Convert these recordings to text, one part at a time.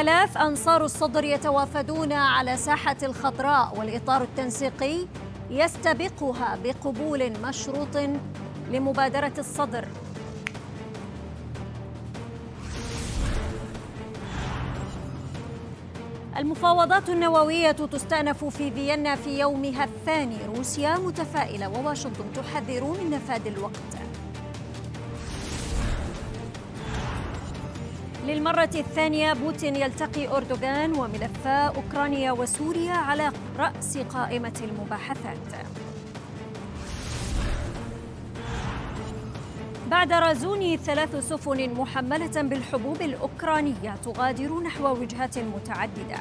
آلاف أنصار الصدر يتوافدون على ساحة الخضراء والإطار التنسيقي يستبقها بقبول مشروط لمبادرة الصدر المفاوضات النووية تستأنف في فيينا في يومها الثاني روسيا متفائلة وواشنطن تحذر من نفاذ الوقت للمرة الثانية بوتين يلتقي أردوغان وملفا أوكرانيا وسوريا على رأس قائمة المباحثات بعد رازوني ثلاث سفن محملة بالحبوب الأوكرانية تغادر نحو وجهات متعددة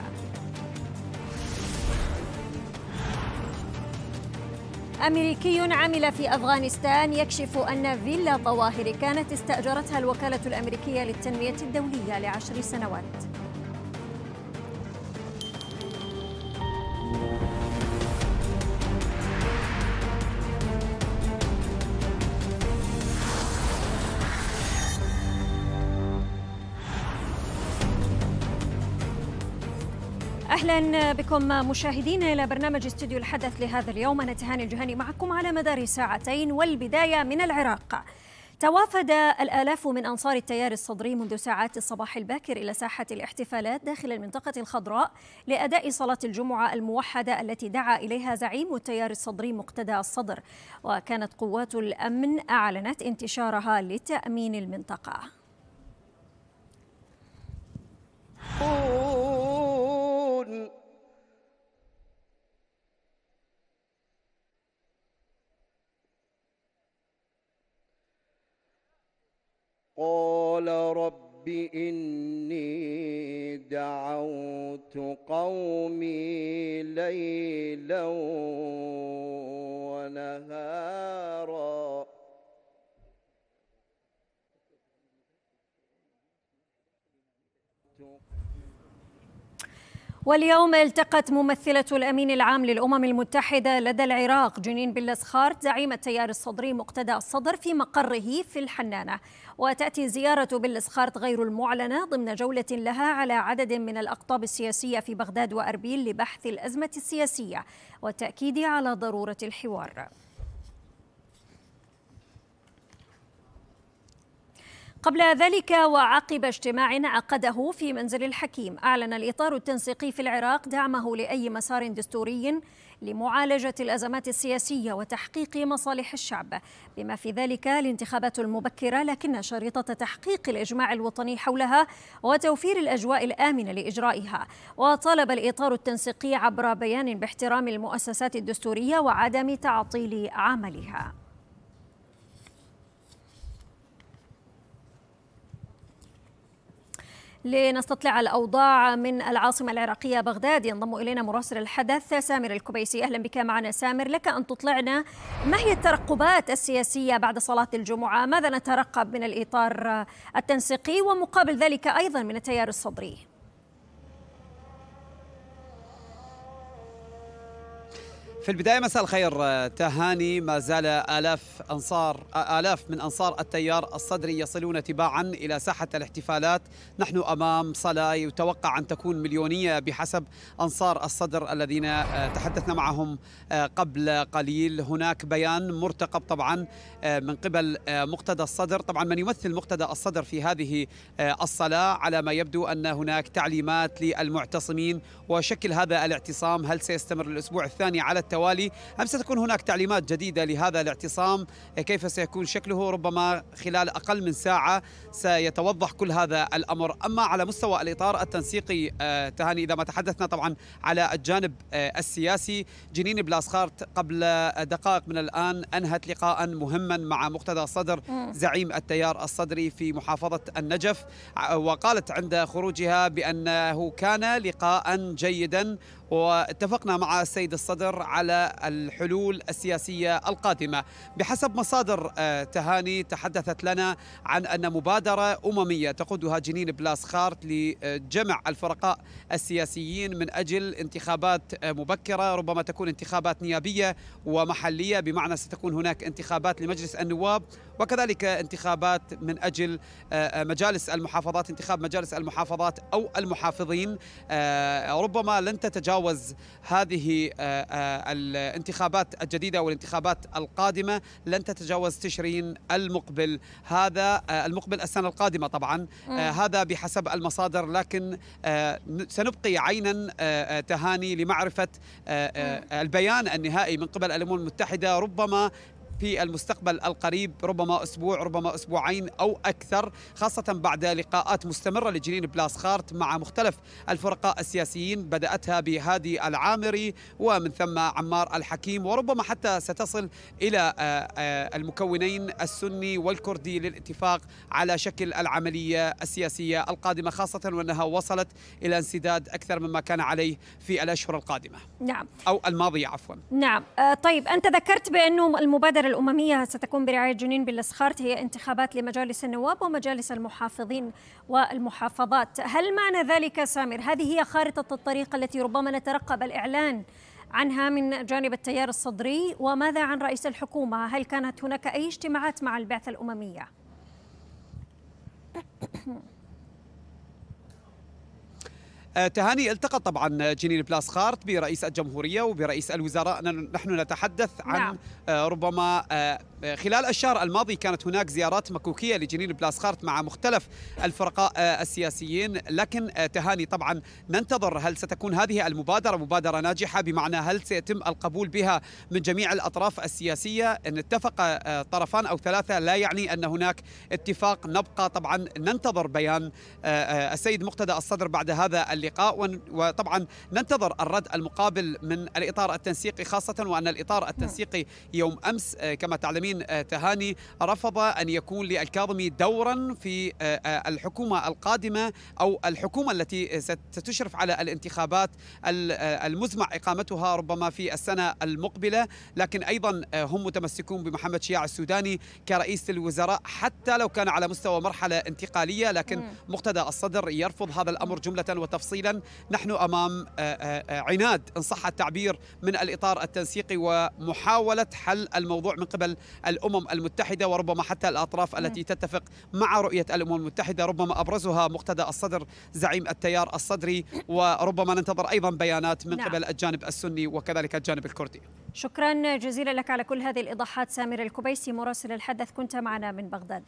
أمريكي عمل في أفغانستان يكشف أن فيلا طواهر كانت استأجرتها الوكالة الأمريكية للتنمية الدولية لعشر سنوات اهلا بكم مشاهدينا الى برنامج استوديو الحدث لهذا اليوم انا تهاني الجهني معكم على مدار ساعتين والبدايه من العراق توافد الآلاف من أنصار التيار الصدري منذ ساعات الصباح الباكر إلى ساحة الاحتفالات داخل المنطقة الخضراء لأداء صلاة الجمعة الموحدة التي دعا إليها زعيم التيار الصدري مقتدى الصدر وكانت قوات الأمن أعلنت انتشارها لتأمين المنطقة يعلمون قال رب إني دعوت قومي ليلا ونهارا واليوم التقت ممثلة الأمين العام للأمم المتحدة لدى العراق جنين بلسخارت زعيم التيار الصدري مقتدى الصدر في مقره في الحنانة وتأتي زيارة بلسخارت غير المعلنة ضمن جولة لها على عدد من الأقطاب السياسية في بغداد وأربيل لبحث الأزمة السياسية والتأكيد على ضرورة الحوار قبل ذلك وعقب اجتماع عقده في منزل الحكيم أعلن الإطار التنسيقي في العراق دعمه لأي مسار دستوري لمعالجة الأزمات السياسية وتحقيق مصالح الشعب بما في ذلك الانتخابات المبكرة لكن شريطة تحقيق الإجماع الوطني حولها وتوفير الأجواء الآمنة لإجرائها وطالب الإطار التنسيقي عبر بيان باحترام المؤسسات الدستورية وعدم تعطيل عملها لنستطلع الأوضاع من العاصمة العراقية بغداد ينضم إلينا مراسل الحدث سامر الكبيسي أهلا بك معنا سامر لك أن تطلعنا ما هي الترقبات السياسية بعد صلاة الجمعة ماذا نترقب من الإطار التنسيقي ومقابل ذلك أيضا من التيار الصدري في البداية مساء الخير آه، تهاني ما زال آلاف أنصار آه، آلاف من أنصار التيار الصدري يصلون تباعا إلى ساحة الاحتفالات نحن أمام صلاة يتوقع أن تكون مليونية بحسب أنصار الصدر الذين آه، تحدثنا معهم قبل قليل هناك بيان مرتقب طبعا من قبل مقتدى الصدر طبعا من يمثل مقتدى الصدر في هذه الصلاة على ما يبدو أن هناك تعليمات للمعتصمين وشكل هذا الاعتصام هل سيستمر الأسبوع الثاني على التوقيت؟ التوالي أم ستكون هناك تعليمات جديدة لهذا الاعتصام كيف سيكون شكله ربما خلال أقل من ساعة سيتوضح كل هذا الأمر أما على مستوى الإطار التنسيقي آه، تهاني إذا ما تحدثنا طبعا على الجانب آه، السياسي جنين بلاسخارت قبل دقائق من الآن أنهت لقاء مهما مع مقتدى الصدر زعيم التيار الصدري في محافظة النجف وقالت عند خروجها بأنه كان لقاء جيدا واتفقنا مع السيد الصدر على الحلول السياسية القادمة بحسب مصادر آه، تهاني تحدثت لنا عن أن مبادرة أممية تقودها جنين بلاس خارت لجمع الفرقاء السياسيين من أجل انتخابات آه، مبكرة ربما تكون انتخابات نيابية ومحلية بمعنى ستكون هناك انتخابات لمجلس النواب وكذلك انتخابات من أجل آه، مجالس المحافظات انتخاب مجالس المحافظات أو المحافظين ربما لن تتجاوز تتجاوز هذه آه، آه، الانتخابات الجديدة والانتخابات القادمة لن تتجاوز تشرين المقبل هذا آه، المقبل السنة القادمة طبعا هذا بحسب المصادر لكن سنبقي عينا تهاني لمعرفة البيان النهائي من قبل الأمم المتحدة ربما في المستقبل القريب ربما أسبوع ربما أسبوعين أو أكثر خاصة بعد لقاءات مستمرة لجنين بلاس خارت مع مختلف الفرقاء السياسيين بدأتها بهادي العامري ومن ثم عمار الحكيم وربما حتى ستصل إلى آه، آه، المكونين السني والكردي للاتفاق على شكل العملية السياسية القادمة خاصة وأنها وصلت إلى انسداد أكثر مما كان عليه في الأشهر القادمة نعم أو الماضية عفوا نعم آه، طيب أنت ذكرت بأنه المبادرة الدائرة الأممية ستكون برعاية جنين بالاسخارت هي انتخابات لمجالس النواب ومجالس المحافظين والمحافظات هل معنى ذلك سامر هذه هي خارطة الطريق التي ربما نترقب الإعلان عنها من جانب التيار الصدري وماذا عن رئيس الحكومة هل كانت هناك أي اجتماعات مع البعثة الأممية؟ آه، تهاني التقى طبعا آه، جنين بلاس خارت برئيس الجمهورية وبرئيس الوزراء نحن نتحدث عن نعم. آه، ربما خلال الشهر الماضي كانت هناك زيارات مكوكية لجنين بلاس خارت مع مختلف الفرقاء السياسيين لكن تهاني طبعا ننتظر هل ستكون هذه المبادرة مبادرة ناجحة بمعنى هل سيتم القبول بها من جميع الأطراف السياسية إن اتفق طرفان أو ثلاثة لا يعني أن هناك اتفاق نبقى طبعا ننتظر بيان السيد مقتدى الصدر بعد هذا اللقاء اللقاء وطبعا ننتظر الرد المقابل من الإطار التنسيقي خاصة وأن الإطار نعم. التنسيقي يوم أمس آه، كما تعلمين آه، تهاني رفض أن يكون للكاظمي دورا في آه، الحكومة القادمة أو الحكومة التي ستشرف على الانتخابات المزمع إقامتها ربما في السنة المقبلة لكن أيضا هم متمسكون بمحمد شياع السوداني كرئيس الوزراء حتى لو كان على مستوى مرحلة انتقالية لكن مقتدى الصدر يرفض هذا الأمر جملة وتفصيلا تفصيلا نحن أمام آه، آه، آه، عناد إن صح التعبير من الإطار التنسيقي ومحاولة حل الموضوع من قبل الأمم المتحدة وربما حتى الأطراف نعم. التي تتفق مع رؤية الأمم المتحدة ربما أبرزها مقتدى الصدر زعيم التيار الصدري وربما ننتظر أيضا بيانات من نعم. قبل الجانب السني وكذلك الجانب الكردي شكرا جزيلا لك على كل هذه الإيضاحات سامر الكبيسي مراسل الحدث كنت معنا من بغداد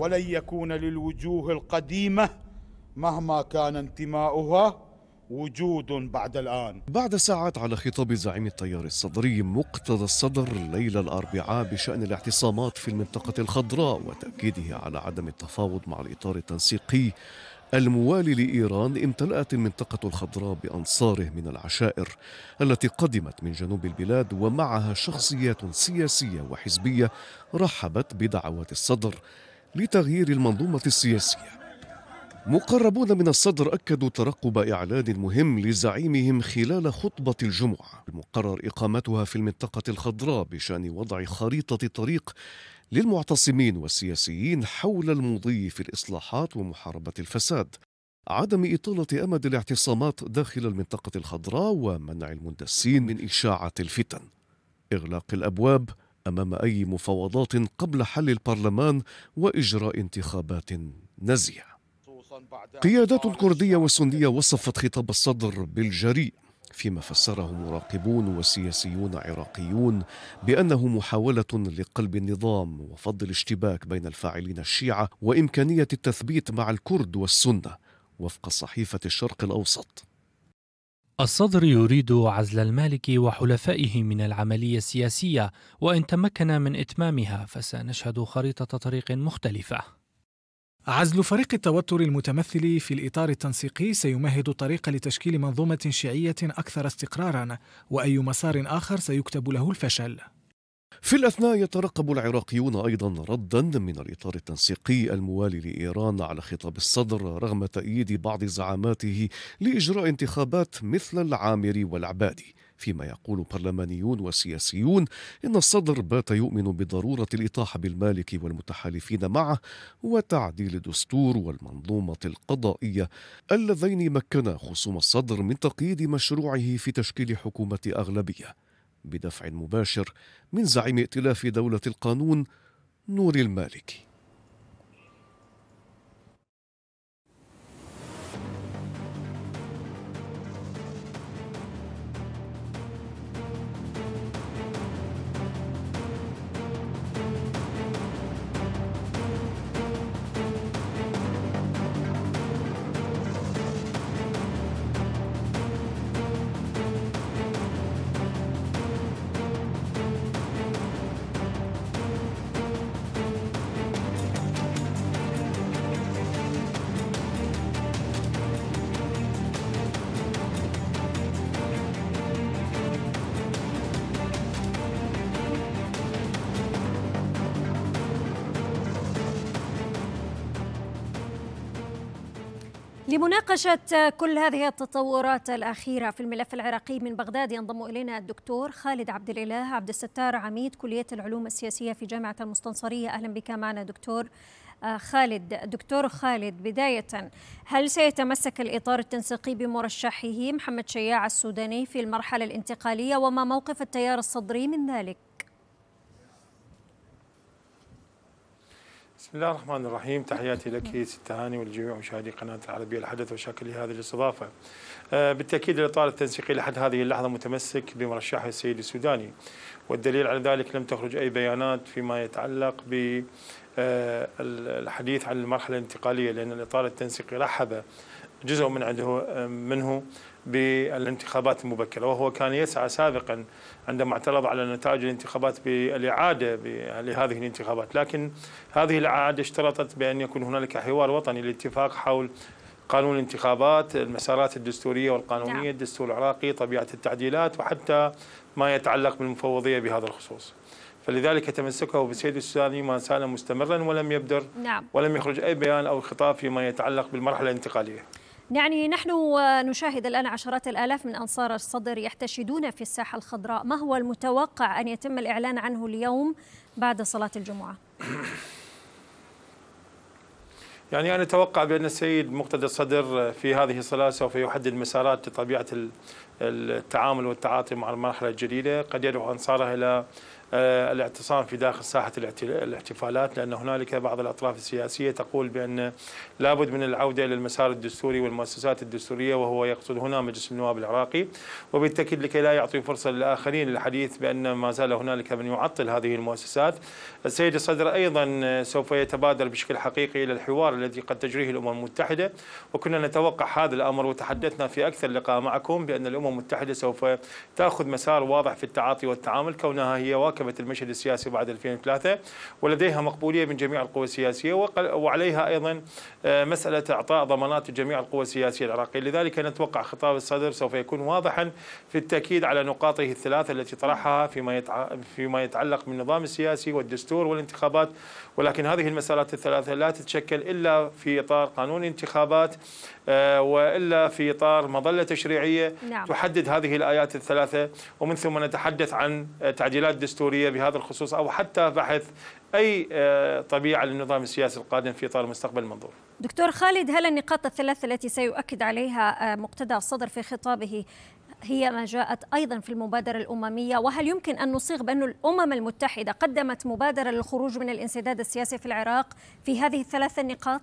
ولن يكون للوجوه القديمة مهما كان انتماؤها وجود بعد الآن بعد ساعات على خطاب زعيم التيار الصدري مقتضى الصدر ليلة الأربعاء بشأن الاعتصامات في المنطقة الخضراء وتأكيده على عدم التفاوض مع الإطار التنسيقي الموالي لإيران امتلأت المنطقة الخضراء بأنصاره من العشائر التي قدمت من جنوب البلاد ومعها شخصيات سياسية وحزبية رحبت بدعوات الصدر لتغيير المنظومة السياسية مقربون من الصدر أكدوا ترقب إعلان مهم لزعيمهم خلال خطبة الجمعة المقرر إقامتها في المنطقة الخضراء بشأن وضع خريطة طريق للمعتصمين والسياسيين حول المضي في الإصلاحات ومحاربة الفساد عدم إطالة أمد الاعتصامات داخل المنطقة الخضراء ومنع المندسين من إشاعة الفتن إغلاق الأبواب امام اي مفاوضات قبل حل البرلمان واجراء انتخابات نزيه. قيادات كرديه وسنيه وصفت خطاب الصدر بالجريء فيما فسره مراقبون وسياسيون عراقيون بانه محاوله لقلب النظام وفض الاشتباك بين الفاعلين الشيعه وامكانيه التثبيت مع الكرد والسنه وفق صحيفه الشرق الاوسط. الصدر يريد عزل المالك وحلفائه من العملية السياسية وإن تمكن من إتمامها فسنشهد خريطة طريق مختلفة عزل فريق التوتر المتمثل في الإطار التنسيقي سيمهد الطريق لتشكيل منظومة شيعية أكثر استقرارا وأي مسار آخر سيكتب له الفشل في الأثناء يترقب العراقيون أيضا ردا من الإطار التنسيقي الموالي لإيران على خطاب الصدر رغم تأييد بعض زعاماته لإجراء انتخابات مثل العامري والعبادي فيما يقول برلمانيون وسياسيون إن الصدر بات يؤمن بضرورة الإطاحة بالمالك والمتحالفين معه وتعديل الدستور والمنظومة القضائية اللذين مكنا خصوم الصدر من تقييد مشروعه في تشكيل حكومة أغلبية بدفع مباشر من زعيم ائتلاف دولة القانون نور المالكي لمناقشة كل هذه التطورات الأخيرة في الملف العراقي من بغداد ينضم إلينا الدكتور خالد عبد الإله عبد الستار عميد كلية العلوم السياسية في جامعة المستنصرية أهلا بك معنا دكتور آه، خالد دكتور خالد بداية هل سيتمسك الإطار التنسيقي بمرشحه محمد شياع السوداني في المرحلة الانتقالية وما موقف التيار الصدري من ذلك؟ بسم الله الرحمن الرحيم تحياتي لك ست هاني والجميع مشاهدي قناة العربية الحدث لي هذه الاستضافة آه، بالتأكيد الإطار التنسيقي لحد هذه اللحظة متمسك بمرشحه السيد السوداني والدليل على ذلك لم تخرج أي بيانات فيما يتعلق ب آه، الحديث عن المرحلة الانتقالية لأن الإطار التنسيقي رحب جزء من عنده آه، منه بالانتخابات المبكرة وهو كان يسعى سابقا عندما اعترض على نتائج الانتخابات بالإعادة لهذه الانتخابات لكن هذه الإعادة اشترطت بأن يكون هنالك حوار وطني للاتفاق حول قانون الانتخابات المسارات الدستورية والقانونية نعم. الدستور العراقي طبيعة التعديلات وحتى ما يتعلق بالمفوضية بهذا الخصوص فلذلك تمسكه بالسيد السوداني ما زال مستمرا ولم يبدر نعم. ولم يخرج أي بيان أو خطاب فيما يتعلق بالمرحلة الانتقالية يعني نحن نشاهد الآن عشرات الآلاف من أنصار الصدر يحتشدون في الساحة الخضراء ما هو المتوقع أن يتم الإعلان عنه اليوم بعد صلاة الجمعة؟ يعني أنا أتوقع بأن السيد مقتدى الصدر في هذه الصلاة سوف يحدد مسارات لطبيعة التعامل والتعاطي مع المرحلة الجديدة قد يدعو أنصاره إلى آه، الاعتصام في داخل ساحة الاحتفالات لأن هنالك بعض الأطراف السياسية تقول بأن لابد من العودة إلى المسار الدستوري والمؤسسات الدستورية وهو يقصد هنا مجلس النواب العراقي وبالتأكيد لكي لا يعطي فرصة للآخرين للحديث بأن ما زال هنالك من يعطل هذه المؤسسات السيد الصدر أيضا سوف يتبادر بشكل حقيقي إلى الحوار الذي قد تجريه الأمم المتحدة وكنا نتوقع هذا الأمر وتحدثنا في أكثر لقاء معكم بأن الأمم المتحدة سوف تأخذ مسار واضح في التعاطي والتعامل كونها هي واقع مواكبة المشهد السياسي بعد 2003 ولديها مقبولية من جميع القوى السياسية وعليها أيضا آه، مسألة إعطاء ضمانات لجميع القوى السياسية العراقية لذلك نتوقع خطاب الصدر سوف يكون واضحا في التأكيد على نقاطه الثلاثة التي طرحها فيما فيما يتعلق بالنظام السياسي والدستور والانتخابات ولكن هذه المسالات الثلاثة لا تتشكل إلا في إطار قانون انتخابات آه، وإلا في إطار مظلة تشريعية نعم. تحدد هذه الآيات الثلاثة ومن ثم نتحدث عن آه، تعديلات دستورية بهذا الخصوص أو حتى بحث أي آه، طبيعة للنظام السياسي القادم في إطار المستقبل المنظور دكتور خالد هل النقاط الثلاثه التي سيؤكد عليها مقتدى الصدر في خطابه هي ما جاءت أيضا في المبادرة الأممية وهل يمكن أن نصيغ بأن الأمم المتحدة قدمت مبادرة للخروج من الانسداد السياسي في العراق في هذه الثلاث نقاط؟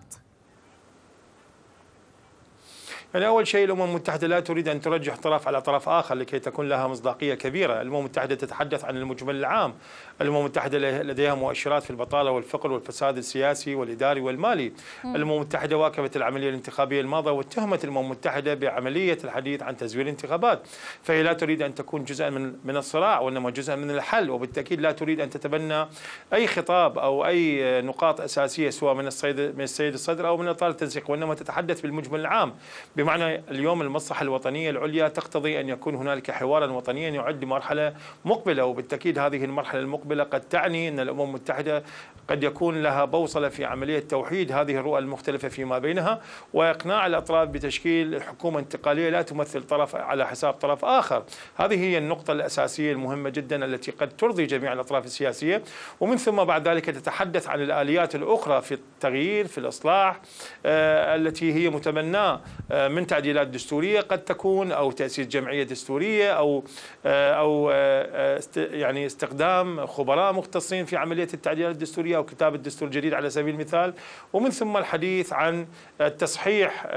يعني أول شيء الأمم المتحدة لا تريد أن ترجح طرف على طرف آخر لكي تكون لها مصداقية كبيرة الأمم المتحدة تتحدث عن المجمل العام الأمم المتحدة لديها مؤشرات في البطالة والفقر والفساد السياسي والإداري والمالي الأمم المتحدة واكبت العملية الانتخابية الماضية واتهمت الأمم المتحدة بعملية الحديث عن تزوير الانتخابات فهي لا تريد أن تكون جزءا من من الصراع وإنما جزءا من الحل وبالتأكيد لا تريد أن تتبنى أي خطاب أو أي نقاط أساسية سواء من السيد من السيد الصدر أو من إطار التنسيق وإنما تتحدث بالمجمل العام بمعنى اليوم المصلحة الوطنية العليا تقتضي أن يكون هنالك حوارا وطنيا يعد مرحلة مقبلة وبالتأكيد هذه المرحلة المقبلة قد تعني أن الأمم المتحدة قد يكون لها بوصلة في عملية توحيد هذه الرؤى المختلفة فيما بينها وإقناع الأطراف بتشكيل حكومة انتقالية لا تمثل طرف على حساب طرف آخر هذه هي النقطة الأساسية المهمة جدا التي قد ترضي جميع الأطراف السياسية ومن ثم بعد ذلك تتحدث عن الآليات الأخرى في التغيير في الإصلاح آه، التي هي متمناه آه، من تعديلات دستوريه قد تكون او تاسيس جمعيه دستوريه او آه، او آه، آه، يعني استخدام خبراء مختصين في عمليه التعديلات الدستوريه او كتابه الدستور الجديد على سبيل المثال ومن ثم الحديث عن التصحيح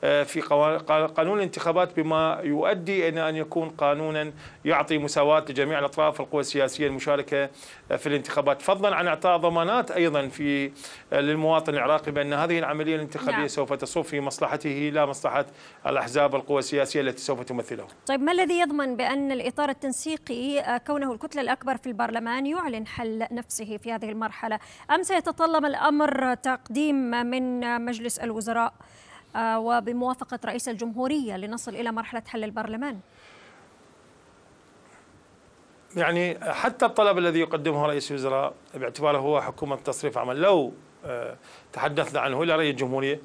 في قانون الانتخابات بما يؤدي الى ان يكون قانونا يعطي مساواه لجميع الاطراف القوى السياسيه المشاركه في الانتخابات فضلا عن اعطاء ضمانات ايضا في آه، للمواطن العراقي بان هذه العمليه الانتخابيه نعم. سوف تصب في مصلحته لا مصلحه الاحزاب والقوى السياسيه التي سوف تمثله. طيب ما الذي يضمن بان الاطار التنسيقي آه، كونه الكتله الاكبر في البرلمان يعلن حل نفسه في هذه المرحله ام سيتطلب الامر تقديم من مجلس الوزراء آه، وبموافقه رئيس الجمهوريه لنصل الى مرحله حل البرلمان؟ يعني حتى الطلب الذي يقدمه رئيس الوزراء باعتباره هو حكومة تصريف عمل لو آه، تحدثنا عنه إلى رئيس الجمهورية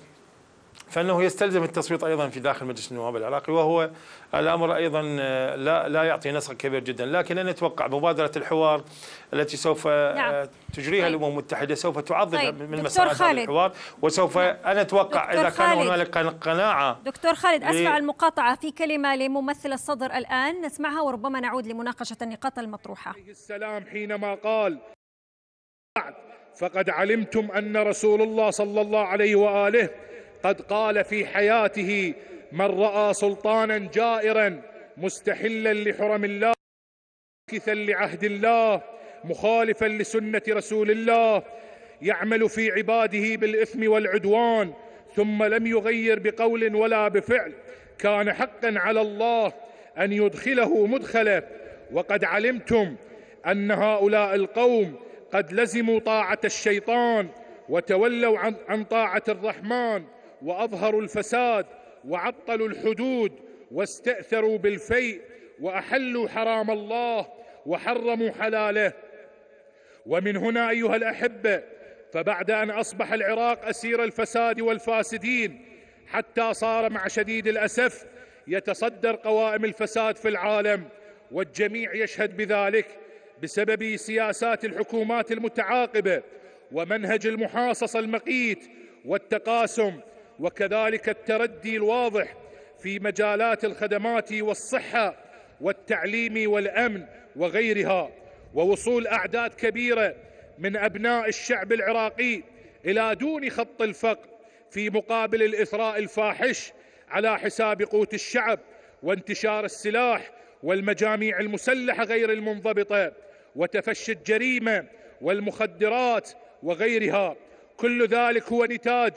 فانه يستلزم التصويت ايضا في داخل مجلس النواب العراقي وهو الامر ايضا آه، لا لا يعطي نسق كبير جدا، لكن انا اتوقع مبادره الحوار التي سوف آه، نعم. تجريها طيب. الامم المتحده سوف تعظم طيب. من مسار الحوار وسوف نعم. انا اتوقع اذا كان هنالك قناعه دكتور خالد اسمع المقاطعه في كلمه لممثل الصدر الان نسمعها وربما نعود لمناقشه النقاط المطروحه. السلام حينما قال فقد علمتم ان رسول الله صلى الله عليه واله قد قال في حياته من راى سلطانا جائرا مستحلا لحرم الله كثا لعهد الله مخالفا لسنه رسول الله يعمل في عباده بالاثم والعدوان ثم لم يغير بقول ولا بفعل كان حقا على الله ان يدخله مدخله وقد علمتم ان هؤلاء القوم قد لزموا طاعه الشيطان وتولوا عن طاعه الرحمن واظهروا الفساد وعطلوا الحدود واستاثروا بالفيء واحلوا حرام الله وحرموا حلاله ومن هنا ايها الاحبه فبعد ان اصبح العراق اسير الفساد والفاسدين حتى صار مع شديد الاسف يتصدر قوائم الفساد في العالم والجميع يشهد بذلك بسبب سياسات الحكومات المتعاقبه ومنهج المحاصصه المقيت والتقاسم وكذلك التردي الواضح في مجالات الخدمات والصحة والتعليم والأمن وغيرها ووصول أعداد كبيرة من أبناء الشعب العراقي إلى دون خط الفقر في مقابل الإثراء الفاحش على حساب قوت الشعب وانتشار السلاح والمجاميع المسلحة غير المنضبطة وتفشي الجريمة والمخدرات وغيرها كل ذلك هو نتاج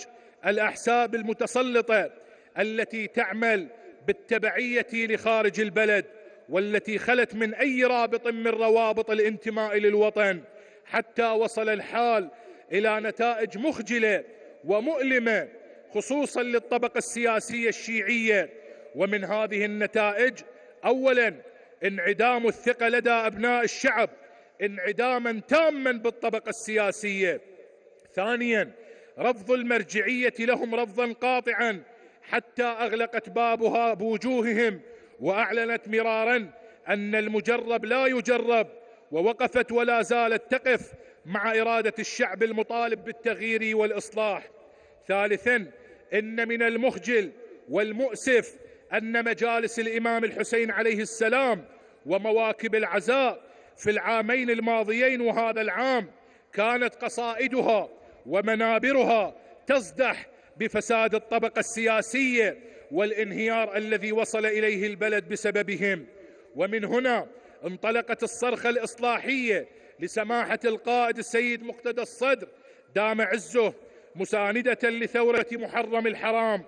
الأحساب المتسلطة التي تعمل بالتبعية لخارج البلد والتي خلت من أي رابط من روابط الانتماء للوطن حتى وصل الحال إلى نتائج مخجلة ومؤلمة خصوصا للطبقة السياسية الشيعية ومن هذه النتائج أولا انعدام الثقة لدى أبناء الشعب انعداما تاما بالطبقة السياسية ثانيا رفض المرجعية لهم رفضا قاطعا حتى أغلقت بابها بوجوههم وأعلنت مرارا أن المجرب لا يجرب ووقفت ولا زالت تقف مع إرادة الشعب المطالب بالتغيير والإصلاح ثالثا إن من المخجل والمؤسف أن مجالس الإمام الحسين عليه السلام ومواكب العزاء في العامين الماضيين وهذا العام كانت قصائدها ومنابرها تزدح بفساد الطبقة السياسية والانهيار الذي وصل إليه البلد بسببهم ومن هنا انطلقت الصرخة الإصلاحية لسماحة القائد السيد مقتدى الصدر دام عزه مساندة لثورة محرم الحرام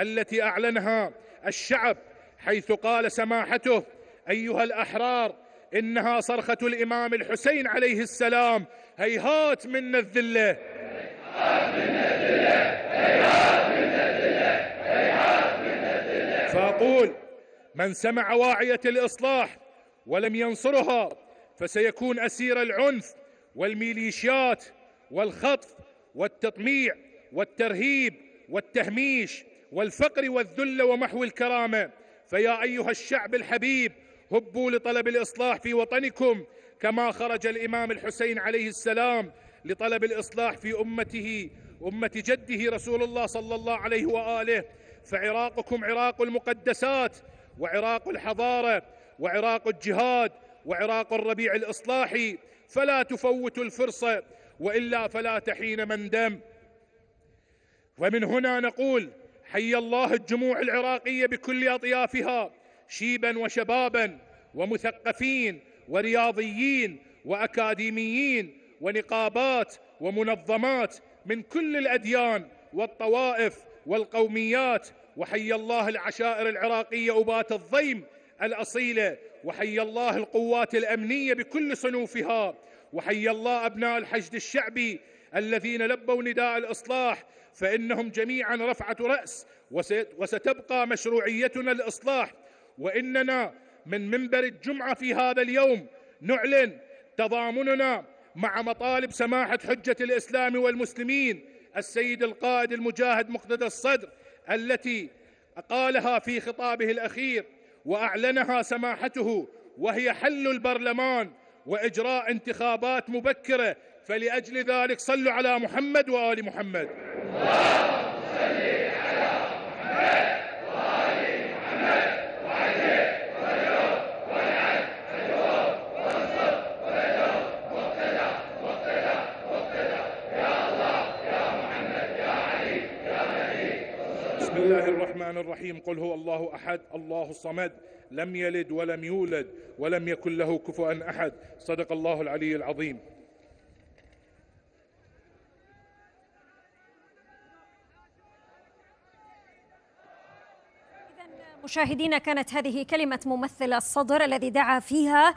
التي أعلنها الشعب حيث قال سماحته أيها الأحرار إنها صرخة الإمام الحسين عليه السلام هيهات منا الذلة فأقول من سمع واعية الإصلاح ولم ينصرها فسيكون أسير العنف والميليشيات والخطف والتطميع والترهيب والتهميش والفقر والذل ومحو الكرامة فيا أيها الشعب الحبيب هبوا لطلب الإصلاح في وطنكم كما خرج الإمام الحسين عليه السلام لطلب الإصلاح في أمته أمة جده رسول الله صلى الله عليه وآله فعراقكم عراق المقدسات وعراق الحضارة وعراق الجهاد وعراق الربيع الإصلاحي فلا تفوتوا الفرصة وإلا فلا تحين من دم ومن هنا نقول حي الله الجموع العراقية بكل أطيافها شيبا وشبابا ومثقفين ورياضيين وأكاديميين ونقابات ومنظمات من كل الأديان والطوائف والقوميات وحي الله العشائر العراقية أبات الضيم الأصيلة وحي الله القوات الأمنية بكل صنوفها وحي الله أبناء الحشد الشعبي الذين لبوا نداء الإصلاح فإنهم جميعا رفعة رأس وستبقى مشروعيتنا الإصلاح وإننا من منبر الجمعة في هذا اليوم نعلن تضامننا مع مطالب سماحة حجة الإسلام والمسلمين السيد القائد المجاهد مقتدى الصدر التي قالها في خطابه الأخير وأعلنها سماحته وهي حل البرلمان وإجراء انتخابات مبكرة فلأجل ذلك صلوا على محمد وآل محمد الرحيم قل هو الله أحد الله الصمد لم يلد ولم يولد ولم يكن له كفوا أحد صدق الله العلي العظيم مشاهدينا كانت هذه كلمة ممثل الصدر الذي دعا فيها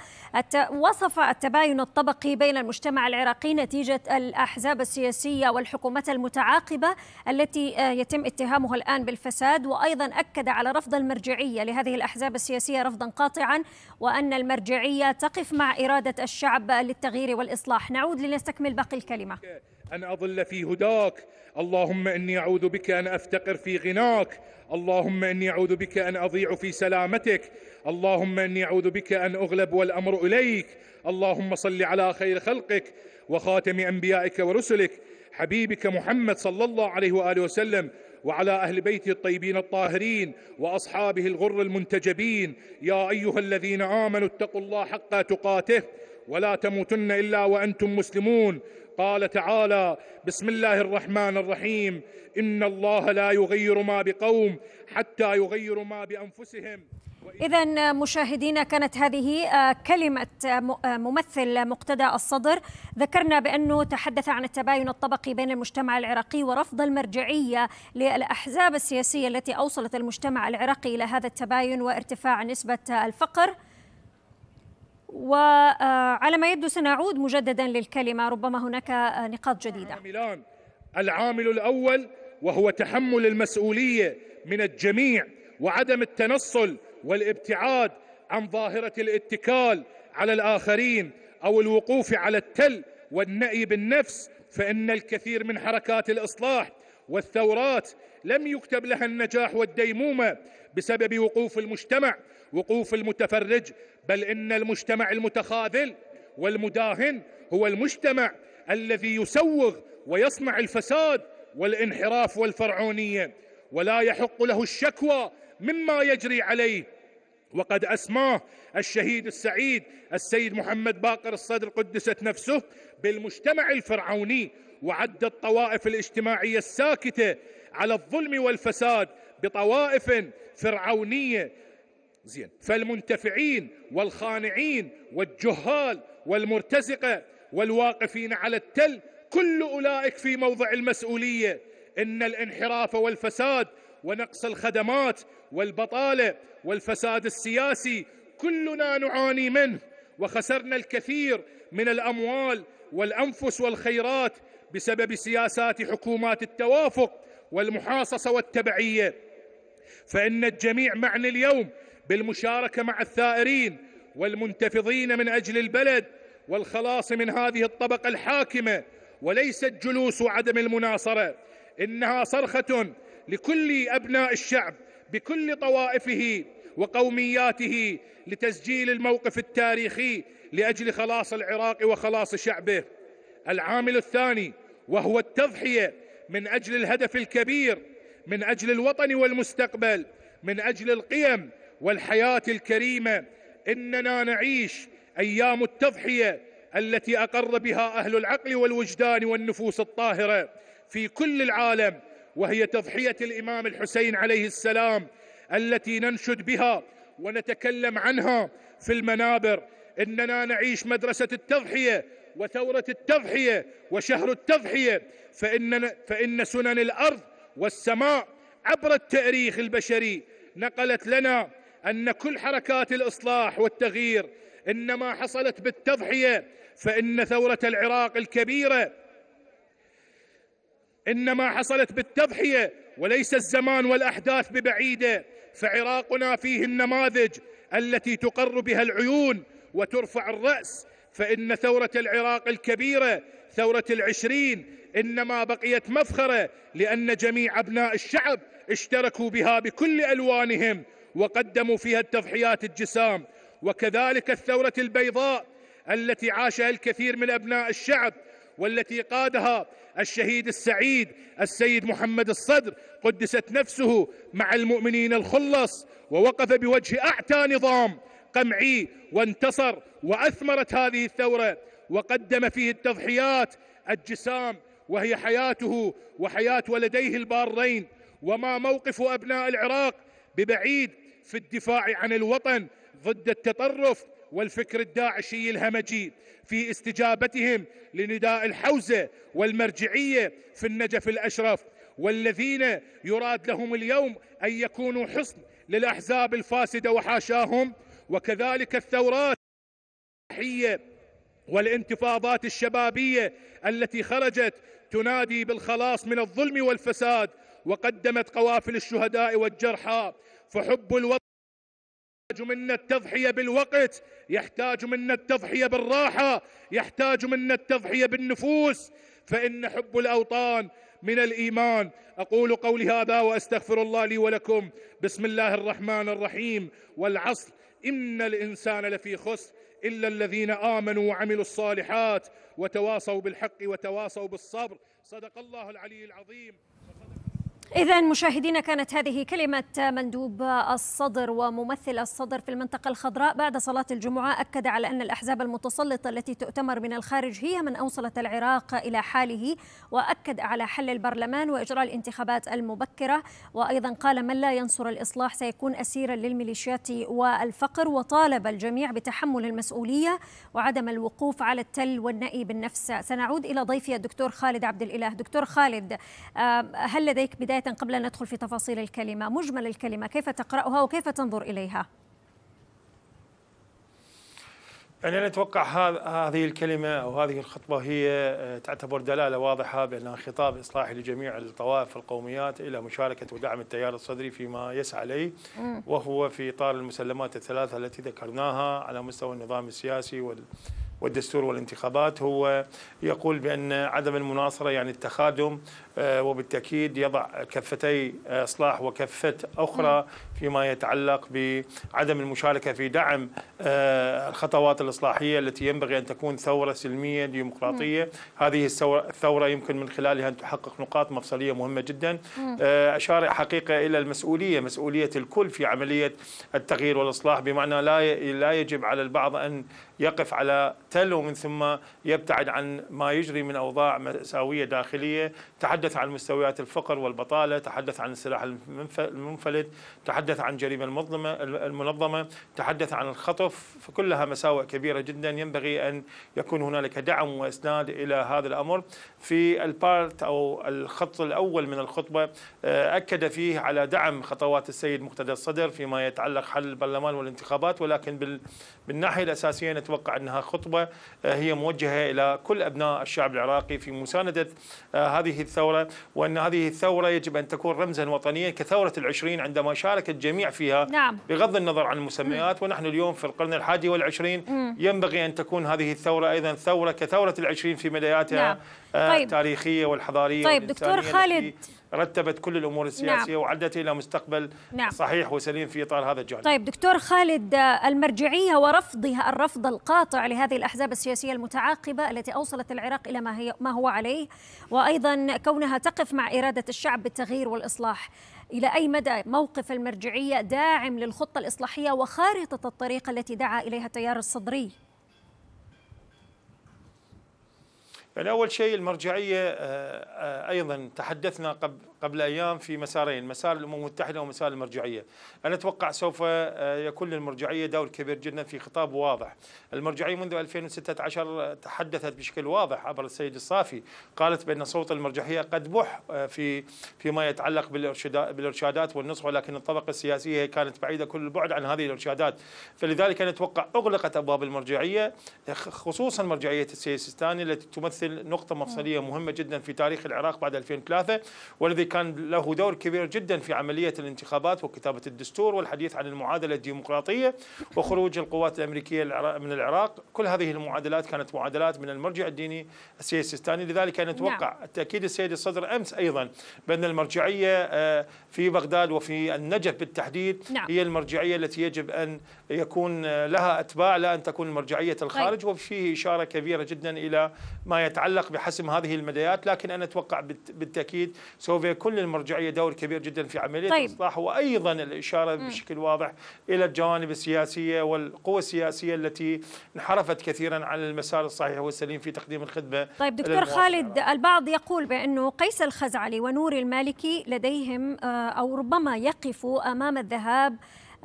وصف التباين الطبقي بين المجتمع العراقي نتيجة الأحزاب السياسية والحكومات المتعاقبة التي آه، يتم اتهامها الآن بالفساد وأيضا أكد على رفض المرجعية لهذه الأحزاب السياسية رفضا قاطعا وأن المرجعية تقف مع إرادة الشعب للتغيير والإصلاح نعود لنستكمل باقي الكلمة أن أضل في هداك اللهم إني أعوذ بك أن أفتقر في غناك اللهم إني أعوذ بك أن أضيع في سلامتك اللهم إني أعوذ بك أن أغلب والأمر إليك اللهم صل على خير خلقك وخاتم أنبيائك ورسلك حبيبك محمد صلى الله عليه وآله وسلم وعلى أهل بيته الطيبين الطاهرين وأصحابه الغر المنتجبين يا أيها الذين آمنوا اتقوا الله حق تقاته ولا تموتن إلا وأنتم مسلمون قال تعالى بسم الله الرحمن الرحيم ان الله لا يغير ما بقوم حتى يغيروا ما بانفسهم إذا مشاهدينا كانت هذه آه، كلمة آه، آه، ممثل مقتدى الصدر ذكرنا بأنه تحدث عن التباين الطبقي بين المجتمع العراقي ورفض المرجعية للأحزاب السياسية التي أوصلت المجتمع العراقي إلى هذا التباين وارتفاع نسبة الفقر وعلى ما يبدو سنعود مجددا للكلمة ربما هناك نقاط جديدة عاملان العامل الأول وهو تحمل المسؤولية من الجميع وعدم التنصل والابتعاد عن ظاهرة الاتكال على الآخرين أو الوقوف على التل والنأي بالنفس فإن الكثير من حركات الإصلاح والثورات لم يكتب لها النجاح والديمومة بسبب وقوف المجتمع وقوف المتفرج بل إن المجتمع المتخاذل والمداهن هو المجتمع الذي يسوغ ويصنع الفساد والانحراف والفرعونية ولا يحق له الشكوى مما يجري عليه وقد أسماه الشهيد السعيد السيد محمد باقر الصدر قدست نفسه بالمجتمع الفرعوني وعد الطوائف الاجتماعية الساكتة على الظلم والفساد بطوائف فرعونية زين فالمنتفعين والخانعين والجهال والمرتزقة والواقفين على التل كل أولئك في موضع المسؤولية إن الانحراف والفساد ونقص الخدمات والبطالة والفساد السياسي كلنا نعاني منه وخسرنا الكثير من الأموال والأنفس والخيرات بسبب سياسات حكومات التوافق والمحاصصة والتبعية فإن الجميع معنى اليوم بالمشاركه مع الثائرين والمنتفضين من اجل البلد والخلاص من هذه الطبقه الحاكمه وليست جلوس وعدم المناصره انها صرخه لكل ابناء الشعب بكل طوائفه وقومياته لتسجيل الموقف التاريخي لاجل خلاص العراق وخلاص شعبه العامل الثاني وهو التضحيه من اجل الهدف الكبير من اجل الوطن والمستقبل من اجل القيم والحياة الكريمة إننا نعيش أيام التضحية التي أقر بها أهل العقل والوجدان والنفوس الطاهرة في كل العالم وهي تضحية الإمام الحسين عليه السلام التي ننشد بها ونتكلم عنها في المنابر إننا نعيش مدرسة التضحية وثورة التضحية وشهر التضحية فإن, فإن سنن الأرض والسماء عبر التاريخ البشري نقلت لنا أن كل حركات الإصلاح والتغيير إنما حصلت بالتضحية فإن ثورة العراق الكبيرة إنما حصلت بالتضحية وليس الزمان والأحداث ببعيدة فعراقنا فيه النماذج التي تقر بها العيون وترفع الرأس فإن ثورة العراق الكبيرة ثورة العشرين إنما بقيت مفخرة لأن جميع أبناء الشعب اشتركوا بها بكل ألوانهم وقدموا فيها التضحيات الجسام وكذلك الثورة البيضاء التي عاشها الكثير من أبناء الشعب والتي قادها الشهيد السعيد السيد محمد الصدر قدست نفسه مع المؤمنين الخلص ووقف بوجه أعتى نظام قمعي وانتصر وأثمرت هذه الثورة وقدم فيه التضحيات الجسام وهي حياته وحياة ولديه البارين وما موقف أبناء العراق ببعيد في الدفاع عن الوطن ضد التطرف والفكر الداعشي الهمجي في استجابتهم لنداء الحوزة والمرجعية في النجف الأشرف والذين يراد لهم اليوم أن يكونوا حصن للأحزاب الفاسدة وحاشاهم وكذلك الثورات والانتفاضات الشبابية التي خرجت تنادي بالخلاص من الظلم والفساد وقدمت قوافل الشهداء والجرحى فحب الوطن يحتاج منا التضحية بالوقت يحتاج منا التضحية بالراحة يحتاج منا التضحية بالنفوس فإن حب الأوطان من الإيمان أقول قولي هذا وأستغفر الله لي ولكم بسم الله الرحمن الرحيم والعصر إن الإنسان لفي خسر إلا الذين آمنوا وعملوا الصالحات وتواصوا بالحق وتواصوا بالصبر صدق الله العلي العظيم إذا مشاهدينا كانت هذه كلمة مندوب الصدر وممثل الصدر في المنطقة الخضراء بعد صلاة الجمعة أكد على أن الأحزاب المتسلطة التي تؤتمر من الخارج هي من أوصلت العراق إلى حاله وأكد على حل البرلمان وإجراء الانتخابات المبكرة وأيضا قال من لا ينصر الإصلاح سيكون أسيرا للميليشيات والفقر وطالب الجميع بتحمل المسؤولية وعدم الوقوف على التل والنأي بالنفس سنعود إلى ضيفي الدكتور خالد عبد الإله دكتور خالد هل لديك بداية بداية قبل أن ندخل في تفاصيل الكلمة مجمل الكلمة كيف تقرأها وكيف تنظر إليها؟ يعني أنا أتوقع هذه الكلمة أو هذه الخطبة هي آه، تعتبر دلالة واضحة بأنها خطاب إصلاحي لجميع الطوائف والقوميات إلى مشاركة ودعم التيار الصدري فيما يسعى إليه وهو في إطار المسلمات الثلاثة التي ذكرناها على مستوى النظام السياسي وال والدستور والانتخابات هو يقول بأن عدم المناصرة يعني التخادم آه، وبالتأكيد يضع كفتي آه، إصلاح وكفة أخرى نعم. فيما يتعلق بعدم المشاركة في دعم آه، الخطوات الإصلاحية التي ينبغي أن تكون ثورة سلمية ديمقراطية نعم. هذه الثورة يمكن من خلالها أن تحقق نقاط مفصلية مهمة جدا نعم. آه، أشار حقيقة إلى المسؤولية مسؤولية الكل في عملية التغيير والإصلاح بمعنى لا لا يجب على البعض أن يقف على تل ومن ثم يبتعد عن ما يجري من أوضاع مأساوية داخلية تحدث عن مستويات الفقر والبطالة تحدث عن السلاح المنفلت تحدث تحدث عن جريمة المظلمة المنظمة تحدث عن الخطف فكلها مساوئ كبيرة جدا ينبغي أن يكون هنالك دعم وإسناد إلى هذا الأمر في البارت أو الخط الأول من الخطبة آه، أكد فيه على دعم خطوات السيد مقتدى الصدر فيما يتعلق حل البرلمان والانتخابات ولكن بالناحية الأساسية نتوقع أنها خطبة آه، هي موجهة إلى كل أبناء الشعب العراقي في مساندة آه، هذه الثورة وأن هذه الثورة يجب أن تكون رمزا وطنيا كثورة العشرين عندما شاركت الجميع فيها نعم. بغض النظر عن المسميات ونحن اليوم في القرن الحادي والعشرين ينبغي أن تكون هذه الثورة أيضا ثورة كثورة العشرين في بداياتها نعم. آه، طيب. التاريخية والحضارية طيب دكتور خالد رتبت كل الامور نعم. السياسيه نعم. وعدت الى مستقبل نعم. صحيح وسليم في اطار هذا الجانب. طيب دكتور خالد آه، المرجعيه ورفضها الرفض القاطع لهذه الاحزاب السياسيه المتعاقبه التي اوصلت العراق الى ما هي ما هو عليه وايضا كونها تقف مع اراده الشعب بالتغيير والاصلاح. إلى أي مدى موقف المرجعية داعم للخطة الإصلاحية وخارطة الطريق التي دعا إليها التيار الصدري؟ يعني أول شيء المرجعية آه، آه، أيضا تحدثنا قبل ايام في مسارين، مسار الامم المتحده ومسار المرجعيه. انا اتوقع سوف آه، يكون للمرجعيه دور كبير جدا في خطاب واضح. المرجعيه منذ 2016 تحدثت بشكل واضح عبر السيد الصافي، قالت بان صوت المرجعيه قد بح آه، في فيما يتعلق بالارشادات والنصح ولكن الطبقه السياسيه كانت بعيده كل البعد عن هذه الارشادات. فلذلك انا اتوقع اغلقت ابواب المرجعيه خصوصا مرجعيه السيد السيستاني التي تمثل نقطه مفصليه مهمه جدا في تاريخ العراق بعد 2003 والذي كان له دور كبير جدا في عملية الانتخابات وكتابة الدستور والحديث عن المعادلة الديمقراطية وخروج القوات الأمريكية من العراق كل هذه المعادلات كانت معادلات من المرجع الديني السياسي الثاني لذلك نتوقع نعم. تأكيد السيد الصدر أمس أيضا بأن المرجعية آه، في بغداد وفي النجف بالتحديد نعم. هي المرجعية التي يجب أن يكون آه، لها أتباع لا أن تكون مرجعية الخارج طيب. وفيه إشارة كبيرة جدا إلى ما يتعلق بحسم هذه المدايات لكن أنا أتوقع بالتأكيد سوف يكون لكل المرجعيه دور كبير جدا في عمليه طيب. الاصلاح وايضا الاشاره م. بشكل واضح الى الجوانب السياسيه والقوى السياسيه التي انحرفت كثيرا عن المسار الصحيح والسليم في تقديم الخدمه طيب دكتور خالد البعض يقول بانه قيس الخزعلي ونور المالكي لديهم آه، او ربما يقفوا امام الذهاب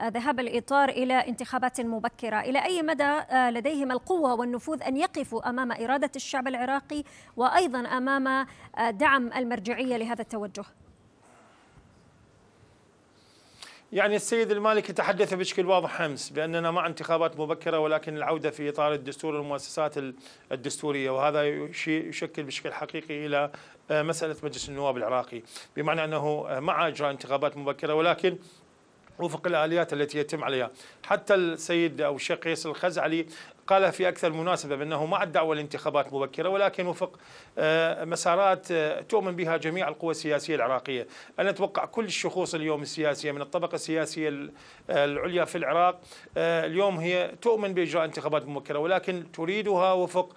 ذهاب الإطار إلى انتخابات مبكرة إلى أي مدى آه، لديهم القوة والنفوذ أن يقفوا أمام إرادة الشعب العراقي وأيضا أمام آه، دعم المرجعية لهذا التوجه يعني السيد المالكي تحدث بشكل واضح امس باننا مع انتخابات مبكره ولكن العوده في اطار الدستور والمؤسسات الدستوريه وهذا شيء يشكل بشكل حقيقي الى آه، مساله مجلس النواب العراقي بمعنى انه مع اجراء انتخابات مبكره ولكن وفق الآليات التي يتم عليها حتى السيد أو الشيخ قيس الخزعلي قال في أكثر مناسبة بأنه مع الدعوة لانتخابات مبكرة ولكن وفق آه، مسارات آه، تؤمن بها جميع القوى السياسية العراقية أنا أتوقع كل الشخوص اليوم السياسية من الطبقة السياسية العليا في العراق آه، اليوم هي تؤمن بإجراء انتخابات مبكرة ولكن تريدها وفق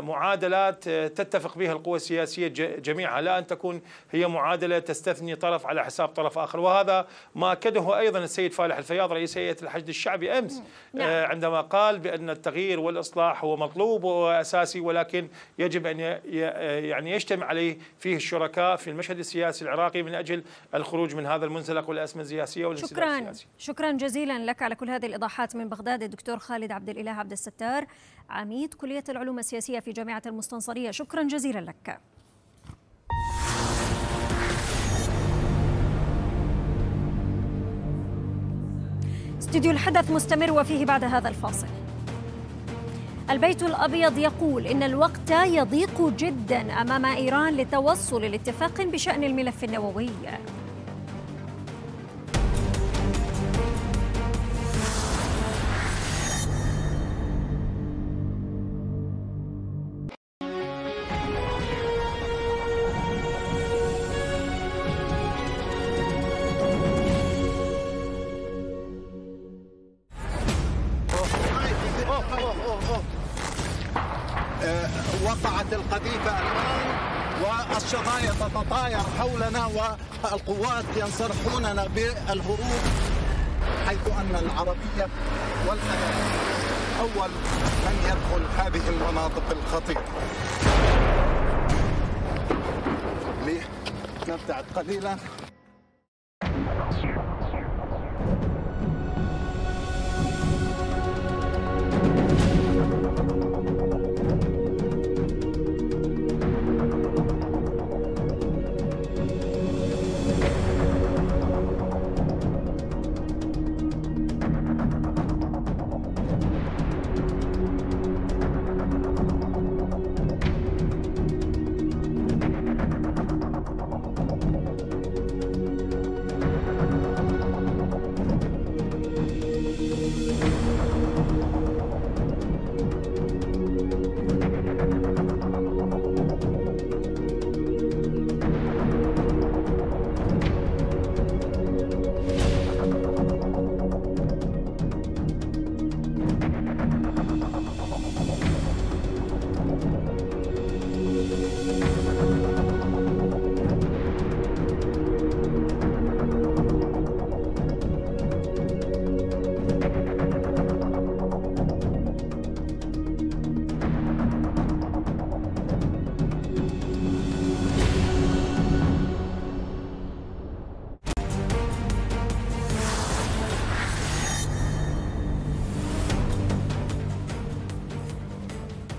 معادلات تتفق بها القوى السياسية جميعها لا أن تكون هي معادلة تستثني طرف على حساب طرف آخر وهذا ما أكده أيضا السيد فالح الفياض رئيس هيئة الحشد الشعبي أمس نعم. عندما قال بأن التغيير والإصلاح هو مطلوب وأساسي ولكن يجب أن يعني يجتمع عليه فيه الشركاء في المشهد السياسي العراقي من أجل الخروج من هذا المنزلق والأزمة السياسية والانسداد السياسي شكرا جزيلا لك على كل هذه الإيضاحات من بغداد الدكتور خالد عبد الإله عبد الستار عميد كلية العلوم السياسية في جامعة المستنصرية شكرا جزيلا لك استديو الحدث مستمر وفيه بعد هذا الفاصل البيت الأبيض يقول إن الوقت يضيق جدا أمام إيران لتوصل لاتفاق بشأن الملف النووي ينصرحوننا بالهروب حيث أن العربية والحياة أول من يدخل هذه المناطق الخطيرة نبتعد قليلا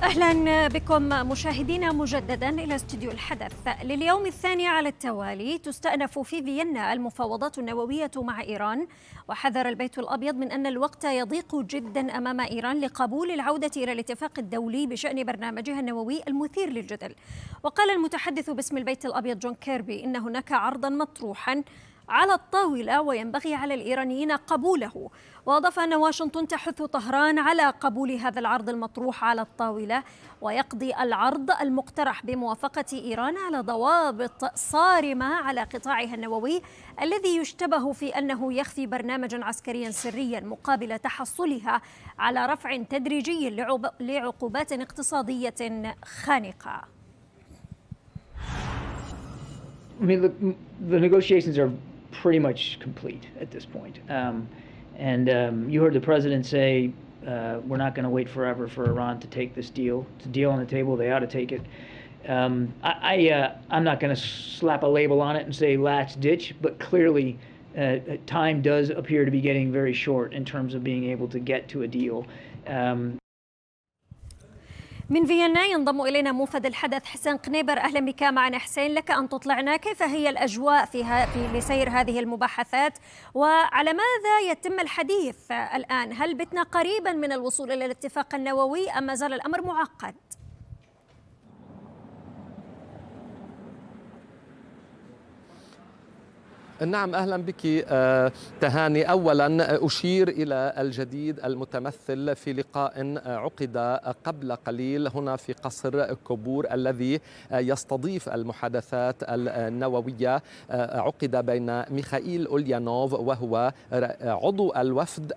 اهلا بكم مشاهدينا مجددا الى استوديو الحدث لليوم الثاني على التوالي تستأنف في فيينا المفاوضات النوويه مع ايران وحذر البيت الابيض من ان الوقت يضيق جدا امام ايران لقبول العوده الى الاتفاق الدولي بشان برنامجها النووي المثير للجدل وقال المتحدث باسم البيت الابيض جون كيربي ان هناك عرضا مطروحا على الطاولة وينبغي على الإيرانيين قبوله وأضاف أن واشنطن تحث طهران على قبول هذا العرض المطروح على الطاولة ويقضي العرض المقترح بموافقة إيران على ضوابط صارمة على قطاعها النووي الذي يشتبه في أنه يخفي برنامجا عسكريا سريا مقابل تحصلها على رفع تدريجي لعقوبات اقتصادية خانقة I mean, the, the negotiations are pretty much complete at this point. Um, and um, you heard the president say, uh, we're not going to wait forever for Iran to take this deal. It's a deal on the table. They ought to take it. Um, I, I uh, I'm not going to slap a label on it and say last ditch, but clearly uh, uh, time does appear to be getting very short in terms of being able to get to a deal. Um, من فيينا ينضم إلينا موفد الحدث حسين قنيبر أهلا بك معنا حسين لك أن تطلعنا كيف هي الأجواء فيها في لسير هذه المباحثات وعلى ماذا يتم الحديث الآن هل بتنا قريبا من الوصول إلى الاتفاق النووي أم ما زال الأمر معقد؟ نعم أهلا بك آه، تهاني أولا أشير إلى الجديد المتمثل في لقاء آه، عقد قبل قليل هنا في قصر كبور الذي آه، يستضيف المحادثات النووية عقد بين ميخائيل أوليانوف وهو عضو الوفد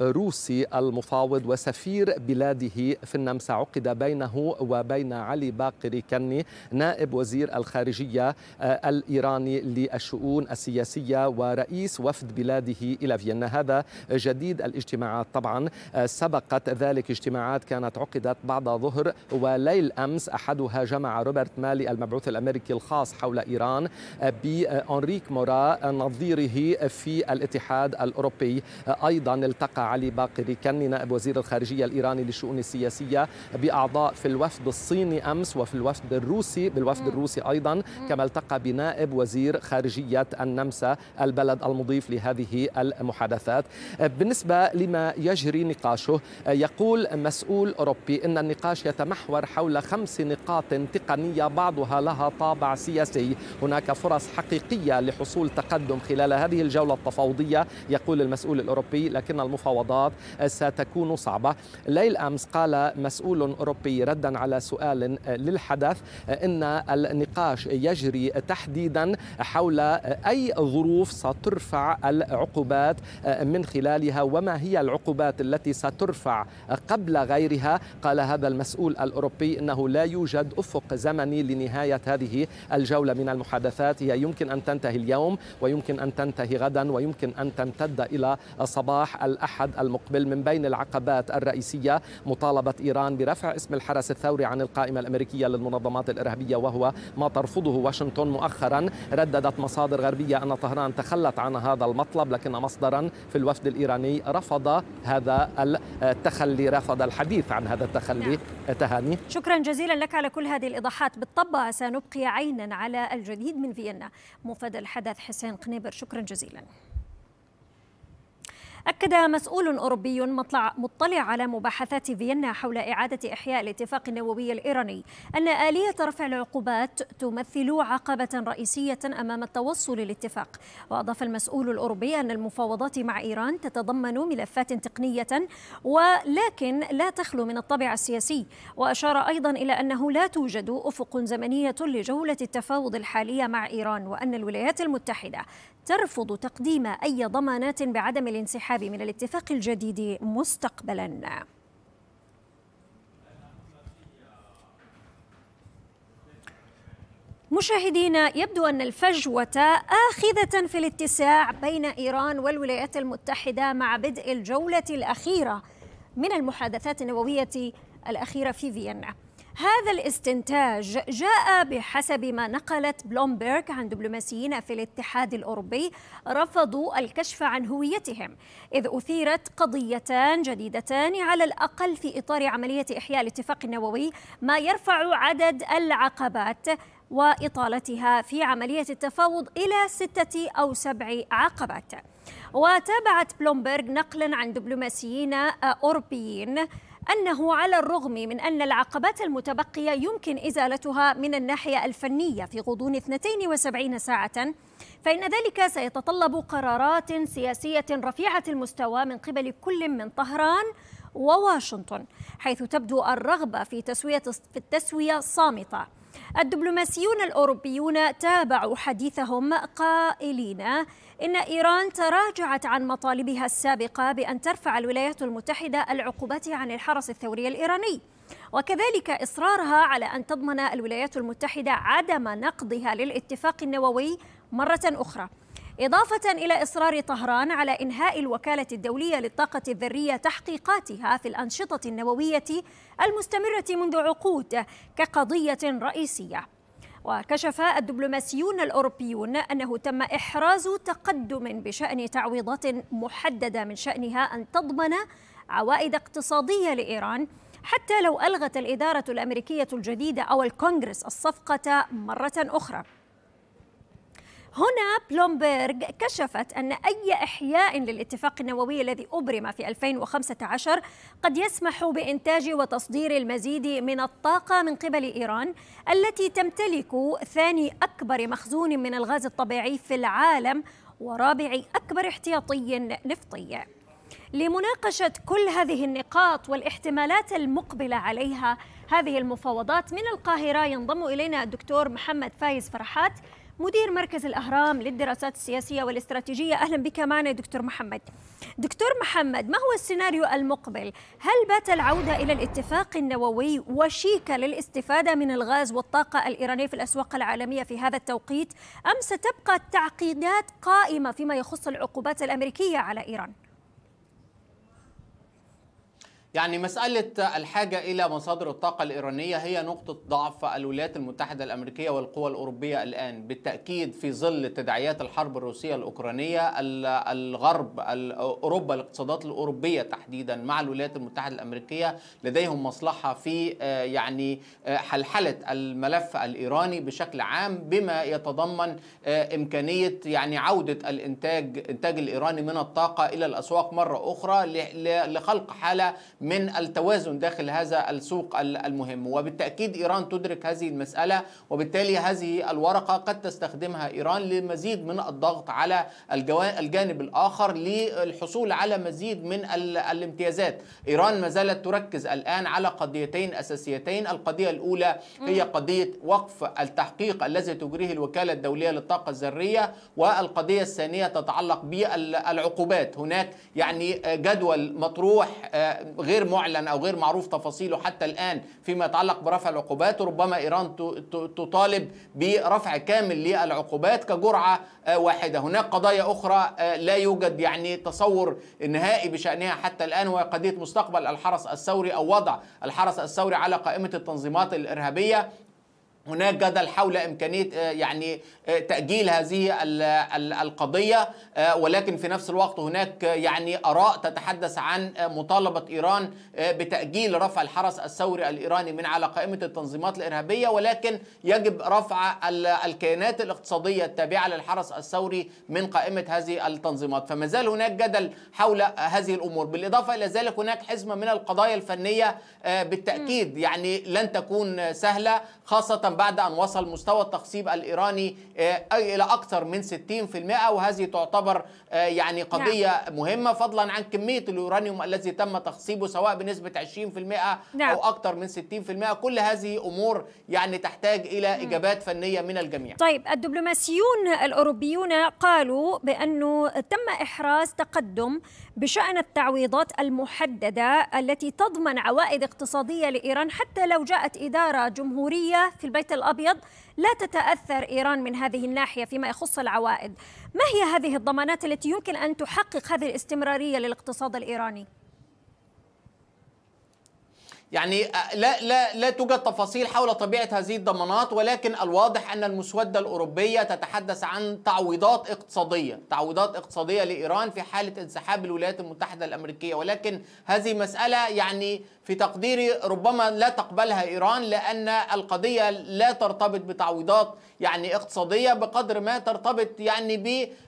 الروسي المفاوض وسفير بلاده في النمسا عقد بينه وبين علي باقري كني نائب وزير الخارجية الإيراني للشؤون السياسية السياسية ورئيس وفد بلاده إلى فيينا هذا جديد الاجتماعات طبعا آه، سبقت ذلك اجتماعات كانت عقدت بعد ظهر وليل أمس أحدها جمع روبرت مالي المبعوث الأمريكي الخاص حول إيران آه، بأنريك آه، مورا نظيره في الاتحاد الأوروبي أيضا التقى علي باقري كني نائب وزير الخارجية الإيراني للشؤون السياسية بأعضاء في الوفد الصيني أمس وفي الوفد الروسي بالوفد الروسي أيضا كما التقى بنائب وزير خارجية النمسا النمسا البلد المضيف لهذه المحادثات أه، بالنسبة لما يجري نقاشه أه، يقول مسؤول أوروبي أن النقاش يتمحور حول خمس نقاط تقنية بعضها لها طابع سياسي هناك فرص حقيقية لحصول تقدم خلال هذه الجولة التفاوضية يقول المسؤول الأوروبي لكن المفاوضات أه، ستكون صعبة ليل أمس قال مسؤول أوروبي ردا على سؤال للحدث أن النقاش يجري تحديدا حول أي ظروف سترفع العقوبات آه، من خلالها وما هي العقوبات التي سترفع آه، قبل غيرها قال هذا المسؤول الأوروبي أنه لا يوجد أفق زمني لنهاية هذه الجولة من المحادثات هي يمكن أن تنتهي اليوم ويمكن أن تنتهي غدا ويمكن أن تمتد إلى صباح الأحد المقبل من بين العقبات الرئيسية مطالبة إيران برفع اسم الحرس الثوري عن القائمة الأمريكية للمنظمات الإرهابية وهو ما ترفضه واشنطن مؤخرا رددت مصادر غربية أن طهران تخلت عن هذا المطلب لكن مصدرا في الوفد الإيراني رفض هذا التخلي رفض الحديث عن هذا التخلي نعم. تهاني شكرا جزيلا لك على كل هذه الإيضاحات بالطبع سنبقي عينا على الجديد من فيينا مفاد الحدث حسين قنيبر شكرا جزيلا أكد مسؤول أوروبي مطلع مطلع على مباحثات فيينا حول إعادة إحياء الاتفاق النووي الإيراني أن آلية رفع العقوبات تمثل عقبة رئيسية أمام التوصل للاتفاق وأضاف المسؤول الأوروبي أن المفاوضات مع إيران تتضمن ملفات تقنية ولكن لا تخلو من الطابع السياسي وأشار أيضا إلى أنه لا توجد أفق زمنية لجولة التفاوض الحالية مع إيران وأن الولايات المتحدة ترفض تقديم أي ضمانات بعدم الانسحاب الانسحاب من الاتفاق الجديد مستقبلا مشاهدينا يبدو أن الفجوة آخذة في الاتساع بين إيران والولايات المتحدة مع بدء الجولة الأخيرة من المحادثات النووية الأخيرة في فيينا هذا الاستنتاج جاء بحسب ما نقلت بلومبيرغ عن دبلوماسيين في الاتحاد الأوروبي رفضوا الكشف عن هويتهم إذ أثيرت قضيتان جديدتان على الأقل في إطار عملية إحياء الاتفاق النووي ما يرفع عدد العقبات وإطالتها في عملية التفاوض إلى ستة أو سبع عقبات وتابعت بلومبرغ نقلا عن دبلوماسيين أوروبيين أنه على الرغم من أن العقبات المتبقية يمكن إزالتها من الناحية الفنية في غضون 72 ساعة فإن ذلك سيتطلب قرارات سياسية رفيعة المستوى من قبل كل من طهران وواشنطن حيث تبدو الرغبة في تسوية في التسوية صامتة الدبلوماسيون الأوروبيون تابعوا حديثهم قائلين إن إيران تراجعت عن مطالبها السابقة بأن ترفع الولايات المتحدة العقوبات عن الحرس الثوري الإيراني وكذلك إصرارها على أن تضمن الولايات المتحدة عدم نقضها للاتفاق النووي مرة أخرى إضافة إلى إصرار طهران على إنهاء الوكالة الدولية للطاقة الذرية تحقيقاتها في الأنشطة النووية المستمرة منذ عقود كقضية رئيسية وكشف الدبلوماسيون الأوروبيون أنه تم إحراز تقدم بشأن تعويضات محددة من شأنها أن تضمن عوائد اقتصادية لإيران حتى لو ألغت الإدارة الأمريكية الجديدة أو الكونغرس الصفقة مرة أخرى هنا بلومبرغ كشفت أن أي إحياء للاتفاق النووي الذي أبرم في 2015 قد يسمح بإنتاج وتصدير المزيد من الطاقة من قبل إيران التي تمتلك ثاني أكبر مخزون من الغاز الطبيعي في العالم ورابع أكبر احتياطي نفطي لمناقشة كل هذه النقاط والاحتمالات المقبلة عليها هذه المفاوضات من القاهرة ينضم إلينا الدكتور محمد فايز فرحات مدير مركز الأهرام للدراسات السياسية والاستراتيجية أهلا بك معنا دكتور محمد دكتور محمد ما هو السيناريو المقبل؟ هل بات العودة إلى الاتفاق النووي وشيكة للاستفادة من الغاز والطاقة الإيرانية في الأسواق العالمية في هذا التوقيت؟ أم ستبقى التعقيدات قائمة فيما يخص العقوبات الأمريكية على إيران؟ يعني مسألة الحاجة إلى مصادر الطاقة الإيرانية هي نقطة ضعف الولايات المتحدة الأمريكية والقوى الأوروبية الآن بالتأكيد في ظل تداعيات الحرب الروسية الأوكرانية الغرب أوروبا الاقتصادات الأوروبية تحديدا مع الولايات المتحدة الأمريكية لديهم مصلحة في آه، يعني آه، حلحلة الملف الإيراني بشكل عام بما يتضمن آه، إمكانية يعني عودة الإنتاج إنتاج الإيراني من الطاقة إلى الأسواق مرة أخرى لخلق حالة من التوازن داخل هذا السوق المهم وبالتأكيد إيران تدرك هذه المسألة وبالتالي هذه الورقة قد تستخدمها إيران لمزيد من الضغط على الجانب الآخر للحصول على مزيد من الامتيازات إيران ما زالت تركز الآن على قضيتين أساسيتين القضية الأولى هي قضية وقف التحقيق الذي تجريه الوكالة الدولية للطاقة الذرية والقضية الثانية تتعلق بالعقوبات هناك يعني جدول مطروح غير آه، غير معلن أو غير معروف تفاصيله حتى الآن فيما يتعلق برفع العقوبات وربما إيران تطالب برفع كامل للعقوبات كجرعة آه، واحدة هناك قضايا أخرى آه، لا يوجد يعني تصور نهائي بشأنها حتى الآن وهي قضية مستقبل الحرس الثوري أو وضع الحرس الثوري على قائمة التنظيمات الإرهابية هناك جدل حول امكانيه آه، يعني آه، تاجيل هذه القضيه آه، ولكن في نفس الوقت هناك يعني اراء تتحدث عن مطالبه ايران بتاجيل رفع الحرس الثوري الايراني من على قائمه التنظيمات الارهابيه ولكن يجب رفع الكيانات الاقتصاديه التابعه للحرس الثوري من قائمه هذه التنظيمات فما زال هناك جدل حول هذه الامور بالاضافه الى ذلك هناك حزمه من القضايا الفنيه بالتاكيد يعني لن تكون سهله خاصه بعد أن وصل مستوى التخصيب الإيراني آه، إلى أكثر من 60% وهذه تعتبر آه، يعني نعم. قضية نعم. مهمة فضلا عن كمية اليورانيوم الذي تم تخصيبه سواء بنسبة 20% نعم. أو أكثر من 60% كل هذه أمور يعني تحتاج إلى إجابات فنية من الجميع طيب الدبلوماسيون الأوروبيون قالوا بأنه تم إحراز تقدم بشأن التعويضات المحددة التي تضمن عوائد اقتصادية لإيران حتى لو جاءت إدارة جمهورية في البيت الأبيض لا تتأثر إيران من هذه الناحية فيما يخص العوائد ما هي هذه الضمانات التي يمكن أن تحقق هذه الاستمرارية للاقتصاد الإيراني؟ يعني آه، لا لا لا توجد تفاصيل حول طبيعه هذه الضمانات ولكن الواضح ان المسوده الاوروبيه تتحدث عن تعويضات اقتصاديه، تعويضات اقتصاديه لايران في حاله انسحاب الولايات المتحده الامريكيه ولكن هذه مساله يعني في تقديري ربما لا تقبلها إيران لأن القضية لا ترتبط بتعويضات يعني اقتصادية بقدر ما ترتبط يعني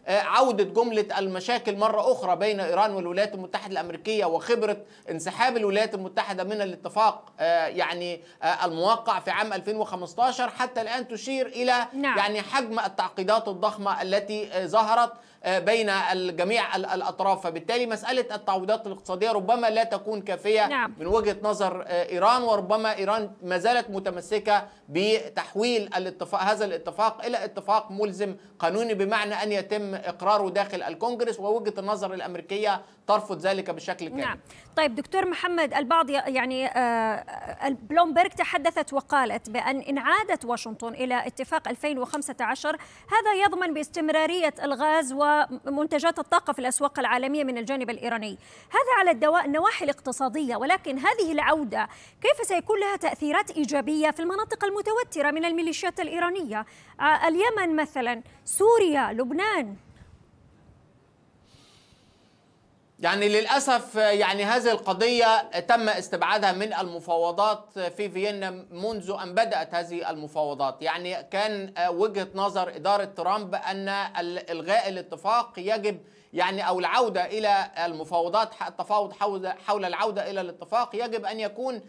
بعودة جملة المشاكل مرة أخرى بين إيران والولايات المتحدة الأمريكية وخبرة انسحاب الولايات المتحدة من الاتفاق آه، يعني آه، الموقع في عام 2015 حتى الآن تشير إلى نعم. يعني حجم التعقيدات الضخمة التي آه، ظهرت بين جميع الأطراف فبالتالي مسألة التعويضات الاقتصادية ربما لا تكون كافية نعم. من وجهة نظر آه، إيران وربما إيران ما زالت متمسكة بتحويل الاتفاق هذا الاتفاق إلى اتفاق ملزم قانوني بمعنى أن يتم إقراره داخل الكونجرس ووجهة النظر الأمريكية ترفض ذلك بشكل كامل نعم. طيب دكتور محمد البعض يعني آه، آه، بلومبرغ تحدثت وقالت بأن إن عادت واشنطن إلى اتفاق 2015 هذا يضمن باستمرارية الغاز و ومنتجات الطاقة في الأسواق العالمية من الجانب الإيراني هذا على الدواء النواحي الاقتصادية ولكن هذه العودة كيف سيكون لها تأثيرات إيجابية في المناطق المتوترة من الميليشيات الإيرانية آه، اليمن مثلا سوريا لبنان يعني للأسف يعني هذه القضية تم استبعادها من المفاوضات في فيينا منذ أن بدأت هذه المفاوضات يعني كان آه، وجهة نظر إدارة ترامب أن إلغاء الاتفاق يجب يعني أو العودة إلى المفاوضات التفاوض حول العودة إلى الاتفاق يجب أن يكون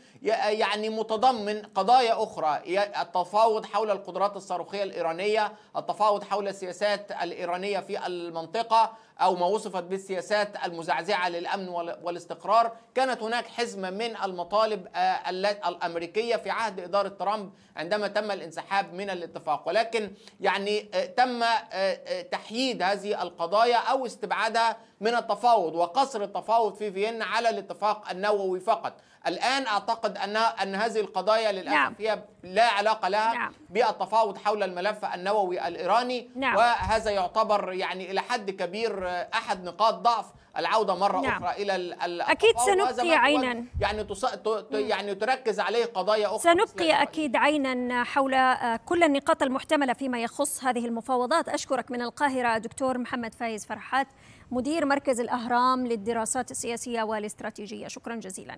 يعني متضمن قضايا أخرى التفاوض حول القدرات الصاروخية الإيرانية التفاوض حول السياسات الإيرانية في المنطقة أو ما وصفت بالسياسات المزعزعة للأمن والاستقرار كانت هناك حزمة من المطالب آه، الأمريكية في عهد إدارة ترامب عندما تم الانسحاب من الاتفاق ولكن يعني آه، تم آه، تحييد هذه القضايا أو استبعادها من التفاوض وقصر التفاوض في فيينا على الاتفاق النووي فقط الآن أعتقد أن أن هذه القضايا للأسف نعم. هي لا علاقة لها نعم. بالتفاوض حول الملف النووي الإيراني نعم. وهذا يعتبر يعني إلى حد كبير أحد نقاط ضعف العودة مرة نعم. أخرى إلى التفاوض أكيد سنبقي عينا يعني تص... ت... يعني تركز عليه قضايا أخرى سنبقي أكيد عينا حول آه، كل النقاط المحتملة فيما يخص هذه المفاوضات أشكرك من القاهرة دكتور محمد فايز فرحات مدير مركز الأهرام للدراسات السياسية والاستراتيجية شكرا جزيلا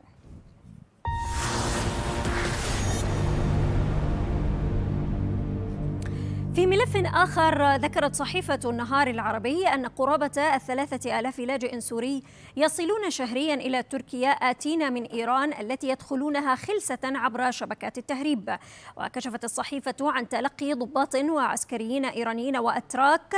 في ملف آخر ذكرت صحيفة النهار العربي أن قرابة الثلاثة آلاف لاجئ سوري يصلون شهريا إلى تركيا آتين من إيران التي يدخلونها خلسة عبر شبكات التهريب وكشفت الصحيفة عن تلقي ضباط وعسكريين إيرانيين وأتراك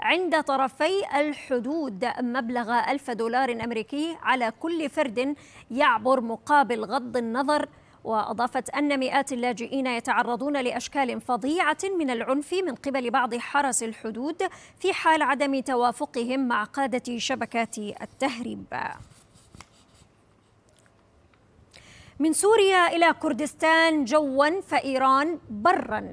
عند طرفي الحدود مبلغ ألف دولار أمريكي على كل فرد يعبر مقابل غض النظر وأضافت أن مئات اللاجئين يتعرضون لأشكال فظيعة من العنف من قبل بعض حرس الحدود في حال عدم توافقهم مع قادة شبكات التهريب من سوريا إلى كردستان جوا فإيران برا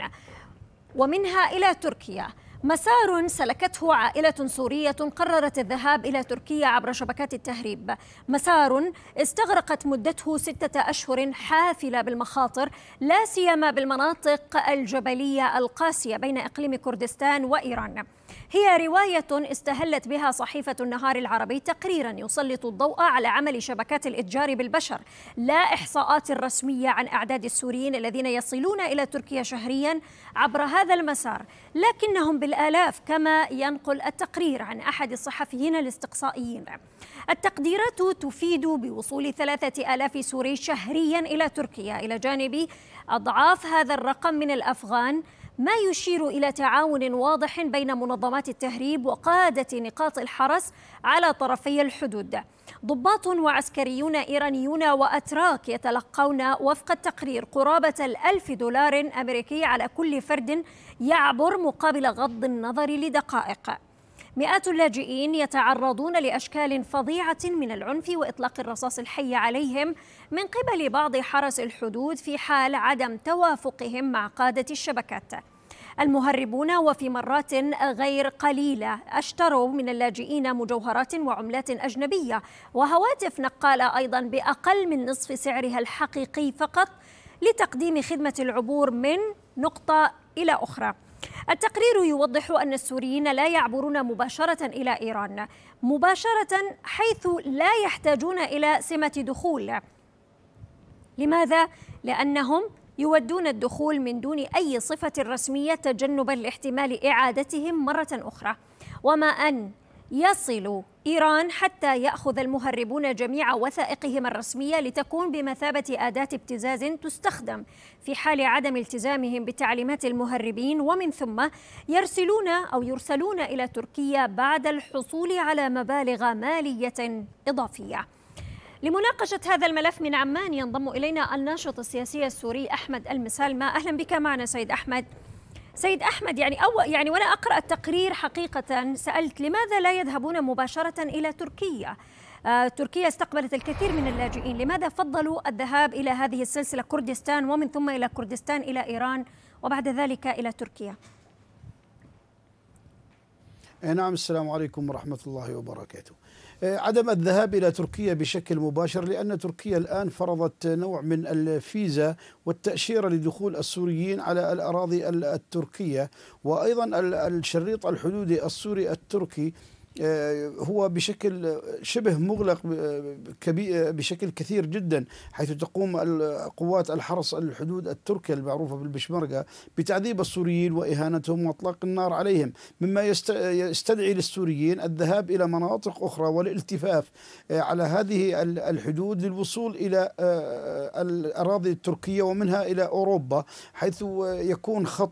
ومنها إلى تركيا مسار سلكته عائلة سورية قررت الذهاب إلى تركيا عبر شبكات التهريب مسار استغرقت مدته ستة أشهر حافلة بالمخاطر لا سيما بالمناطق الجبلية القاسية بين إقليم كردستان وإيران هي رواية استهلت بها صحيفة النهار العربي تقريرا يسلط الضوء على عمل شبكات الإتجار بالبشر لا إحصاءات رسمية عن أعداد السوريين الذين يصلون إلى تركيا شهريا عبر هذا المسار لكنهم بالآلاف كما ينقل التقرير عن أحد الصحفيين الاستقصائيين التقديرات تفيد بوصول ثلاثة آلاف سوري شهريا إلى تركيا إلى جانب أضعاف هذا الرقم من الأفغان ما يشير إلى تعاون واضح بين منظمات التهريب وقادة نقاط الحرس على طرفي الحدود ضباط وعسكريون إيرانيون وأتراك يتلقون وفق التقرير قرابة الألف دولار أمريكي على كل فرد يعبر مقابل غض النظر لدقائق مئات اللاجئين يتعرضون لاشكال فظيعه من العنف واطلاق الرصاص الحي عليهم من قبل بعض حرس الحدود في حال عدم توافقهم مع قاده الشبكات المهربون وفي مرات غير قليلة اشتروا من اللاجئين مجوهرات وعملات أجنبية وهواتف نقالة أيضا بأقل من نصف سعرها الحقيقي فقط لتقديم خدمة العبور من نقطة إلى أخرى التقرير يوضح أن السوريين لا يعبرون مباشرة إلى إيران مباشرة حيث لا يحتاجون إلى سمة دخول لماذا؟ لأنهم يودون الدخول من دون أي صفة رسمية تجنبا لاحتمال إعادتهم مرة أخرى وما أن يصل إيران حتى يأخذ المهربون جميع وثائقهم الرسمية لتكون بمثابة أداة ابتزاز تستخدم في حال عدم التزامهم بتعليمات المهربين ومن ثم يرسلون أو يرسلون إلى تركيا بعد الحصول على مبالغ مالية إضافية لمناقشة هذا الملف من عمان ينضم إلينا الناشط السياسي السوري أحمد المسالمة أهلا بك معنا سيد أحمد سيد أحمد يعني أو يعني وأنا أقرأ التقرير حقيقة سألت لماذا لا يذهبون مباشرة إلى تركيا آه، تركيا استقبلت الكثير من اللاجئين لماذا فضلوا الذهاب إلى هذه السلسلة كردستان ومن ثم إلى كردستان إلى إيران وبعد ذلك إلى تركيا نعم السلام عليكم ورحمة الله وبركاته آه، عدم الذهاب الى تركيا بشكل مباشر لان تركيا الان فرضت نوع من الفيزا والتاشيره لدخول السوريين على الاراضي التركيه وايضا الشريط الحدودي السوري التركي آه، هو بشكل شبه مغلق آه، بشكل كثير جدا حيث تقوم قوات الحرس الحدود التركية المعروفة بالبشمركة بتعذيب السوريين وإهانتهم وإطلاق النار عليهم مما يستدعي للسوريين الذهاب إلى مناطق أخرى والالتفاف آه، على هذه الحدود للوصول إلى الأراضي التركية ومنها إلى أوروبا حيث يكون خط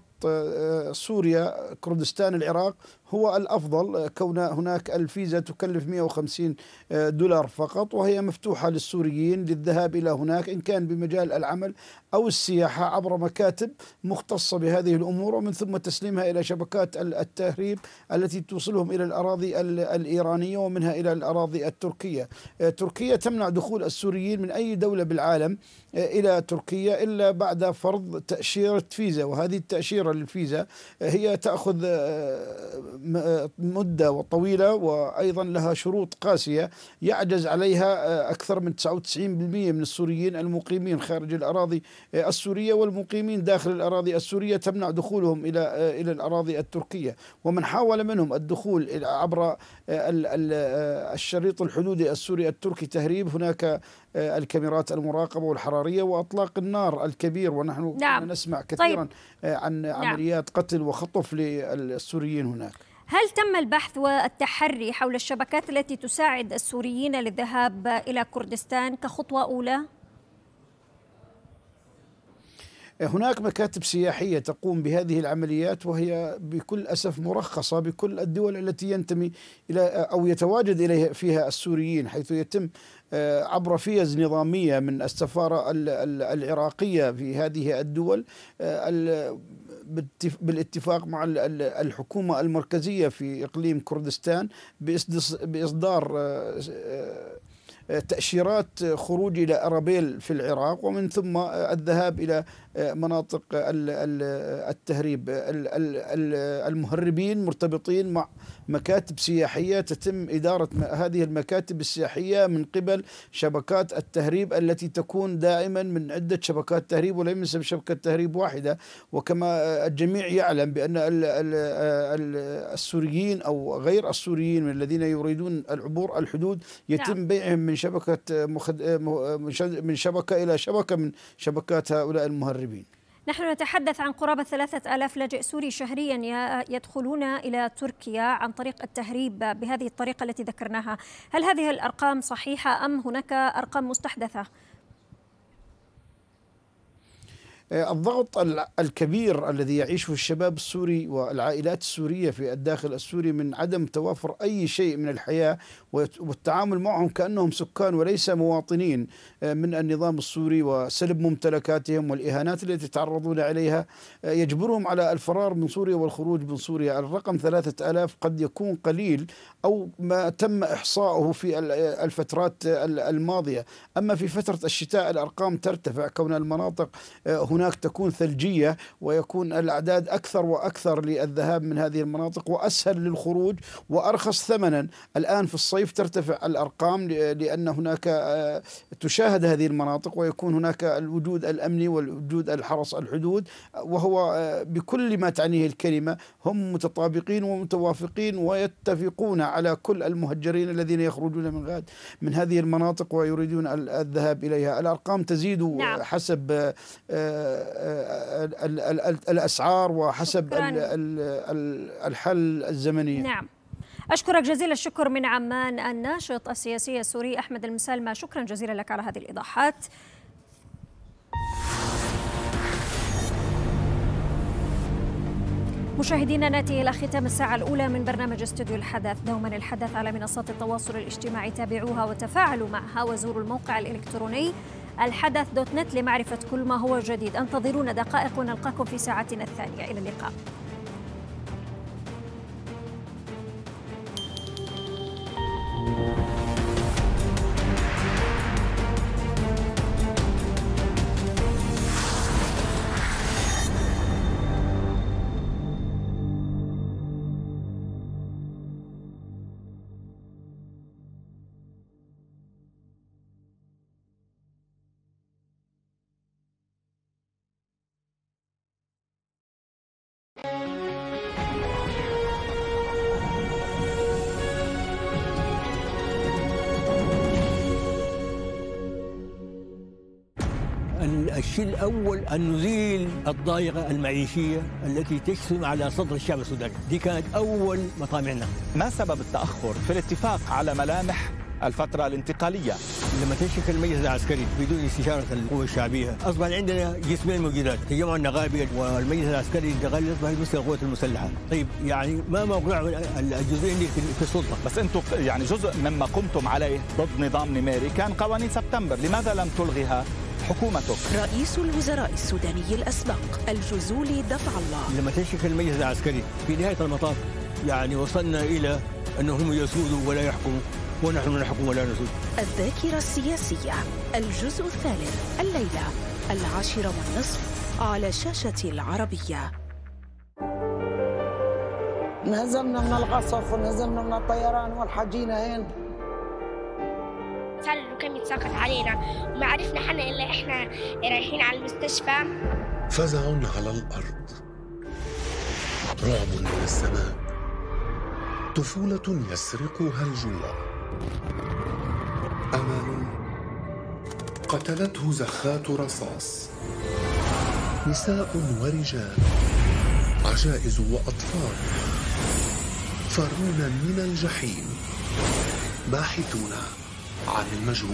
سوريا كردستان العراق هو الأفضل كون هناك الفيزا تكلف 150 آه، دولار فقط وهي مفتوحة للسوريين للذهاب إلى هناك إن كان بمجال العمل أو السياحة عبر مكاتب مختصة بهذه الأمور ومن ثم تسليمها إلى شبكات التهريب التي توصلهم إلى الأراضي الإيرانية ومنها إلى الأراضي التركية آه، تركيا تمنع دخول السوريين من أي دولة بالعالم آه، إلى تركيا إلا بعد فرض تأشيرة فيزا وهذه التأشيرة للفيزا هي تأخذ آه، مدة وطويله وأيضا لها شروط قاسية يعجز عليها آه، أكثر من 99% من السوريين المقيمين خارج الأراضي آه، السورية والمقيمين داخل الأراضي السورية تمنع دخولهم إلى إلى الأراضي التركية ومن حاول منهم الدخول عبر الشريط الحدودي السوري التركي تهريب هناك الكاميرات المراقبة والحرارية وأطلاق النار الكبير ونحن نعم. نسمع طيب. كثيرا طيب. عن نعم. عمليات نعم. قتل وخطف للسوريين هناك هل تم البحث والتحري حول الشبكات التي تساعد السوريين للذهاب إلى كردستان كخطوة أولى؟ هناك مكاتب سياحية تقوم بهذه العمليات وهي بكل أسف مرخصة بكل الدول التي ينتمي إلى أو يتواجد إليها فيها السوريين حيث يتم آه، عبر فيز نظامية من السفارة العراقية في هذه الدول آه، بالاتفاق مع الحكومة المركزية في إقليم كردستان بإصدار آه، آه، تأشيرات خروج إلى أرابيل في العراق ومن ثم آه، الذهاب إلى مناطق التهريب المهربين مرتبطين مع مكاتب سياحيه تتم اداره هذه المكاتب السياحيه من قبل شبكات التهريب التي تكون دائما من عده شبكات تهريب وليس شبكه تهريب واحده وكما الجميع يعلم بان السوريين او غير السوريين من الذين يريدون العبور الحدود يتم نعم. بيعهم من شبكه من شبكه الى شبكه من شبكات هؤلاء المهربين المهربين نحن نتحدث عن قرابة ثلاثة آلاف لاجئ سوري شهريا يدخلون إلى تركيا عن طريق التهريب بهذه الطريقة التي ذكرناها هل هذه الأرقام صحيحة أم هناك أرقام مستحدثة؟ آه، الضغط الكبير الذي يعيشه الشباب السوري والعائلات السورية في الداخل السوري من عدم توافر أي شيء من الحياة والتعامل معهم كأنهم سكان وليس مواطنين آه، من النظام السوري وسلب ممتلكاتهم والإهانات التي يتعرضون عليها آه، يجبرهم على الفرار من سوريا والخروج من سوريا الرقم ثلاثة ألاف قد يكون قليل أو ما تم إحصاؤه في آه، الفترات الماضية أما في فترة الشتاء الأرقام ترتفع كون المناطق هناك تكون ثلجية ويكون الأعداد أكثر وأكثر للذهاب من هذه المناطق وأسهل للخروج وأرخص ثمنا الآن في الصيف الصيف ترتفع الأرقام لأن هناك آه، تشاهد هذه المناطق ويكون هناك الوجود الأمني والوجود الحرس الحدود وهو آه، بكل ما تعنيه الكلمة هم متطابقين ومتوافقين ويتفقون على كل المهجرين الذين يخرجون من غاد من هذه المناطق ويريدون الذهاب إليها الأرقام تزيد نعم. حسب آه، الأسعار وحسب الحل الزمنية نعم أشكرك جزيل الشكر من عمان الناشط السياسي السوري أحمد المسالمة شكرا جزيلا لك على هذه الإيضاحات مشاهدينا ناتي الى ختام الساعه الاولى من برنامج استوديو الحدث دوما الحدث على منصات التواصل الاجتماعي تابعوها وتفاعلوا معها وزوروا الموقع الالكتروني الحدث دوت نت لمعرفه كل ما هو جديد انتظرونا دقائق ونلقاكم في ساعتنا الثانيه الى اللقاء Thank you. الشيء الأول أن نزيل الضائقة المعيشية التي تجثم على صدر الشعب السوداني دي كانت أول مطامعنا ما سبب التأخر في الاتفاق على ملامح الفترة الانتقالية لما تشكل المجلس العسكري بدون استشارة القوى الشعبية أصبح عندنا جسمين موجودات تجمع النقابي والمجلس العسكري الانتقالي أصبح مثل القوات المسلحة طيب يعني ما موقع الجزئين دي في السلطة بس أنتم يعني جزء مما قمتم عليه ضد نظام نميري كان قوانين سبتمبر لماذا لم تلغيها حكومته رئيس الوزراء السوداني الأسبق الجزولي دفع الله لما في المجلس العسكري في نهاية المطاف يعني وصلنا إلى أنهم يسودوا ولا يحكموا ونحن نحكم ولا نسود الذاكرة السياسية الجزء الثالث الليلة العاشرة والنصف على شاشة العربية نهزمنا من القصف ونهزمنا من الطيران والحجينة هين اتسلل وكم يتساقط علينا وما عرفنا حنا إلا إحنا رايحين على المستشفى فزع على الأرض رعب من السماء طفولة يسرقها الجوع أمل قتلته زخات رصاص نساء ورجال عجائز وأطفال فارون من الجحيم باحثون 关于《迷雾》。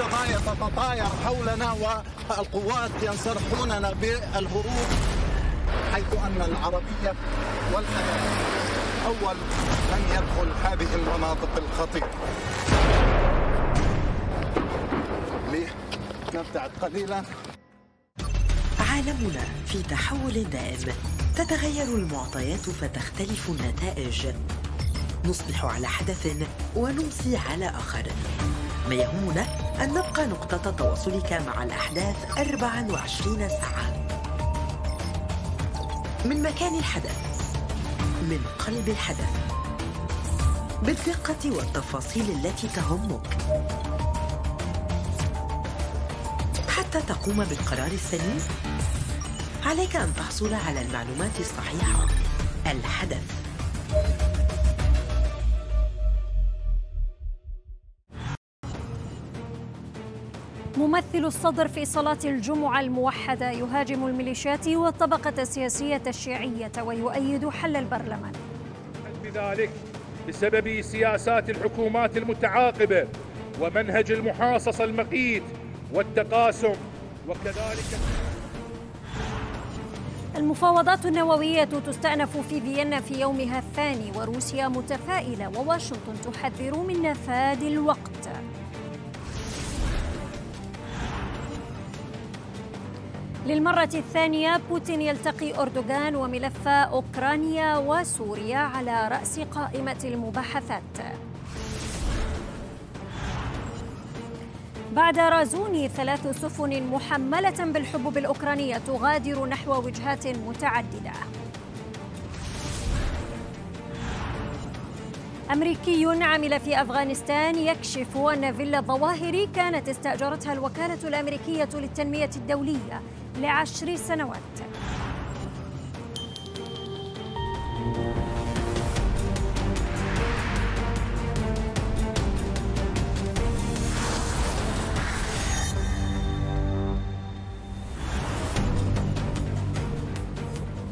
الشظايا تتطاير حولنا والقوات ينصرفوننا بالهروب حيث أن العربية والحياة أول من يدخل هذه المناطق الخطيرة لنبتعد قليلا عالمنا في تحول دائم تتغير المعطيات فتختلف النتائج نصبح على حدث ونمسي على آخر ما يهمنا أن نبقى نقطة تواصلك مع الأحداث 24 ساعة من مكان الحدث من قلب الحدث بالدقة والتفاصيل التي تهمك حتى تقوم بالقرار السليم عليك أن تحصل على المعلومات الصحيحة الحدث ممثل الصدر في صلاة الجمعة الموحدة يهاجم الميليشيات والطبقة السياسية الشيعية ويؤيد حل البرلمان بذلك بسبب سياسات الحكومات المتعاقبة ومنهج المحاصصة المقيت والتقاسم وكذلك المفاوضات النووية تستأنف في فيينا في يومها الثاني وروسيا متفائلة وواشنطن تحذر من نفاد الوقت للمرة الثانية بوتين يلتقي أردوغان وملف أوكرانيا وسوريا على رأس قائمة المباحثات بعد رازوني ثلاث سفن محملة بالحبوب الأوكرانية تغادر نحو وجهات متعددة أمريكي عمل في أفغانستان يكشف أن فيلا الظواهري كانت استأجرتها الوكالة الأمريكية للتنمية الدولية لعشر سنوات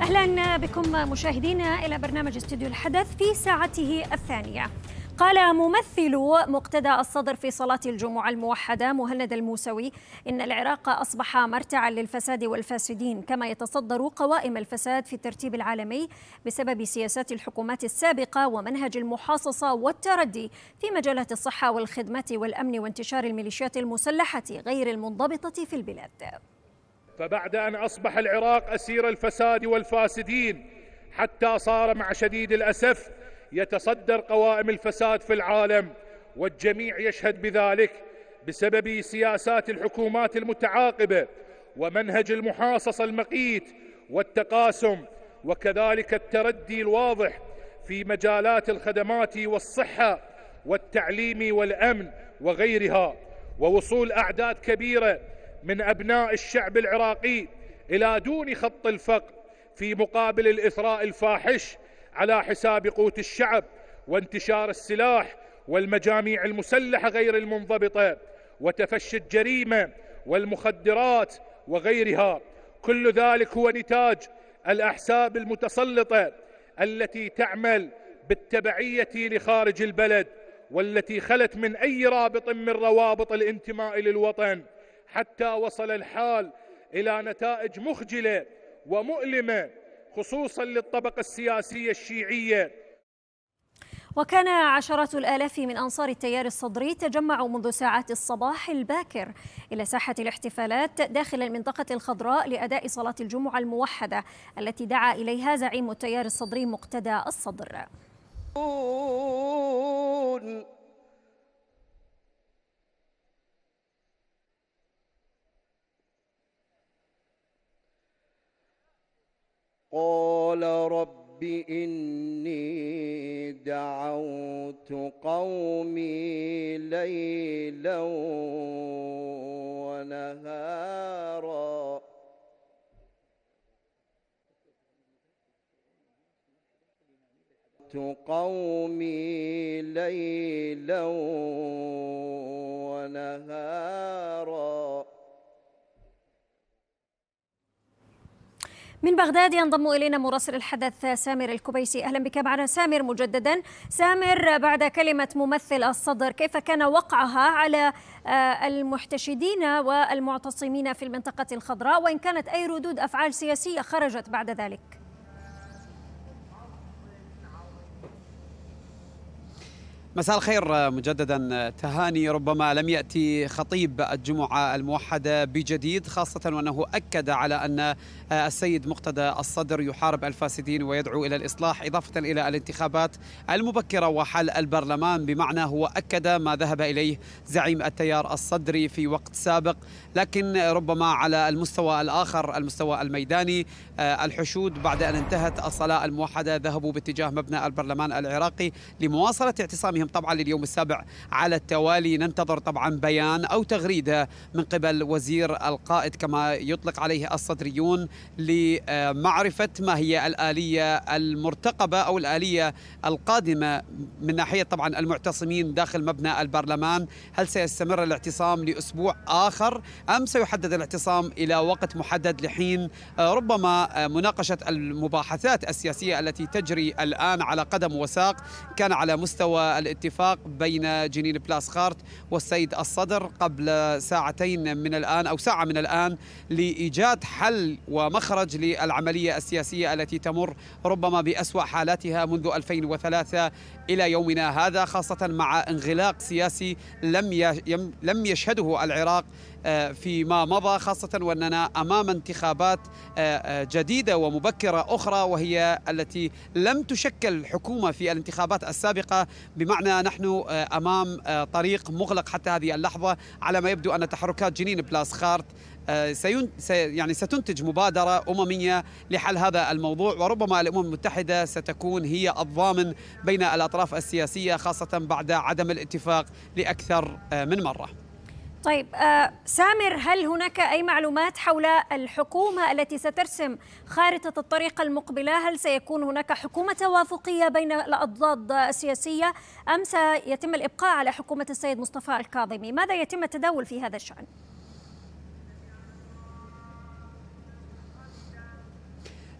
اهلا بكم مشاهدينا الى برنامج استوديو الحدث في ساعته الثانيه قال ممثل مقتدى الصدر في صلاة الجمعة الموحدة مهند الموسوي إن العراق أصبح مرتعا للفساد والفاسدين كما يتصدر قوائم الفساد في الترتيب العالمي بسبب سياسات الحكومات السابقة ومنهج المحاصصة والتردي في مجالات الصحة والخدمات والأمن وانتشار الميليشيات المسلحة غير المنضبطة في البلاد فبعد أن أصبح العراق أسير الفساد والفاسدين حتى صار مع شديد الأسف يتصدر قوائم الفساد في العالم والجميع يشهد بذلك بسبب سياسات الحكومات المتعاقبة ومنهج المحاصصة المقيت والتقاسم وكذلك التردي الواضح في مجالات الخدمات والصحة والتعليم والأمن وغيرها ووصول أعداد كبيرة من أبناء الشعب العراقي إلى دون خط الفقر في مقابل الإثراء الفاحش على حساب قوت الشعب وانتشار السلاح والمجاميع المسلحة غير المنضبطة وتفشي الجريمة والمخدرات وغيرها كل ذلك هو نتاج الأحساب المتسلطة التي تعمل بالتبعية لخارج البلد والتي خلت من أي رابط من روابط الانتماء للوطن حتى وصل الحال إلى نتائج مخجلة ومؤلمة خصوصا للطبقة السياسية الشيعية وكان عشرات الآلاف من أنصار التيار الصدري تجمعوا منذ ساعات الصباح الباكر إلى ساحة الاحتفالات داخل المنطقة الخضراء لأداء صلاة الجمعة الموحدة التي دعا إليها زعيم التيار الصدري مقتدى الصدر قال رب إني دعوت قومي ليلا ونهارا قومي ليلا ونهارا من بغداد ينضم إلينا مراسل الحدث سامر الكبيسي أهلا بك معنا سامر مجددا سامر بعد كلمة ممثل الصدر كيف كان وقعها على آه، المحتشدين والمعتصمين في المنطقة الخضراء وإن كانت أي ردود أفعال سياسية خرجت بعد ذلك؟ مساء الخير مجددا تهاني ربما لم ياتي خطيب الجمعه الموحده بجديد خاصه وانه اكد على ان السيد مقتدى الصدر يحارب الفاسدين ويدعو الى الاصلاح اضافه الى الانتخابات المبكره وحل البرلمان بمعنى هو اكد ما ذهب اليه زعيم التيار الصدري في وقت سابق لكن ربما على المستوى الاخر المستوى الميداني آه، الحشود بعد ان انتهت الصلاه الموحده ذهبوا باتجاه مبنى البرلمان العراقي لمواصله اعتصامهم تقييم طبعا لليوم السابع على التوالي ننتظر طبعا بيان أو تغريدة من قبل وزير القائد كما يطلق عليه الصدريون لمعرفة ما هي الآلية المرتقبة أو الآلية القادمة من ناحية طبعا المعتصمين داخل مبنى البرلمان هل سيستمر الاعتصام لأسبوع آخر أم سيحدد الاعتصام إلى وقت محدد لحين ربما مناقشة المباحثات السياسية التي تجري الآن على قدم وساق كان على مستوى اتفاق بين جنين بلاس خارت والسيد الصدر قبل ساعتين من الآن أو ساعة من الآن لإيجاد حل ومخرج للعملية السياسية التي تمر ربما بأسوأ حالاتها منذ 2003 إلى يومنا هذا خاصة مع انغلاق سياسي لم لم يشهده العراق آه، فيما مضى خاصة وأننا أمام انتخابات آه، آه، جديدة ومبكرة أخرى وهي التي لم تشكل حكومة في الانتخابات السابقة بمعنى نحن أمام طريق مغلق حتى هذه اللحظة على ما يبدو أن تحركات جنين بلاس خارت سين يعني ستنتج مبادرة أممية لحل هذا الموضوع وربما الأمم المتحدة ستكون هي الضامن بين الأطراف السياسية خاصة بعد عدم الاتفاق لأكثر من مرة طيب آه، سامر هل هناك أي معلومات حول الحكومة التي سترسم خارطة الطريق المقبلة هل سيكون هناك حكومة توافقية بين الأضداد السياسية أم سيتم الإبقاء على حكومة السيد مصطفى الكاظمي ماذا يتم التداول في هذا الشأن؟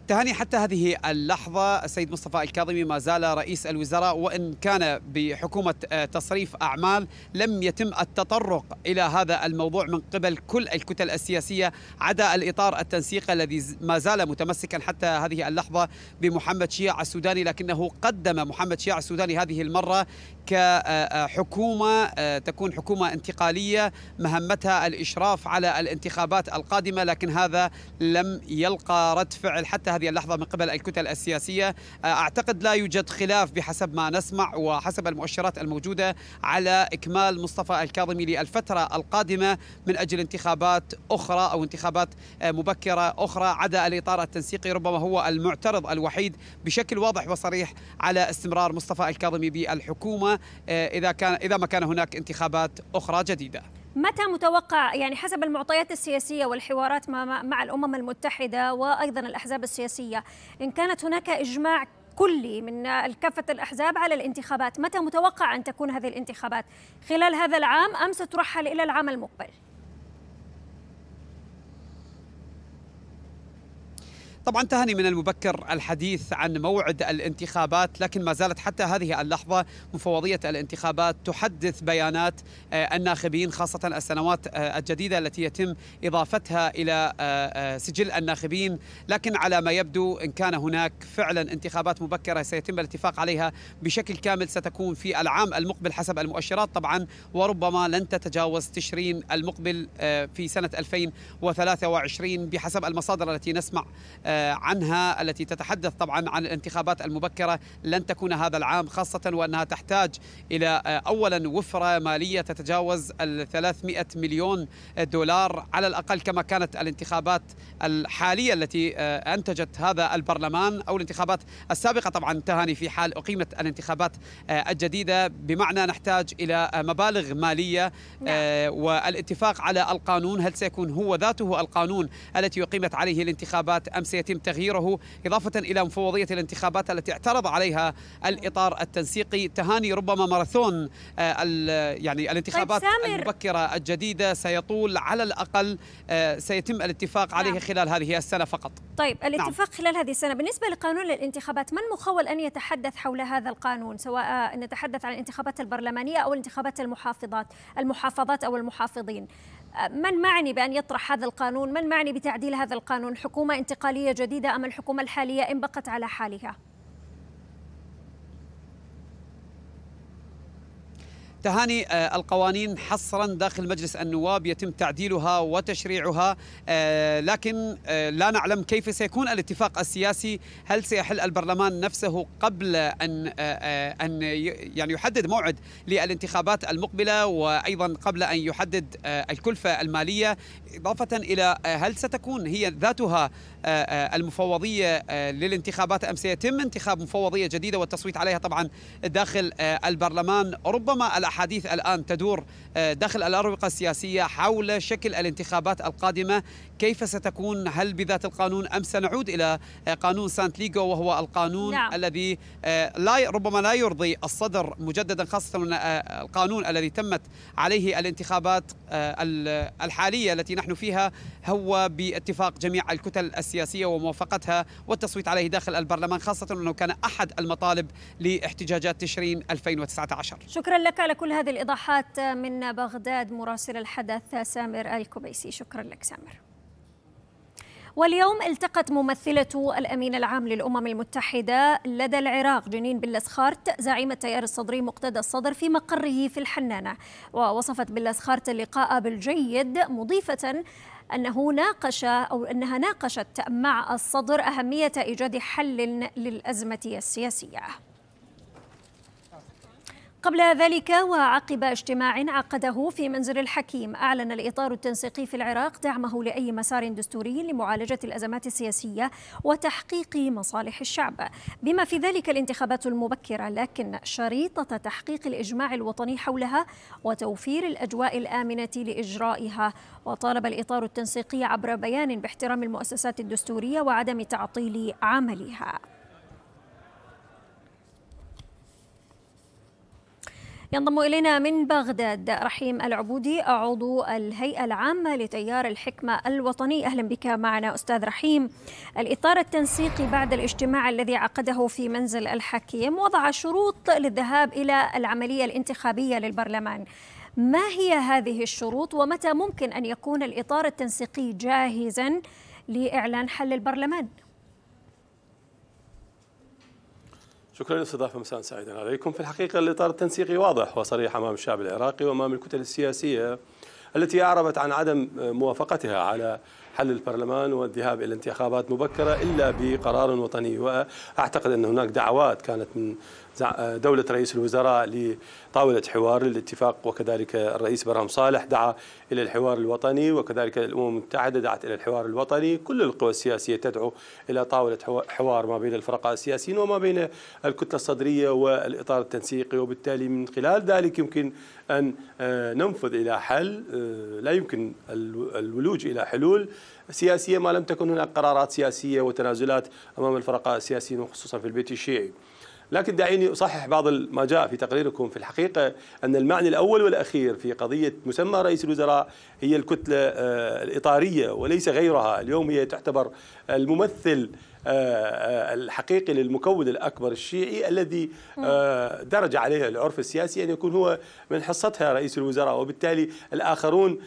تهاني حتى هذه اللحظة السيد مصطفى الكاظمي ما زال رئيس الوزراء وإن كان بحكومة آه، تصريف أعمال لم يتم التطرق إلى هذا الموضوع من قبل كل الكتل السياسية عدا الإطار التنسيقي الذي ما زال متمسكا حتى هذه اللحظة بمحمد شيع السوداني لكنه قدم محمد شيع السوداني هذه المرة كحكومة آه، آه، تكون حكومة انتقالية مهمتها الإشراف على الانتخابات القادمة لكن هذا لم يلقى رد فعل حتى هذه اللحظة من قبل الكتل السياسية آه، أعتقد لا يوجد خلاف بحسب ما نسمع وحسب المؤشرات الموجودة على إكمال مصطفى الكاظمي للفترة القادمة من أجل انتخابات أخرى أو انتخابات آه، مبكرة أخرى عدا الإطار التنسيقي ربما هو المعترض الوحيد بشكل واضح وصريح على استمرار مصطفى الكاظمي بالحكومة آه، إذا كان إذا ما كان هناك انتخابات أخرى جديدة متى متوقع يعني حسب المعطيات السياسية والحوارات مع الأمم المتحدة وأيضا الأحزاب السياسية إن كانت هناك إجماع كلي من كافة الأحزاب على الانتخابات متى متوقع أن تكون هذه الانتخابات خلال هذا العام أم سترحل إلى العام المقبل؟ طبعا تهني من المبكر الحديث عن موعد الانتخابات لكن ما زالت حتى هذه اللحظة مفوضية الانتخابات تحدث بيانات آه، الناخبين خاصة السنوات آه، الجديدة التي يتم إضافتها إلى آه، سجل الناخبين لكن على ما يبدو إن كان هناك فعلا انتخابات مبكرة سيتم الاتفاق عليها بشكل كامل ستكون في العام المقبل حسب المؤشرات طبعا وربما لن تتجاوز تشرين المقبل في سنة 2023 بحسب المصادر التي نسمع آه، عنها التي تتحدث طبعا عن الانتخابات المبكرة لن تكون هذا العام خاصة وأنها تحتاج إلى آه، أولا وفرة مالية تتجاوز ال 300 مليون دولار على الأقل كما كانت الانتخابات الحالية التي آه، أنتجت هذا البرلمان أو الانتخابات السابقة طبعا تهاني في حال أقيمت الانتخابات الجديدة بمعنى نحتاج إلى مبالغ مالية نعم. والاتفاق على القانون هل سيكون هو ذاته القانون التي أقيمت عليه الانتخابات أم سيتم يتم تغييره إضافة إلى مفوضية الانتخابات التي اعترض عليها الإطار التنسيقي تهاني ربما ماراثون آه، يعني طيب، الانتخابات طيب المبكرة الجديدة سيطول على الأقل آه، سيتم الاتفاق نعم. عليه خلال هذه السنة فقط طيب نعم. الاتفاق نعم. خلال هذه السنة بالنسبة لقانون الانتخابات من مخول أن يتحدث حول هذا القانون سواء نتحدث عن الانتخابات البرلمانية أو الانتخابات المحافظات المحافظات أو المحافظين من معني بأن يطرح هذا القانون من معني بتعديل هذا القانون حكومة انتقالية جديدة أم الحكومة الحالية إن بقت على حالها تهاني آه، القوانين حصرا داخل مجلس النواب يتم تعديلها وتشريعها آه، لكن آه، لا نعلم كيف سيكون الاتفاق السياسي هل سيحل البرلمان نفسه قبل ان ان يعني يحدد موعد للانتخابات المقبله وايضا قبل ان يحدد الكلفه الماليه اضافه الى هل ستكون هي ذاتها المفوضيه للانتخابات ام سيتم انتخاب مفوضيه جديده والتصويت عليها طبعا داخل البرلمان ربما الأحد الاحاديث الآن تدور آه، داخل الأروقة السياسية حول شكل الانتخابات القادمة كيف ستكون هل بذات القانون أم سنعود إلى آه، قانون سانت ليغو وهو القانون نعم. الذي آه، لا ربما لا يرضي الصدر مجددا خاصة القانون الذي تمت عليه الانتخابات الحالية التي نحن فيها هو باتفاق جميع الكتل السياسية وموافقتها والتصويت عليه داخل البرلمان خاصة أنه كان أحد المطالب لاحتجاجات تشرين 2019 شكرا لك كل هذه الإيضاحات من بغداد مراسل الحدث سامر الكبيسي شكرا لك سامر واليوم التقت ممثلة الأمين العام للأمم المتحدة لدى العراق جنين بلسخارت زعيم التيار الصدري مقتدى الصدر في مقره في الحنانة ووصفت بلسخارت اللقاء بالجيد مضيفة أنه ناقش أو أنها ناقشت مع الصدر أهمية إيجاد حل للأزمة السياسية قبل ذلك وعقب اجتماع عقده في منزل الحكيم أعلن الإطار التنسيقي في العراق دعمه لأي مسار دستوري لمعالجة الأزمات السياسية وتحقيق مصالح الشعب بما في ذلك الانتخابات المبكرة لكن شريطة تحقيق الإجماع الوطني حولها وتوفير الأجواء الآمنة لإجرائها وطالب الإطار التنسيقي عبر بيان باحترام المؤسسات الدستورية وعدم تعطيل عملها ينضم إلينا من بغداد رحيم العبودي عضو الهيئة العامة لتيار الحكمة الوطني أهلا بك معنا أستاذ رحيم الإطار التنسيقي بعد الاجتماع الذي عقده في منزل الحكيم وضع شروط للذهاب إلى العملية الانتخابية للبرلمان ما هي هذه الشروط ومتى ممكن أن يكون الإطار التنسيقي جاهزا لإعلان حل البرلمان؟ شكرا للاستضافة مساء سعيدا عليكم في الحقيقة الإطار التنسيقي واضح وصريح أمام الشعب العراقي وأمام الكتل السياسية التي أعربت عن عدم موافقتها على حل البرلمان والذهاب الى انتخابات مبكره الا بقرار وطني واعتقد ان هناك دعوات كانت من دولة رئيس الوزراء لطاولة حوار للاتفاق وكذلك الرئيس برهم صالح دعا إلى الحوار الوطني وكذلك الأمم المتحدة دعت إلى الحوار الوطني كل القوى السياسية تدعو إلى طاولة حوار ما بين الفرقاء السياسيين وما بين الكتلة الصدرية والإطار التنسيقي وبالتالي من خلال ذلك يمكن أن آه، ننفذ إلى حل آه، لا يمكن الولوج إلى حلول سياسية ما لم تكن هناك قرارات سياسية وتنازلات أمام الفرقاء السياسيين وخصوصا في البيت الشيعي لكن دعيني أصحح بعض ما جاء في تقريركم في الحقيقة أن المعنى الأول والأخير في قضية مسمى رئيس الوزراء هي الكتلة آه، الإطارية وليس غيرها اليوم هي تعتبر الممثل آه، آه، الحقيقي للمكون الأكبر الشيعي الذي آه، درج عليه العرف السياسي أن يكون هو من حصتها رئيس الوزراء وبالتالي الآخرون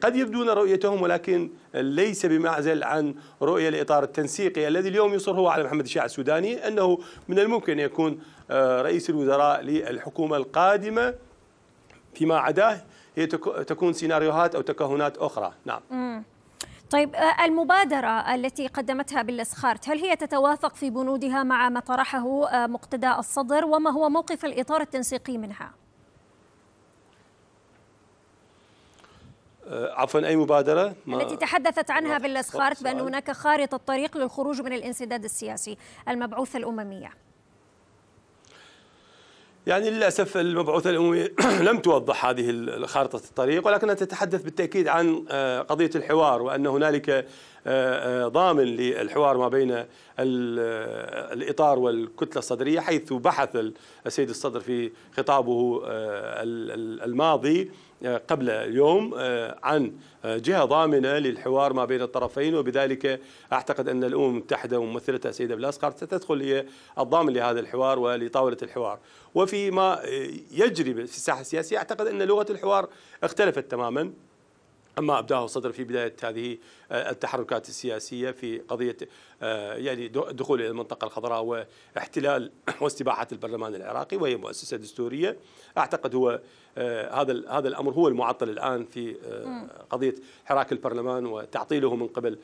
قد يبدون رؤيتهم ولكن ليس بمعزل عن رؤية الإطار التنسيقي الذي اليوم يصر هو على محمد الشيع السوداني أنه من الممكن أن يكون رئيس الوزراء للحكومة القادمة فيما عداه هي تكون سيناريوهات أو تكهنات أخرى نعم طيب آه، المبادرة التي قدمتها بالاسخارت هل هي تتوافق في بنودها مع ما طرحه آه، مقتدى الصدر وما هو موقف الإطار التنسيقي منها؟ آه، عفوا أي مبادرة؟ ما التي تحدثت عنها بالاسخارت بأن هناك خارطة طريق للخروج من الانسداد السياسي المبعوثة الأممية يعني للأسف المبعوثة الأممية لم توضح هذه خارطة الطريق ولكنها تتحدث بالتأكيد عن آه، قضية الحوار وأن هنالك آه، آه، ضامن للحوار ما بين الإطار والكتلة الصدرية حيث بحث السيد الصدر في خطابه الماضي قبل يوم آه، عن آه، جهة ضامنة للحوار ما بين الطرفين وبذلك أعتقد أن الأمم المتحدة وممثلتها السيدة بلاسقار ستدخل هي الضامن لهذا الحوار ولطاولة الحوار وفيما آه، يجري في الساحة السياسية أعتقد أن لغة الحوار اختلفت تماما ما ابداه صدر في بدايه هذه آه، التحركات السياسيه في قضيه آه، يعني دخول الى المنطقه الخضراء واحتلال واستباحه البرلمان العراقي وهي مؤسسه دستوريه اعتقد هو آه، هذا هذا الامر هو المعطل الان في قضيه حراك البرلمان وتعطيله من قبل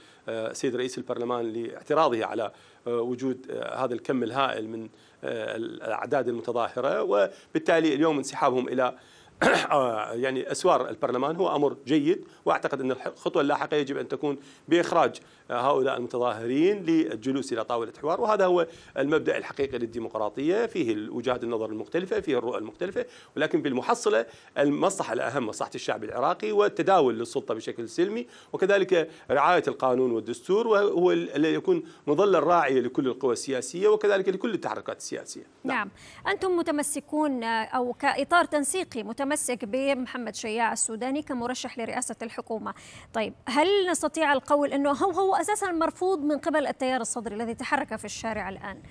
سيد رئيس البرلمان لاعتراضه على وجود هذا الكم الهائل من الاعداد المتظاهره وبالتالي اليوم انسحابهم الى آه، يعني اسوار البرلمان هو امر جيد واعتقد ان الخطوه اللاحقه يجب ان تكون باخراج آه، هؤلاء المتظاهرين للجلوس الى طاوله حوار وهذا هو المبدا الحقيقي للديمقراطيه فيه وجهات النظر المختلفه فيه الرؤى المختلفه ولكن بالمحصله المصلحه الاهم مصلحه الشعب العراقي والتداول للسلطه بشكل سلمي وكذلك رعايه القانون والدستور وهو اللي يكون مظله راعيه لكل القوى السياسيه وكذلك لكل التحركات السياسيه نعم, نعم. انتم متمسكون آه، او كاطار تنسيقي متمسكون متمسك بمحمد شياع السوداني كمرشح لرئاسة الحكومة طيب هل نستطيع القول أنه هو, هو أساسا مرفوض من قبل التيار الصدري الذي تحرك في الشارع الآن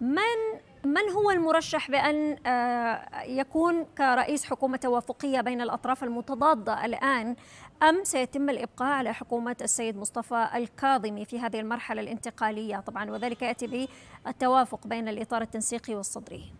من من هو المرشح بأن آه، يكون كرئيس حكومة توافقية بين الأطراف المتضادة الآن أم سيتم الإبقاء على حكومة السيد مصطفى الكاظمي في هذه المرحلة الانتقالية طبعا وذلك يأتي بالتوافق بين الإطار التنسيقي والصدري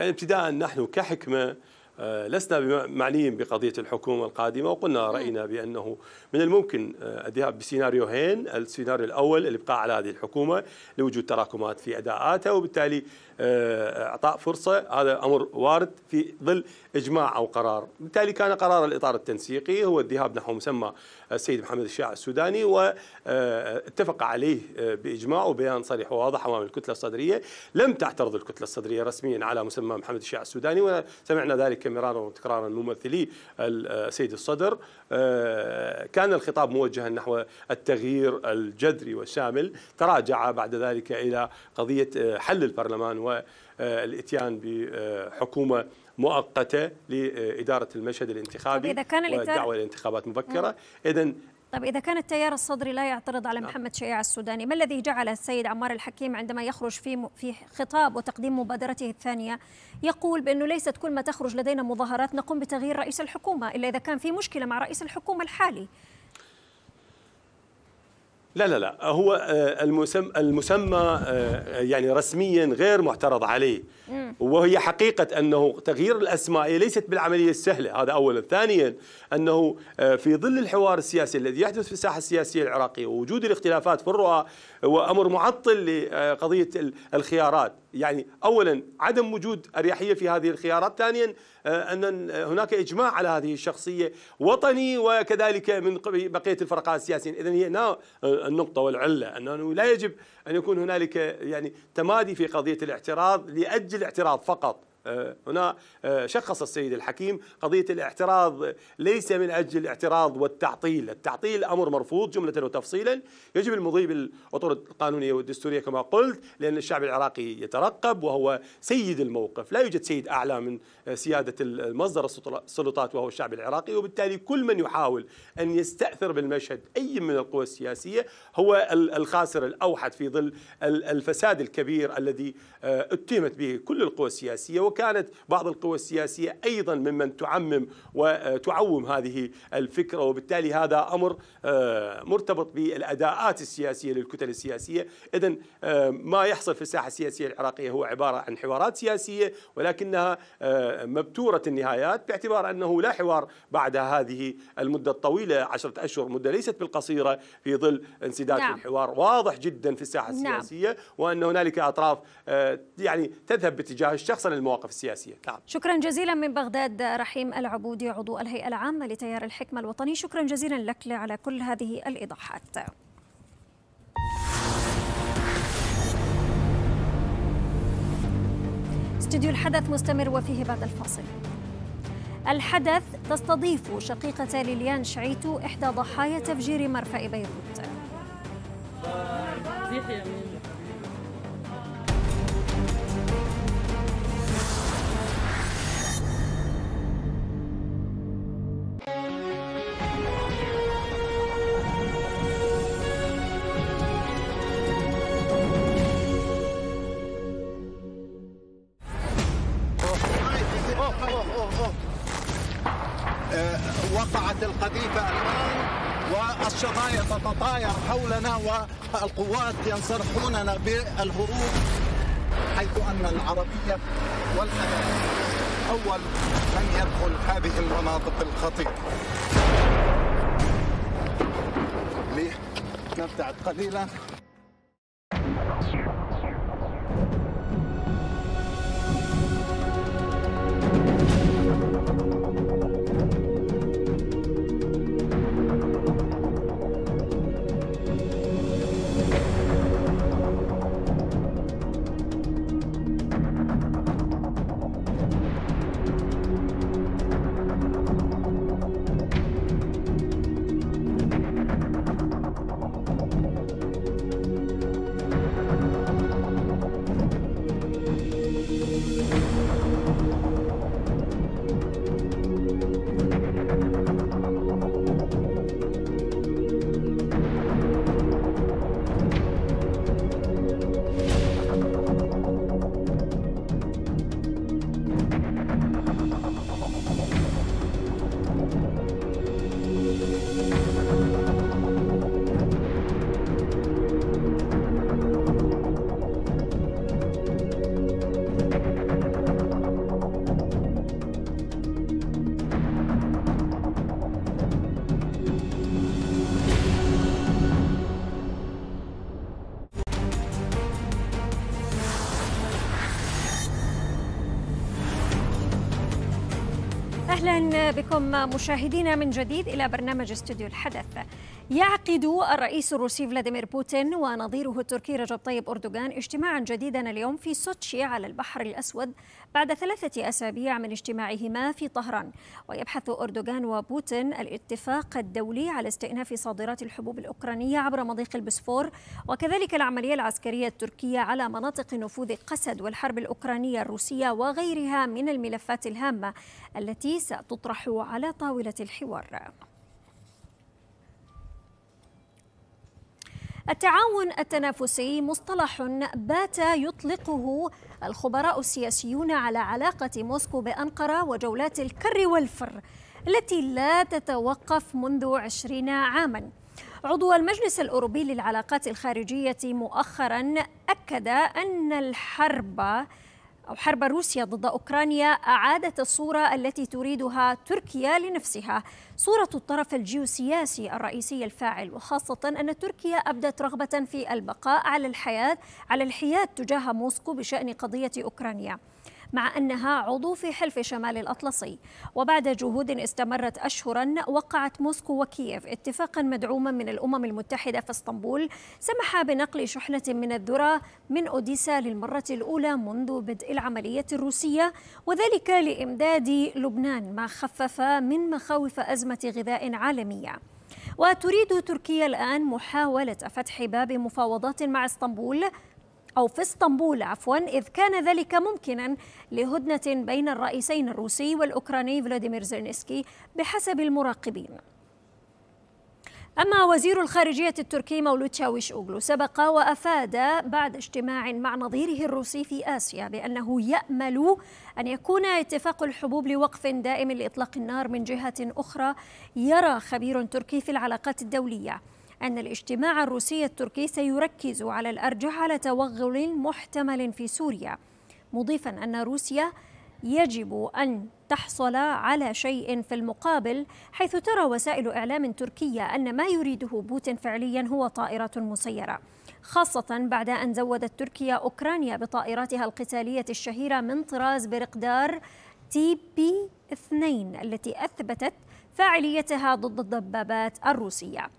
يعني ابتداء نحن كحكمة آه، لسنا معنيين بقضية الحكومة القادمة وقلنا نعم. رأينا بأنه من الممكن آه، الذهاب بسيناريوهين السيناريو الأول الإبقاء على هذه الحكومة لوجود تراكمات في أداءاتها وبالتالي آه، إعطاء فرصة هذا أمر وارد في ظل إجماع أو قرار بالتالي كان قرار الإطار التنسيقي هو الذهاب نحو مسمى السيد محمد الشاع السوداني واتفق عليه باجماع وبيان صريح وواضح امام الكتله الصدريه لم تعترض الكتله الصدريه رسميا على مسمى محمد الشاع السوداني وسمعنا ذلك مرارا وتكرارا ممثلي السيد الصدر كان الخطاب موجها نحو التغيير الجذري والشامل تراجع بعد ذلك الى قضيه حل البرلمان والاتيان بحكومه مؤقته لاداره المشهد الانتخابي طيب اذا كان والدعوه للانتخابات مبكره نعم. اذا طيب إذا كان التيار الصدري لا يعترض على نعم. محمد شياع السوداني ما الذي جعل السيد عمار الحكيم عندما يخرج في في خطاب وتقديم مبادرته الثانية يقول بأنه ليست كل ما تخرج لدينا مظاهرات نقوم بتغيير رئيس الحكومة إلا إذا كان في مشكلة مع رئيس الحكومة الحالي لا لا لا هو آه، المسمى, المسمى آه، يعني رسميا غير معترض عليه وهي حقيقة أنه تغيير الأسماء ليست بالعملية السهلة هذا أولا ثانيا أنه آه، في ظل الحوار السياسي الذي يحدث في الساحة السياسية العراقية ووجود الاختلافات في الرؤى وامر معطل لقضيه الخيارات يعني اولا عدم وجود اريحيه في هذه الخيارات ثانيا آه، ان هناك اجماع على هذه الشخصيه وطني وكذلك من بقيه الفرقاء السياسيين اذا هي آه، النقطه والعله انه لا يجب ان يكون هنالك يعني تمادي في قضيه الاعتراض لاجل الاعتراض فقط آه، هنا آه، شخص السيد الحكيم قضية الاعتراض ليس من أجل الاعتراض والتعطيل التعطيل أمر مرفوض جملة وتفصيلا يجب المضي بالأطر القانونية والدستورية كما قلت لأن الشعب العراقي يترقب وهو سيد الموقف لا يوجد سيد أعلى من آه، سيادة المصدر السلطات وهو الشعب العراقي وبالتالي كل من يحاول أن يستأثر بالمشهد أي من القوى السياسية هو الخاسر الأوحد في ظل الفساد الكبير الذي اتهمت به كل القوى السياسية وكانت بعض القوى السياسية أيضا ممن تعمم وتعوم آه، هذه الفكرة وبالتالي هذا أمر آه، مرتبط بالأداءات السياسية للكتل السياسية إذا آه، ما يحصل في الساحة السياسية العراقية هو عبارة عن حوارات سياسية ولكنها مبتورة النهايات باعتبار أنه لا حوار بعد هذه المدة الطويلة عشرة أشهر مدة ليست بالقصيرة في ظل انسداد نعم. الحوار واضح جدا في الساحة نعم. السياسية نعم. وأن هنالك أطراف يعني تذهب باتجاه الشخص المواقف المواقف السياسيه نعم. شكرا جزيلا من بغداد رحيم العبودي عضو الهيئه العامه لتيار الحكمه الوطني شكرا جزيلا لك على كل هذه الايضاحات استوديو الحدث مستمر وفيه بعد الفاصل الحدث تستضيف شقيقة ليليان شعيتو إحدى ضحايا تفجير مرفأ بيروت القوات ينصرحوننا بالهروب حيث أن العربية والحياة أول من يدخل هذه المناطق الخطيرة نبتعد قليلا بكم مشاهدينا من جديد إلى برنامج استوديو الحدث يعقد الرئيس الروسي فلاديمير بوتين ونظيره التركي رجب طيب أردوغان اجتماعا جديدا اليوم في سوتشي على البحر الأسود بعد ثلاثة أسابيع من اجتماعهما في طهران ويبحث أردوغان وبوتين الاتفاق الدولي على استئناف صادرات الحبوب الأوكرانية عبر مضيق البسفور وكذلك العملية العسكرية التركية على مناطق نفوذ قسد والحرب الأوكرانية الروسية وغيرها من الملفات الهامة التي ستطرح على طاولة الحوار التعاون التنافسي مصطلح بات يطلقه الخبراء السياسيون على علاقة موسكو بأنقرة وجولات الكر والفر التي لا تتوقف منذ عشرين عاماً عضو المجلس الأوروبي للعلاقات الخارجية مؤخرا أكد أن الحرب أو حرب روسيا ضد أوكرانيا أعادت الصورة التي تريدها تركيا لنفسها صورة الطرف الجيوسياسي الرئيسي الفاعل وخاصة أن تركيا أبدت رغبة في البقاء على الحياة على الحياد تجاه موسكو بشأن قضية أوكرانيا مع أنها عضو في حلف شمال الأطلسي وبعد جهود استمرت أشهرا وقعت موسكو وكييف اتفاقا مدعوما من الأمم المتحدة في اسطنبول سمح بنقل شحنة من الذرة من أوديسا للمرة الأولى منذ بدء العملية الروسية وذلك لإمداد لبنان ما خفف من مخاوف أزمة غذاء عالمية وتريد تركيا الآن محاولة فتح باب مفاوضات مع اسطنبول أو في اسطنبول عفوا إذ كان ذلك ممكنا لهدنة بين الرئيسين الروسي والأوكراني فلاديمير زيلينسكي بحسب المراقبين أما وزير الخارجية التركي مولود شاويش أوغلو سبق وأفاد بعد اجتماع مع نظيره الروسي في آسيا بأنه يأمل أن يكون اتفاق الحبوب لوقف دائم لإطلاق النار من جهة أخرى يرى خبير تركي في العلاقات الدولية أن الاجتماع الروسي التركي سيركز على الأرجح على توغل محتمل في سوريا مضيفا أن روسيا يجب أن تحصل على شيء في المقابل حيث ترى وسائل إعلام تركية أن ما يريده بوتين فعليا هو طائرة مسيرة خاصة بعد أن زودت تركيا أوكرانيا بطائراتها القتالية الشهيرة من طراز برقدار تي بي 2 التي أثبتت فاعليتها ضد الدبابات الروسية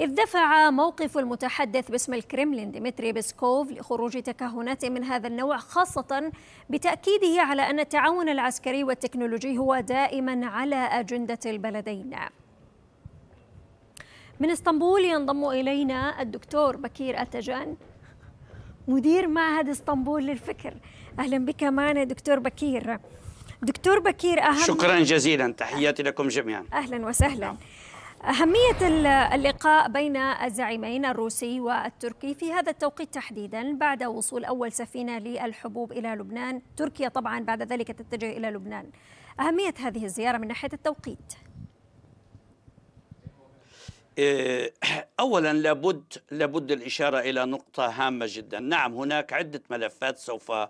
إذ دفع موقف المتحدث باسم الكرملين ديمتري بيسكوف لخروج تكهنات من هذا النوع خاصة بتأكيده على أن التعاون العسكري والتكنولوجي هو دائما على أجندة البلدين من اسطنبول ينضم إلينا الدكتور بكير أتجان مدير معهد اسطنبول للفكر أهلا بك معنا دكتور بكير دكتور بكير أهم شكرا جزيلا تحياتي لكم جميعا أهلا وسهلا نعم. أهمية اللقاء بين الزعيمين الروسي والتركي في هذا التوقيت تحديدا بعد وصول أول سفينة للحبوب إلى لبنان تركيا طبعا بعد ذلك تتجه إلى لبنان أهمية هذه الزيارة من ناحية التوقيت إيه، اولا لابد لابد الاشاره الى نقطه هامه جدا نعم هناك عده ملفات سوف إيه،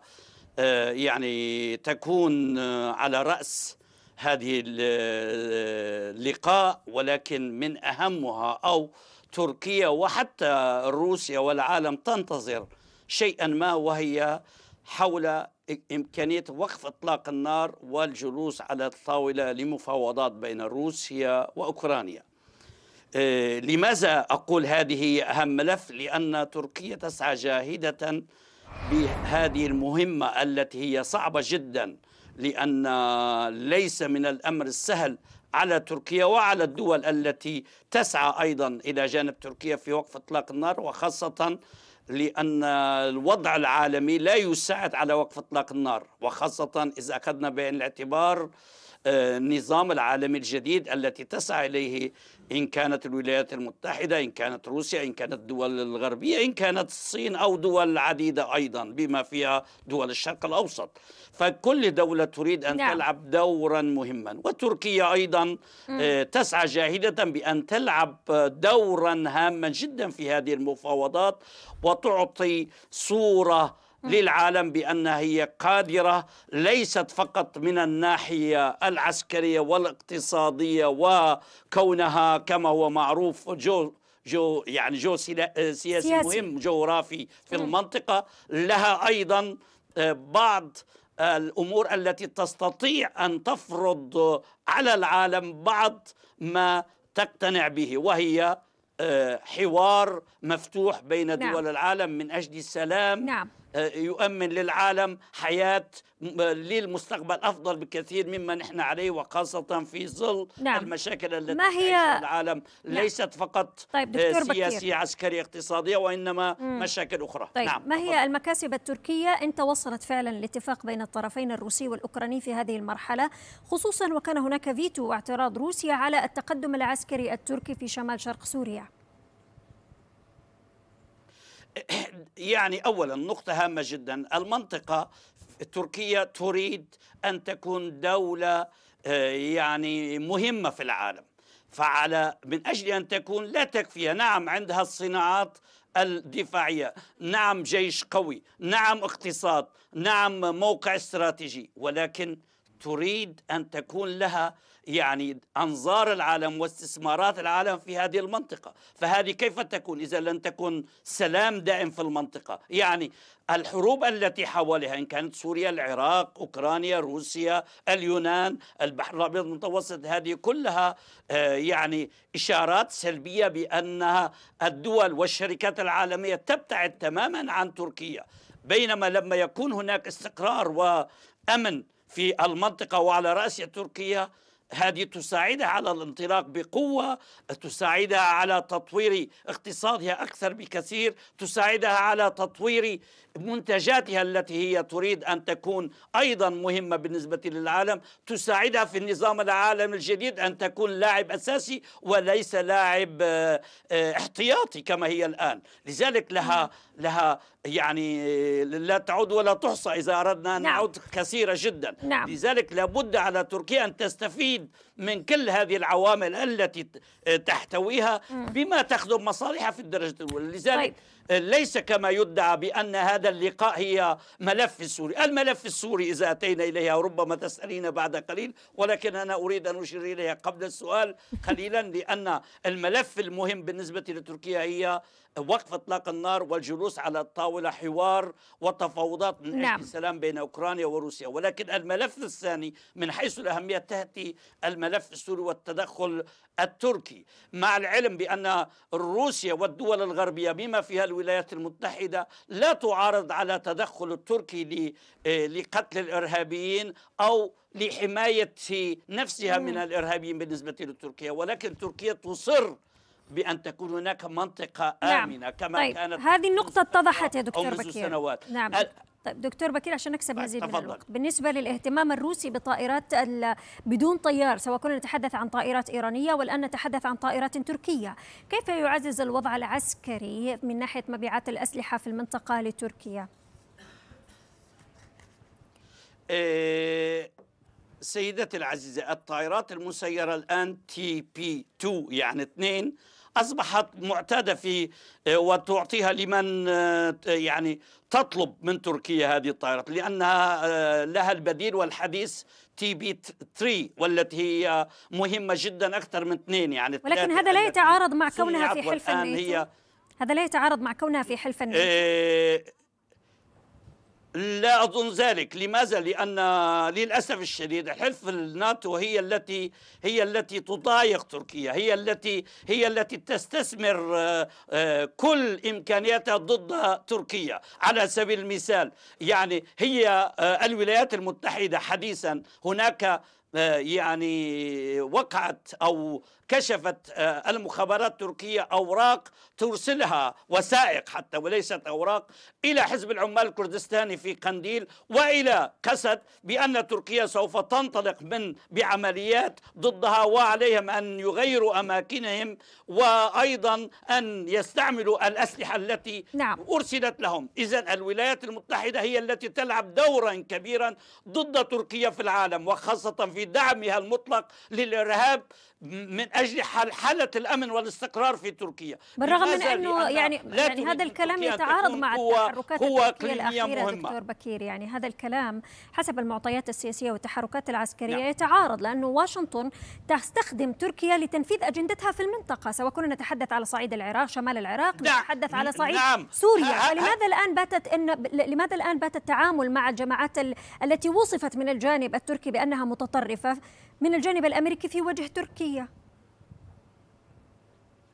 يعني تكون إيه، على راس هذه اللقاء ولكن من أهمها أو تركيا وحتى روسيا والعالم تنتظر شيئا ما وهي حول إمكانية وقف إطلاق النار والجلوس على الطاولة لمفاوضات بين روسيا وأوكرانيا إيه، لماذا أقول هذه أهم ملف لأن تركيا تسعى جاهدة بهذه المهمة التي هي صعبة جداً لأن ليس من الأمر السهل على تركيا وعلى الدول التي تسعى أيضا إلى جانب تركيا في وقف إطلاق النار وخاصة لأن الوضع العالمي لا يساعد على وقف إطلاق النار وخاصة إذا أخذنا بعين الاعتبار النظام العالمي الجديد التي تسعى إليه إن كانت الولايات المتحدة إن كانت روسيا إن كانت الدول الغربية إن كانت الصين أو دول عديدة أيضا بما فيها دول الشرق الأوسط فكل دولة تريد أن نعم. تلعب دورا مهما وتركيا أيضا مم. آه، تسعى جاهدة بأن تلعب دورا هاما جدا في هذه المفاوضات وتعطي صورة للعالم بأنها هي قادرة ليست فقط من الناحية العسكرية والاقتصادية وكونها كما هو معروف جو جو يعني جو سياسي, سياسي. مهم جغرافي في المنطقة لها أيضا آه، بعض آه، الأمور التي تستطيع أن تفرض على العالم بعض ما تقتنع به وهي آه، حوار مفتوح بين نعم. دول نعم. العالم من أجل السلام نعم. آه، يؤمن للعالم حياة آه، للمستقبل أفضل بكثير مما نحن عليه وخاصة في ظل نعم. المشاكل التي ما هي العالم نعم. ليست فقط طيب آه، دكتور سياسية بكير. عسكرية اقتصادية وإنما مم. مشاكل أخرى طيب. نعم. ما هي المكاسب التركية إن توصلت فعلا الاتفاق بين الطرفين الروسي والأوكراني في هذه المرحلة خصوصا وكان هناك فيتو واعتراض روسيا على التقدم العسكري التركي في شمال شرق سوريا يعني اولا نقطه هامه جدا المنطقه تركيا تريد ان تكون دوله آه، يعني مهمه في العالم فعلى من اجل ان تكون لا تكفي نعم عندها الصناعات الدفاعيه نعم جيش قوي نعم اقتصاد نعم موقع استراتيجي ولكن تريد ان تكون لها يعني أنظار العالم واستثمارات العالم في هذه المنطقة فهذه كيف تكون إذا لن تكون سلام دائم في المنطقة يعني الحروب التي حولها إن كانت سوريا العراق أوكرانيا روسيا اليونان البحر الأبيض المتوسط هذه كلها آه، يعني إشارات سلبية بأنها الدول والشركات العالمية تبتعد تماما عن تركيا بينما لما يكون هناك استقرار وأمن في المنطقة وعلى رأسها تركيا هذه تساعدها على الانطلاق بقوة تساعدها على تطوير اقتصادها أكثر بكثير تساعدها على تطوير منتجاتها التي هي تريد أن تكون أيضا مهمة بالنسبة للعالم تساعدها في النظام العالمي الجديد أن تكون لاعب أساسي وليس لاعب آه، احتياطي كما هي الآن لذلك لها نعم. لها يعني لا تعود ولا تحصى إذا أردنا أن نعم. نعود كثيرة جدا نعم. لذلك لابد على تركيا أن تستفيد من كل هذه العوامل التي تحتويها بما تخدم مصالحها في الدرجة الأولى لذلك طيب. ليس كما يدعى بأن هذا اللقاء هي ملف السوري الملف السوري إذا أتينا إليها ربما تسألين بعد قليل ولكن أنا أريد أن أشير إليها قبل السؤال قليلا لأن الملف المهم بالنسبة لتركيا هي وقف اطلاق النار والجلوس على الطاوله حوار وتفاوضات من نعم. السلام بين اوكرانيا وروسيا ولكن الملف الثاني من حيث الاهميه تاتي الملف السوري والتدخل التركي مع العلم بان روسيا والدول الغربيه بما فيها الولايات المتحده لا تعارض على تدخل التركي آه، لقتل الارهابيين او لحمايه نفسها من الارهابيين بالنسبه لتركيا ولكن تركيا تصر بأن تكون هناك منطقة نعم. آمنة نعم. كما طيب. كانت هذه النقطة اتضحت يا دكتور بكير سنوات نعم أل... طيب دكتور بكير عشان نكسب مزيد طيب، من الوقت بالنسبة للاهتمام الروسي بطائرات بدون طيار سواء كنا نتحدث عن طائرات إيرانية والآن نتحدث عن طائرات تركية كيف يعزز الوضع العسكري من ناحية مبيعات الأسلحة في المنطقة لتركيا؟ إيه سيدتي العزيزة الطائرات المسيرة الآن تي بي 2 يعني اثنين أصبحت معتادة في آه، وتعطيها لمن آه، يعني تطلب من تركيا هذه الطائرات لأنها آه، لها البديل والحديث تي بي 3 والتي هي مهمة جدا أكثر من اثنين يعني ولكن هذا لا يتعارض مع كونها في حلف الناتو هذا لا يتعارض مع كونها في حلف الناتو لا أظن ذلك لماذا؟ لأن للأسف الشديد حلف الناتو هي التي هي التي تضايق تركيا هي التي هي التي تستثمر آه، آه، كل إمكانياتها ضد تركيا على سبيل المثال يعني هي آه، الولايات المتحدة حديثا هناك يعني وقعت او كشفت آه، المخابرات التركية أوراق ترسلها وثائق حتى وليست أوراق إلى حزب العمال الكردستاني في قنديل وإلى كسد بأن تركيا سوف تنطلق من بعمليات ضدها وعليهم أن يغيروا أماكنهم وأيضا أن يستعملوا الأسلحة التي نعم. أرسلت لهم إذا الولايات المتحدة هي التي تلعب دورا كبيرا ضد تركيا في العالم وخاصة في دعمها المطلق للإرهاب من اجل حاله الامن والاستقرار في تركيا بالرغم من انه يعني, يعني هذا الكلام يتعارض مع التحركات التركيه الاخيره مهمة. دكتور بكير يعني هذا الكلام حسب المعطيات السياسيه والتحركات العسكريه نعم. يتعارض لانه واشنطن تستخدم تركيا لتنفيذ اجندتها في المنطقه سواء كنا نتحدث على صعيد العراق شمال العراق نعم. نتحدث على صعيد نعم. سوريا فلماذا الان باتت ان لماذا الان بات التعامل مع الجماعات ال... التي وصفت من الجانب التركي بانها متطرفه من الجانب الأمريكي في وجه تركيا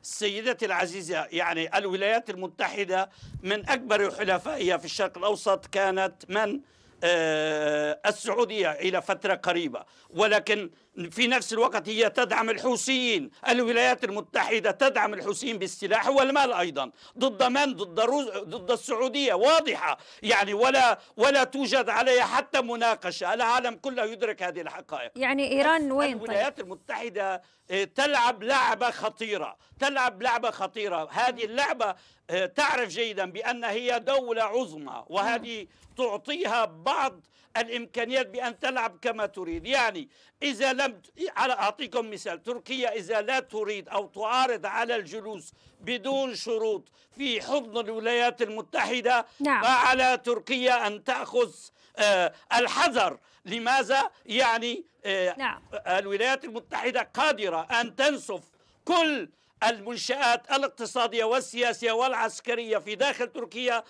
سيدتي العزيزة يعني الولايات المتحدة من أكبر حلفائها في الشرق الأوسط كانت من آه، السعودية إلى فترة قريبة ولكن في نفس الوقت هي تدعم الحوثيين الولايات المتحدة تدعم الحوثيين بالسلاح والمال أيضا ضد من ضد روز... ضد السعودية واضحة يعني ولا ولا توجد عليها حتى مناقشة العالم كله يدرك هذه الحقائق يعني إيران وين طيب؟ الولايات طيب؟ المتحدة آه، تلعب لعبة خطيرة تلعب لعبة خطيرة هذه اللعبة آه، تعرف جيدا بأن هي دولة عظمى وهذه تعطيها بعض الإمكانيات بأن تلعب كما تريد يعني إذا لم على أعطيكم مثال تركيا إذا لا تريد أو تعارض على الجلوس بدون شروط في حضن الولايات المتحدة نعم. فعلى تركيا أن تأخذ آه، الحذر لماذا يعني آه، نعم. الولايات المتحدة قادرة أن تنسف كل المنشآت الاقتصادية والسياسية والعسكرية في داخل تركيا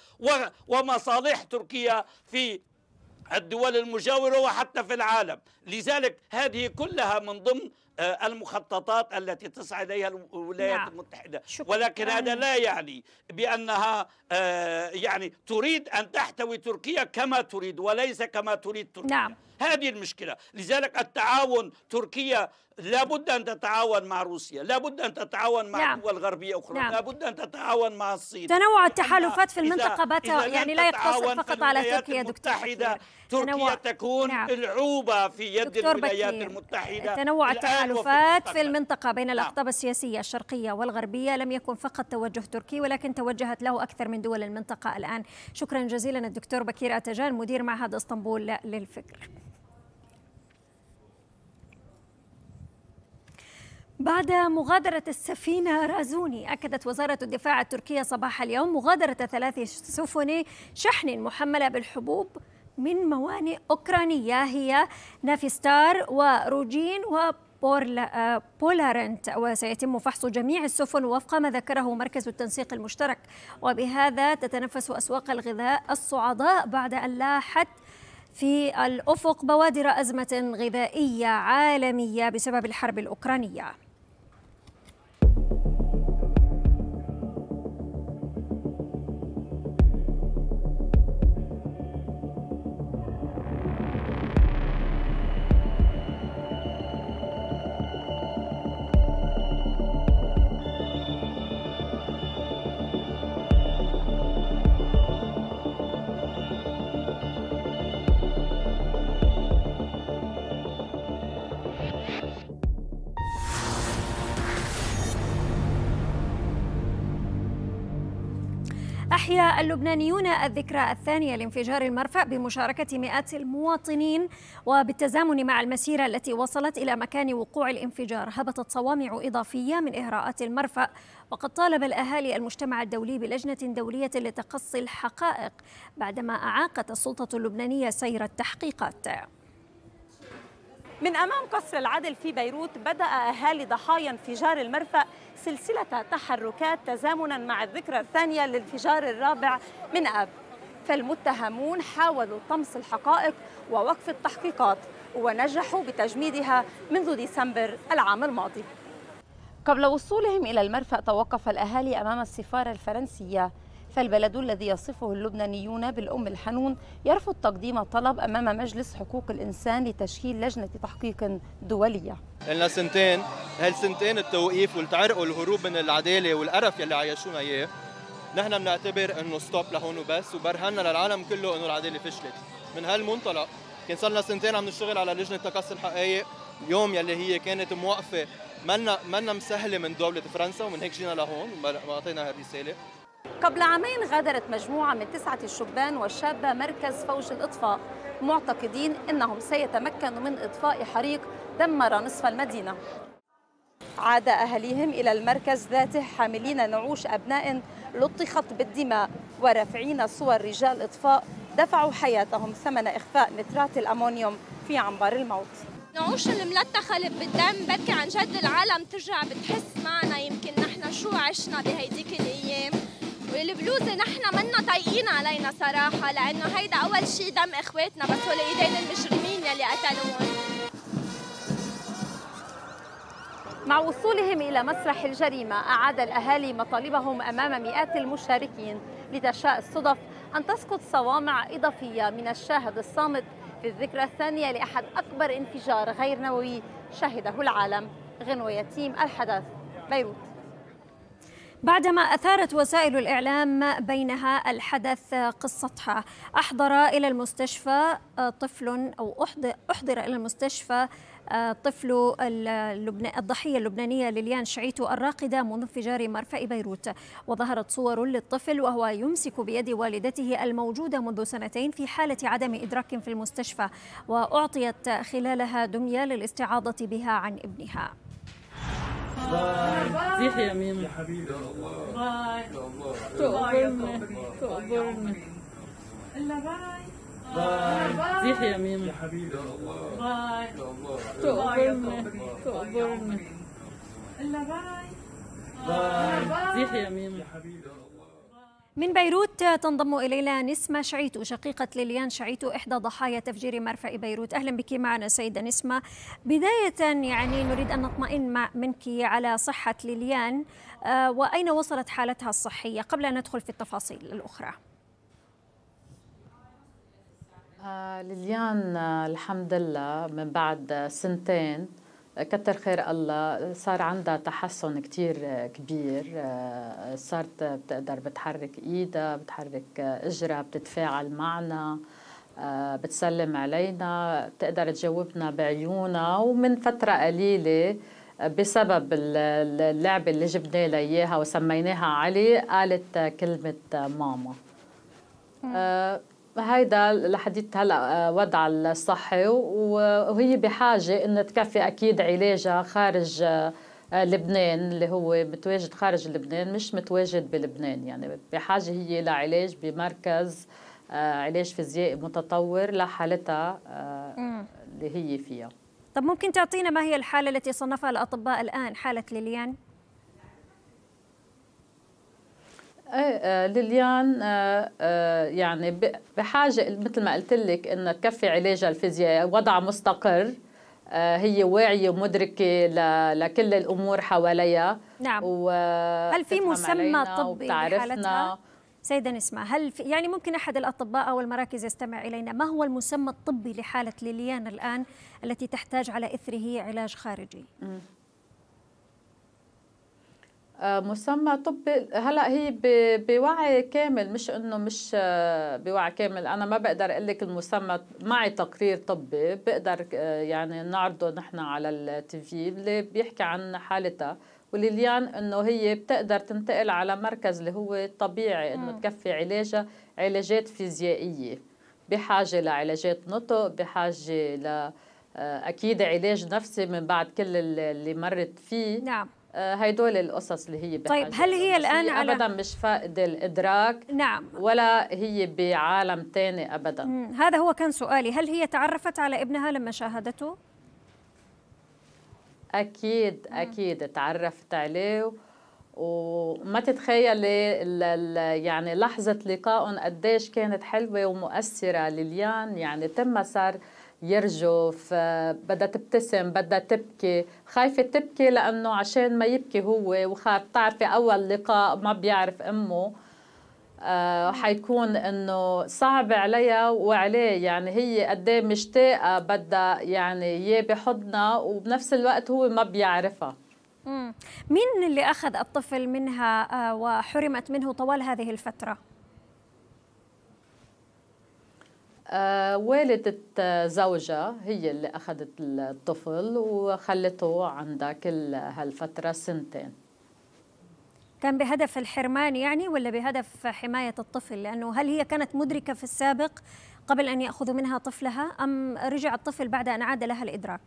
ومصالح تركيا في الدول المجاورة وحتى في العالم لذلك هذه كلها من ضمن آه، المخططات التي تسعى اليها الولايات نعم. المتحده شكرا. ولكن هذا لا يعني بانها آه، يعني تريد ان تحتوي تركيا كما تريد وليس كما تريد تركيا نعم. هذه المشكله لذلك التعاون تركيا لابد ان تتعاون مع روسيا لابد ان تتعاون مع نعم. دول غربيه اخرى نعم. لابد ان تتعاون مع الصين تنوع التحالفات في المنطقه بات يعني لا يقتصر فقط على تركيا دكتور تركيا تنوع. تكون نعم. العوبه في يد الولايات بكير. المتحده تنوع التحالفات التحالفات في المنطقة بين نعم. الأقطاب السياسية الشرقية والغربية لم يكن فقط توجه تركي ولكن توجهت له أكثر من دول المنطقة الآن شكرا جزيلا الدكتور بكير أتجان مدير معهد اسطنبول للفكر بعد مغادرة السفينة رازوني أكدت وزارة الدفاع التركية صباح اليوم مغادرة ثلاث سفن شحن محملة بالحبوب من موانئ أوكرانية هي نافستار وروجين و آه، بولارنت وسيتم فحص جميع السفن وفق ما ذكره مركز التنسيق المشترك وبهذا تتنفس أسواق الغذاء الصعداء بعد أن لاحت في الأفق بوادر أزمة غذائية عالمية بسبب الحرب الأوكرانية اللبنانيون الذكرى الثانية لانفجار المرفأ بمشاركة مئات المواطنين وبالتزامن مع المسيرة التي وصلت إلى مكان وقوع الانفجار هبطت صوامع إضافية من إهراءات المرفأ وقد طالب الأهالي المجتمع الدولي بلجنة دولية لتقصي الحقائق بعدما أعاقت السلطة اللبنانية سير التحقيقات من أمام قصر العدل في بيروت بدأ أهالي ضحايا انفجار المرفأ سلسلة تحركات تزامنا مع الذكرى الثانية للانفجار الرابع من آب فالمتهمون حاولوا طمس الحقائق ووقف التحقيقات ونجحوا بتجميدها منذ ديسمبر العام الماضي قبل وصولهم إلى المرفأ توقف الأهالي أمام السفارة الفرنسية فالبلد الذي يصفه اللبنانيون بالأم الحنون يرفض تقديم طلب أمام مجلس حقوق الإنسان لتشكيل لجنة تحقيق دولية لنا سنتين هالسنتين التوقيف والتعرق والهروب من العدالة والقرف يلي عايشونا إياه نحن بنعتبر انه ستوب لهون وبس وبرهنا للعالم كله انه العداله فشلت من هالمنطلق كان صار لنا سنتين عم نشتغل على لجنه تقصي الحقائق اليوم يلي هي كانت موقفه منا منا مسهله من دوله فرنسا ومن هيك جينا لهون اعطينا هالرساله قبل عامين غادرت مجموعة من تسعة الشبان والشابة مركز فوج الإطفاء معتقدين أنهم سيتمكنوا من إطفاء حريق دمر نصف المدينة عاد أهليهم إلى المركز ذاته حاملين نعوش أبناء لطخت بالدماء ورافعين صور رجال إطفاء دفعوا حياتهم ثمن إخفاء نترات الأمونيوم في عنبر الموت نعوش الملتخة اللي بالدم بركي عن جد العالم ترجع بتحس معنا يمكن نحن شو عشنا بهيديك الأيام والبلوزه نحن منا طايقين علينا صراحه لانه هيدا اول شيء دم اخواتنا بس هول ايدين المجرمين يلي قتلوهم مع وصولهم إلى مسرح الجريمة أعاد الأهالي مطالبهم أمام مئات المشاركين لتشاء الصدف أن تسقط صوامع إضافية من الشاهد الصامت في الذكرى الثانية لأحد أكبر انفجار غير نووي شهده العالم غنوة يتيم الحدث بيروت بعدما أثارت وسائل الإعلام بينها الحدث قصتها أحضر إلى المستشفى آه، طفل أو أحضر إلى المستشفى آه، طفل الضحية اللبنانية ليليان شعيتو الراقدة منذ انفجار مرفأ بيروت وظهرت صور للطفل وهو يمسك بيد والدته الموجودة منذ سنتين في حالة عدم إدراك في المستشفى وأعطيت خلالها دمية للاستعاضة بها عن ابنها باي يا يا حبيبي باي تقبرنا تقبرنا الا باي باي يا يا حبيبي باي تقبرنا تقبرنا الا باي باي يا يا حبيبي من بيروت تنضم إلينا نسمة شعيتو شقيقة ليليان شعيتو إحدى ضحايا تفجير مرفأ بيروت أهلا بك معنا سيدة نسمة بداية يعني نريد أن نطمئن منك على صحة ليليان آه، وأين وصلت حالتها الصحية قبل أن ندخل في التفاصيل الأخرى آه، ليليان آه، الحمد لله من بعد سنتين كتر خير الله صار عندها تحسن كتير آه، كبير آه، صارت بتقدر بتحرك ايدها بتحرك آه، اجرها بتتفاعل معنا بتسلم علينا بتقدر تجاوبنا بعيونها ومن فترة قليلة بسبب اللعبة اللي جبنا لها إياها وسميناها علي قالت كلمة ماما هيدا لحديت هلا آه، وضع الصحي وهي بحاجه انه تكفي اكيد علاجها خارج آه، لبنان اللي هو متواجد خارج لبنان مش متواجد بلبنان يعني بحاجه هي لعلاج بمركز آه، علاج فيزيائي متطور لحالتها اللي هي فيها طب ممكن تعطينا ما هي الحاله التي صنفها الاطباء الان حاله ليليان إيه، آه، ليليان آه، آه، يعني بحاجه مثل ما قلت لك انه تكفي علاجها الفيزياء وضع مستقر هي واعية ومدركة لكل الأمور حواليها نعم و... هل في مسمى طبي لحالتها؟ سيدة نسمة هل في يعني ممكن أحد الأطباء أو المراكز يستمع إلينا ما هو المسمى الطبي لحالة ليليان الآن التي تحتاج على إثره علاج خارجي؟ م. مسمى طب هلا هي بوعي كامل مش انه مش بوعي كامل انا ما بقدر اقول لك المسمى معي تقرير طبي بقدر يعني نعرضه نحن على التيفي اللي بيحكي عن حالتها وليليان انه هي بتقدر تنتقل على مركز اللي هو طبيعي انه تكفي علاجها علاجات فيزيائيه بحاجه لعلاجات نطق بحاجه ل اكيد علاج نفسي من بعد كل اللي مرت فيه نعم آه، هيدول القصص اللي هي طيب هل هي الان هي على... مش فاقده الادراك نعم ولا هي بعالم ثاني ابدا مم. هذا هو كان سؤالي هل هي تعرفت على ابنها لما شاهدته اكيد اكيد مم. تعرفت عليه وما تتخيلي يعني لحظه لقائهم قديش كانت حلوه ومؤثره لليان يعني تم صار يرجف بدها تبتسم بدها تبكي خايفة تبكي لأنه عشان ما يبكي هو وخاف تعرفي أول لقاء ما بيعرف أمه آه، حيكون انه صعب عليها وعليه يعني هي قد إيه مشتاقه بدها يعني اياه بحضنها وبنفس الوقت هو ما بيعرفها مين اللي اخذ الطفل منها آه، وحرمت منه طوال هذه الفتره والدت آه، والدة زوجها هي اللي أخذت الطفل وخلته عندها كل هالفترة سنتين كان بهدف الحرمان يعني ولا بهدف حماية الطفل لأنه هل هي كانت مدركة في السابق قبل أن يأخذوا منها طفلها أم رجع الطفل بعد أن عاد لها الإدراك؟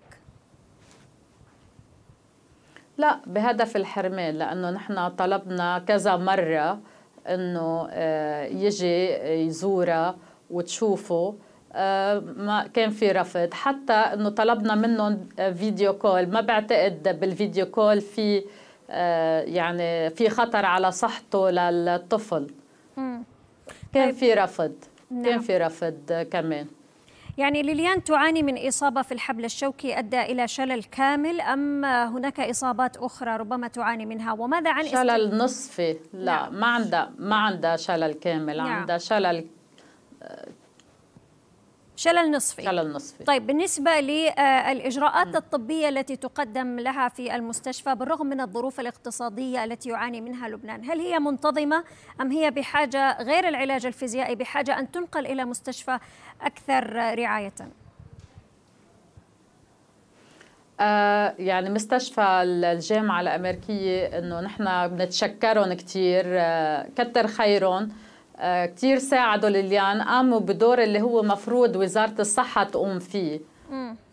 لا بهدف الحرمان لأنه نحن طلبنا كذا مرة أنه آه، يجي يزورها وتشوفه آه، ما كان في رفض حتى انه طلبنا منهم آه، فيديو كول ما بعتقد بالفيديو كول في آه، يعني في خطر على صحته للطفل كان طيب. في رفض نعم. كان في رفض كمان يعني ليليان تعاني من إصابة في الحبل الشوكي أدى إلى شلل كامل أم هناك إصابات أخرى ربما تعاني منها وماذا عن شلل نصفي لا نعم. ما عندها ما عندها شلل كامل نعم. عندها شلل شلل نصفي شلل نصفي طيب بالنسبة للإجراءات الطبية التي تقدم لها في المستشفى بالرغم من الظروف الاقتصادية التي يعاني منها لبنان هل هي منتظمة أم هي بحاجة غير العلاج الفيزيائي بحاجة أن تنقل إلى مستشفى أكثر رعاية؟ آه، يعني مستشفى الجامعة الأمريكية إنه نحن بنتشكرهم كثير آه، كتر خيرهم كتير ساعدوا ليليان قاموا بدور اللي هو مفروض وزارة الصحة تقوم فيه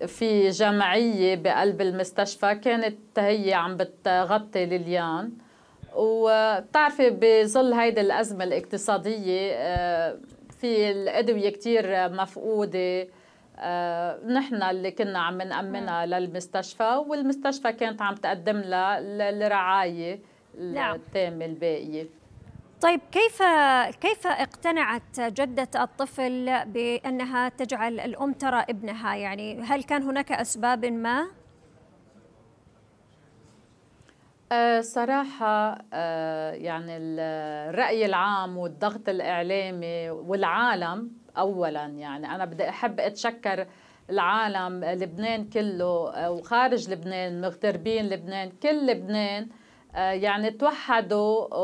في جمعية بقلب المستشفى كانت هي عم بتغطي ليليان وبتعرفي بظل هيدي الأزمة الاقتصادية آه، في الأدوية كتير مفقودة آه، نحن اللي كنا عم نأمنها للمستشفى والمستشفى كانت عم تقدم لها الرعاية نعم. التامة الباقية طيب كيف كيف اقتنعت جدة الطفل بأنها تجعل الأم ترى ابنها يعني هل كان هناك أسباب ما؟ أه، صراحة أه، يعني الرأي العام والضغط الإعلامي والعالم أولا يعني أنا بدي أحب أتشكر العالم لبنان كله أه، وخارج لبنان مغتربين لبنان كل لبنان آه، يعني توحدوا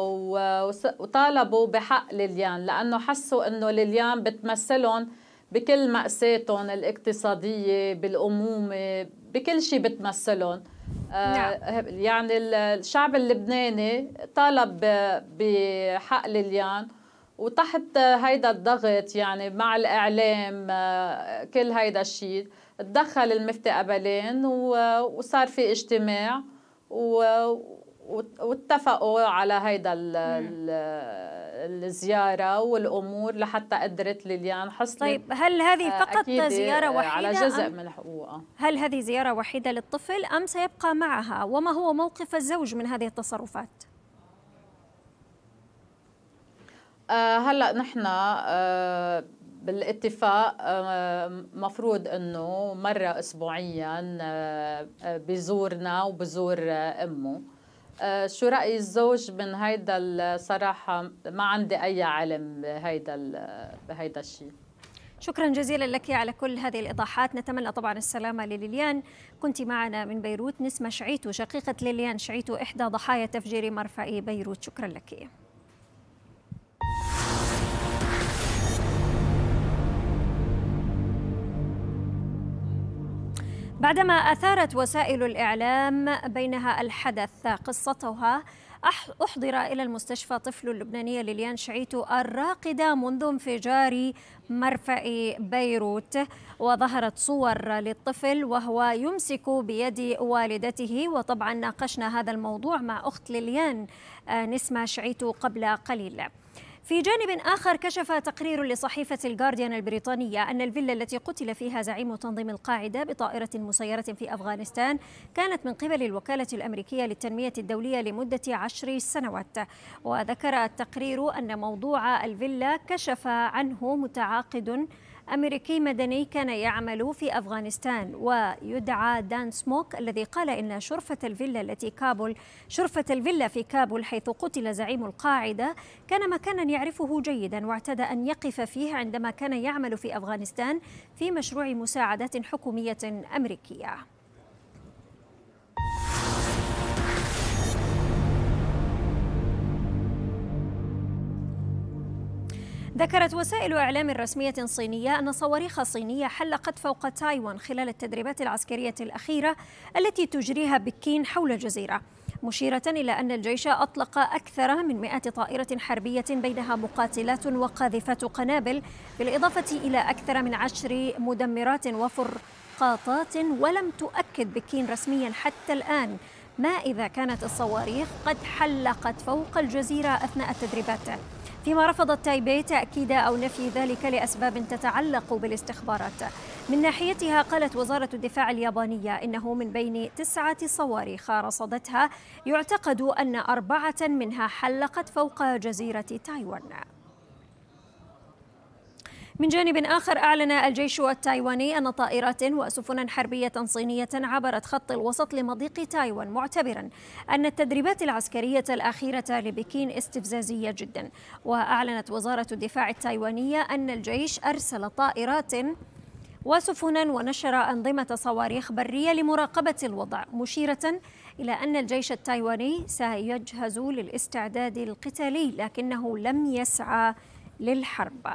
وطالبوا بحق ليليان لأنه حسوا أنه ليليان بتمثلهم بكل مأساتهم الاقتصادية بالأمومة بكل شيء بتمثلهم آه، نعم. يعني الشعب اللبناني طالب بحق ليليان وتحت هيدا الضغط يعني مع الإعلام آه، كل هيدا الشيء تدخل المفتي أبلين وصار في اجتماع و واتفقوا على هيدا الزيارة والأمور لحتى قدرت ليليان حصلت طيب هل هذه آه، فقط آه، زيارة وحيدة على جزء من حقوقها هل هذه زيارة وحيدة للطفل أم سيبقى معها وما هو موقف الزوج من هذه التصرفات؟ آه هلا نحن آه بالاتفاق آه، مفروض انه مره اسبوعيا بزورنا وبزور امه آه، شو رأي الزوج من هيدا الصراحة ما عندي أي علم بهيدا بهيدا الشيء شكرا جزيلا لك على كل هذه الإيضاحات نتمنى طبعا السلامة لليليان كنت معنا من بيروت نسمة شعيتو شقيقة ليليان شعيتو إحدى ضحايا تفجير مرفأ بيروت شكرا لك بعدما أثارت وسائل الإعلام بينها الحدث قصتها أحضر إلى المستشفى طفل اللبنانية ليليان شعيتو الراقدة منذ انفجار مرفأ بيروت وظهرت صور للطفل وهو يمسك بيد والدته وطبعا ناقشنا هذا الموضوع مع أخت ليليان آه، نسمة شعيتو قبل قليل في جانب آخر كشف تقرير لصحيفة الجارديان البريطانية أن الفيلا التي قتل فيها زعيم تنظيم القاعدة بطائرة مسيرة في أفغانستان كانت من قبل الوكالة الأمريكية للتنمية الدولية لمدة عشر سنوات وذكر التقرير أن موضوع الفيلا كشف عنه متعاقد أمريكي مدني كان يعمل في أفغانستان ويدعى دان سموك الذي قال إن شرفة الفيلا التي كابل شرفة الفيلا في كابول حيث قتل زعيم القاعدة كان مكانا يعرفه جيدا واعتاد أن يقف فيه عندما كان يعمل في أفغانستان في مشروع مساعدات حكومية أمريكية ذكرت وسائل إعلام رسمية صينية أن صواريخ صينية حلقت فوق تايوان خلال التدريبات العسكرية الأخيرة التي تجريها بكين حول الجزيرة مشيرة إلى أن الجيش أطلق أكثر من 100 طائرة حربية بينها مقاتلات وقاذفات قنابل بالإضافة إلى أكثر من عشر مدمرات وفرقاطات ولم تؤكد بكين رسميا حتى الآن ما إذا كانت الصواريخ قد حلقت فوق الجزيرة أثناء التدريبات فيما رفضت تايبي تأكيد أو نفي ذلك لأسباب تتعلق بالاستخبارات من ناحيتها قالت وزارة الدفاع اليابانية إنه من بين تسعة صواريخ رصدتها يعتقد أن أربعة منها حلقت فوق جزيرة تايوان من جانب آخر أعلن الجيش التايواني أن طائرات وسفنا حربية صينية عبرت خط الوسط لمضيق تايوان معتبرا أن التدريبات العسكرية الأخيرة لبكين استفزازية جدا وأعلنت وزارة الدفاع التايوانية أن الجيش أرسل طائرات وسفنا ونشر أنظمة صواريخ برية لمراقبة الوضع مشيرة إلى أن الجيش التايواني سيجهز للاستعداد القتالي لكنه لم يسعى للحرب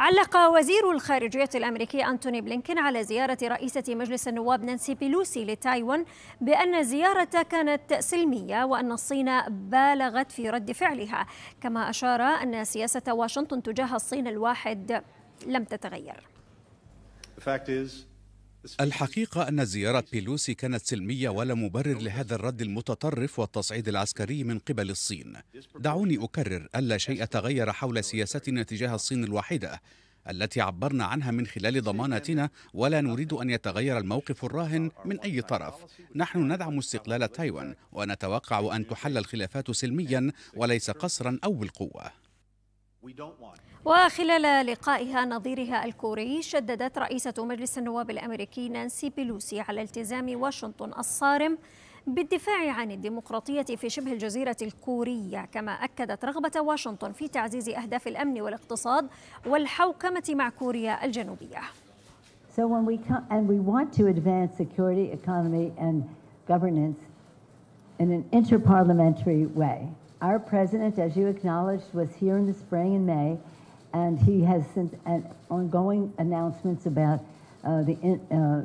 علق وزير الخارجية الأمريكي أنتوني بلينكين على زيارة رئيسة مجلس النواب نانسي بيلوسي لتايوان بأن الزيارة كانت سلمية وأن الصين بالغت في رد فعلها كما أشار أن سياسة واشنطن تجاه الصين الواحد لم تتغير. الحقيقة أن زيارة بيلوسي كانت سلمية ولا مبرر لهذا الرد المتطرف والتصعيد العسكري من قبل الصين دعوني أكرر ألا شيء تغير حول سياستنا تجاه الصين الواحدة التي عبرنا عنها من خلال ضماناتنا ولا نريد ان يتغير الموقف الراهن من اي طرف نحن ندعم استقلال تايوان ونتوقع ان تحل الخلافات سلميا وليس قسرا او بالقوه وخلال لقائها نظيرها الكوري شددت رئيسة مجلس النواب الأمريكي نانسي بيلوسي على التزام واشنطن الصارم بالدفاع عن الديمقراطية في شبه الجزيرة الكورية كما أكدت رغبة واشنطن في تعزيز أهداف الأمن والاقتصاد والحوكمة مع كوريا الجنوبية So when we come and we want to advance security, economy and governance in an interparliamentary way. Our president, as you acknowledged, was here in the spring in May and he has sent an ongoing announcements about uh, the in, uh,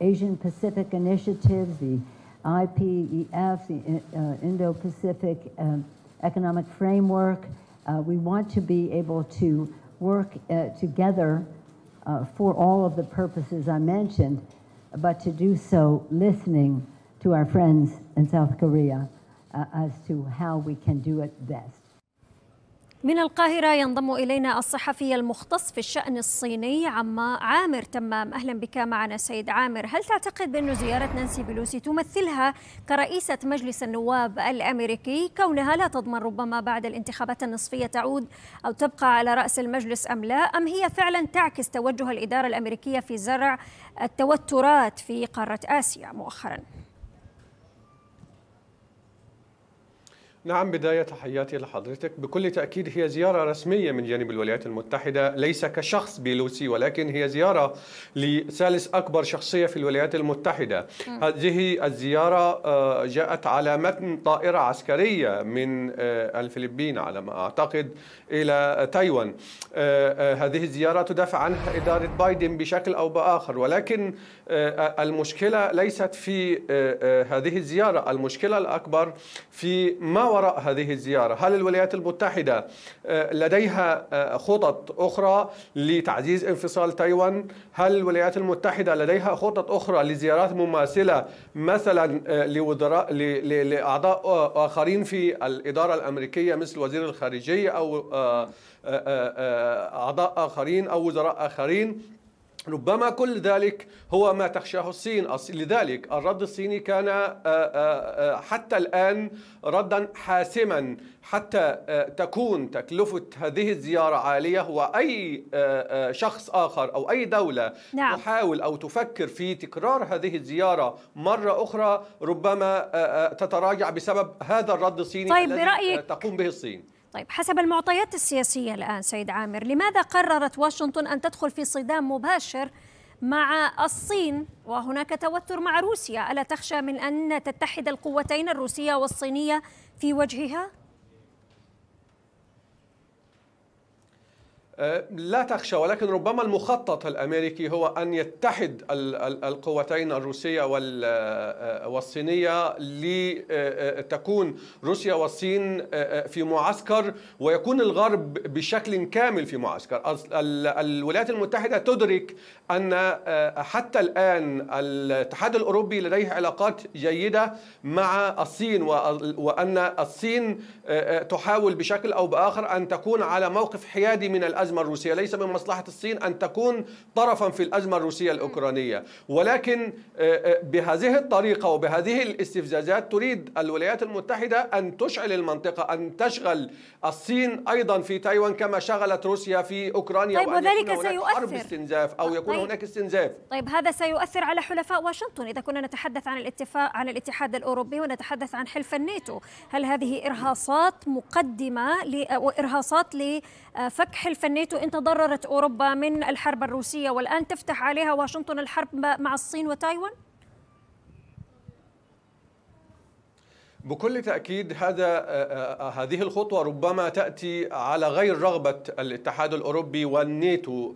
Asian Pacific initiatives, the IPEF, the uh, Indo-Pacific um, Economic Framework. Uh, we want to be able to work together for all of the purposes I mentioned, but to do so listening to our friends in South Korea uh, as to how we can do it best. من القاهرة ينضم إلينا الصحفي المختص في الشأن الصيني عما عامر تمام أهلا بك معنا سيد عامر هل تعتقد بأن زيارة نانسي بلوسي تمثلها كرئيسة مجلس النواب الأمريكي كونها لا تضمن ربما بعد الانتخابات النصفية تعود أو تبقى على رأس المجلس أم لا أم هي فعلا تعكس توجه الإدارة الأمريكية في زرع التوترات في قارة آسيا مؤخراً نعم بداية تحياتي لحضرتك بكل تأكيد هي زيارة رسمية من جانب الولايات المتحدة ليس كشخص بيلوسي ولكن هي زيارة لثالث أكبر شخصية في الولايات المتحدة م. هذه الزيارة آه، جاءت على متن طائرة عسكرية من آه، الفلبين على ما أعتقد إلى تايوان آه، هذه الزيارة تدافع عنها إدارة بايدن بشكل أو بآخر ولكن المشكلة ليست في هذه الزيارة المشكلة الأكبر في ما وراء هذه الزيارة هل الولايات المتحدة آه، لديها آه، خطط أخرى لتعزيز انفصال تايوان هل الولايات المتحدة لديها خطط أخرى لزيارات مماثلة مثلا آه، لوزراء لأعضاء آخرين في الإدارة الأمريكية مثل وزير الخارجية أو أعضاء آخرين أو وزراء آخرين ربما كل ذلك هو ما تخشاه الصين لذلك الرد الصيني كان آه، آه، آه، حتى الآن ردا حاسما حتى تكون تكلفة هذه الزيارة عالية وأي شخص آخر أو أي دولة نعم. تحاول أو تفكر في تكرار هذه الزيارة مرة أخرى ربما تتراجع بسبب هذا الرد الصيني طيب الذي برأيك تقوم به الصين طيب حسب المعطيات السياسية الآن سيد عامر لماذا قررت واشنطن أن تدخل في صدام مباشر مع الصين وهناك توتر مع روسيا ألا تخشى من أن تتحد القوتين الروسية والصينية في وجهها؟ أه، لا تخشى ولكن ربما المخطط الامريكي هو ان يتحد القوتين الروسيه أه، والصينيه لتكون روسيا والصين أه، في معسكر ويكون الغرب بشكل كامل في معسكر الولايات المتحده تدرك ان حتى الان الاتحاد الاوروبي لديه علاقات جيده مع الصين وان الصين تحاول بشكل او باخر ان تكون على موقف حيادي من الأزمة الأزمة الروسية ليس من مصلحة الصين أن تكون طرفا في الأزمة الروسية الأوكرانية ولكن آه، آه، بهذه الطريقة وبهذه الاستفزازات تريد الولايات المتحدة أن تشعل المنطقة أن تشغل الصين أيضا في تايوان كما شغلت روسيا في أوكرانيا طيب وذلك سيؤثر حرب استنزاف أو طيب. يكون طيب. هناك استنزاف طيب هذا سيؤثر على حلفاء واشنطن إذا كنا نتحدث عن الاتفاق عن الاتحاد الأوروبي ونتحدث عن حلف الناتو هل هذه إرهاصات مقدمة لإرهاصات ل آه، فك حلف الناتو إن تضررت أوروبا من الحرب الروسية والآن تفتح عليها واشنطن الحرب مع الصين وتايوان؟ بكل تأكيد هذا آه، آه، آه، هذه الخطوة ربما تأتي على غير رغبة الاتحاد الأوروبي والنيتو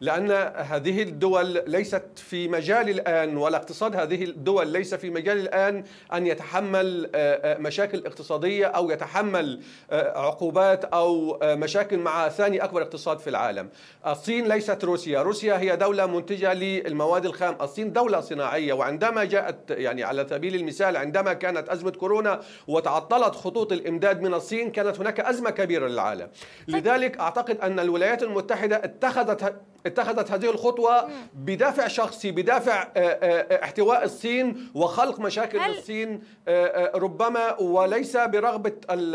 لأن هذه الدول ليست في مجال الآن ولا اقتصاد هذه الدول ليس في مجال الآن أن يتحمل مشاكل اقتصادية أو يتحمل عقوبات أو مشاكل مع ثاني أكبر اقتصاد في العالم الصين ليست روسيا روسيا هي دولة منتجة للمواد الخام الصين دولة صناعية وعندما جاءت يعني على سبيل المثال عندما كانت أزمة أزمة كورونا وتعطلت خطوط الإمداد من الصين كانت هناك أزمة كبيرة للعالم لذلك أعتقد أن الولايات المتحدة اتخذت اتخذت هذه الخطوة بدافع شخصي بدافع احتواء الصين وخلق مشاكل هل... للصين ربما وليس برغبة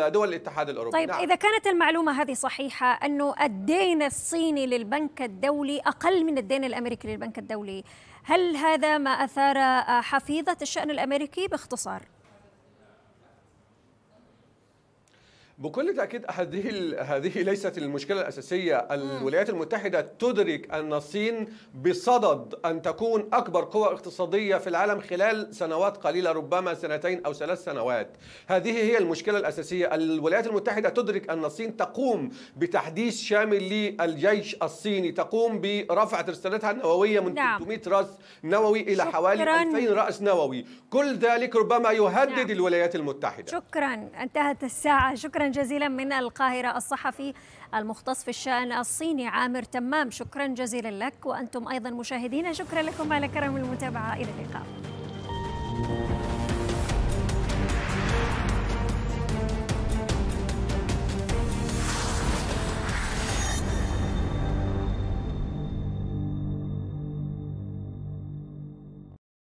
دول الاتحاد الأوروبي طيب نعم. إذا كانت المعلومة هذه صحيحة أنه الدين الصيني للبنك الدولي أقل من الدين الأمريكي للبنك الدولي هل هذا ما أثار حفيظة الشأن الأمريكي باختصار؟ بكل تأكيد هذه هذه ليست المشكلة الأساسية الولايات المتحدة تدرك أن الصين بصدد أن تكون أكبر قوة اقتصادية في العالم خلال سنوات قليلة ربما سنتين أو ثلاث سنوات هذه هي المشكلة الأساسية الولايات المتحدة تدرك أن الصين تقوم بتحديث شامل للجيش الصيني تقوم برفع ترسانتها النووية من 300 نعم. رأس نووي إلى حوالي 2000 رأس نووي كل ذلك ربما يهدد نعم. الولايات المتحدة شكرا انتهت الساعة شكرا جزيلا من القاهرة الصحفي المختص في الشأن الصيني عامر تمام شكرا جزيلا لك وأنتم أيضا مشاهدينا شكرا لكم على كرم المتابعة إلى اللقاء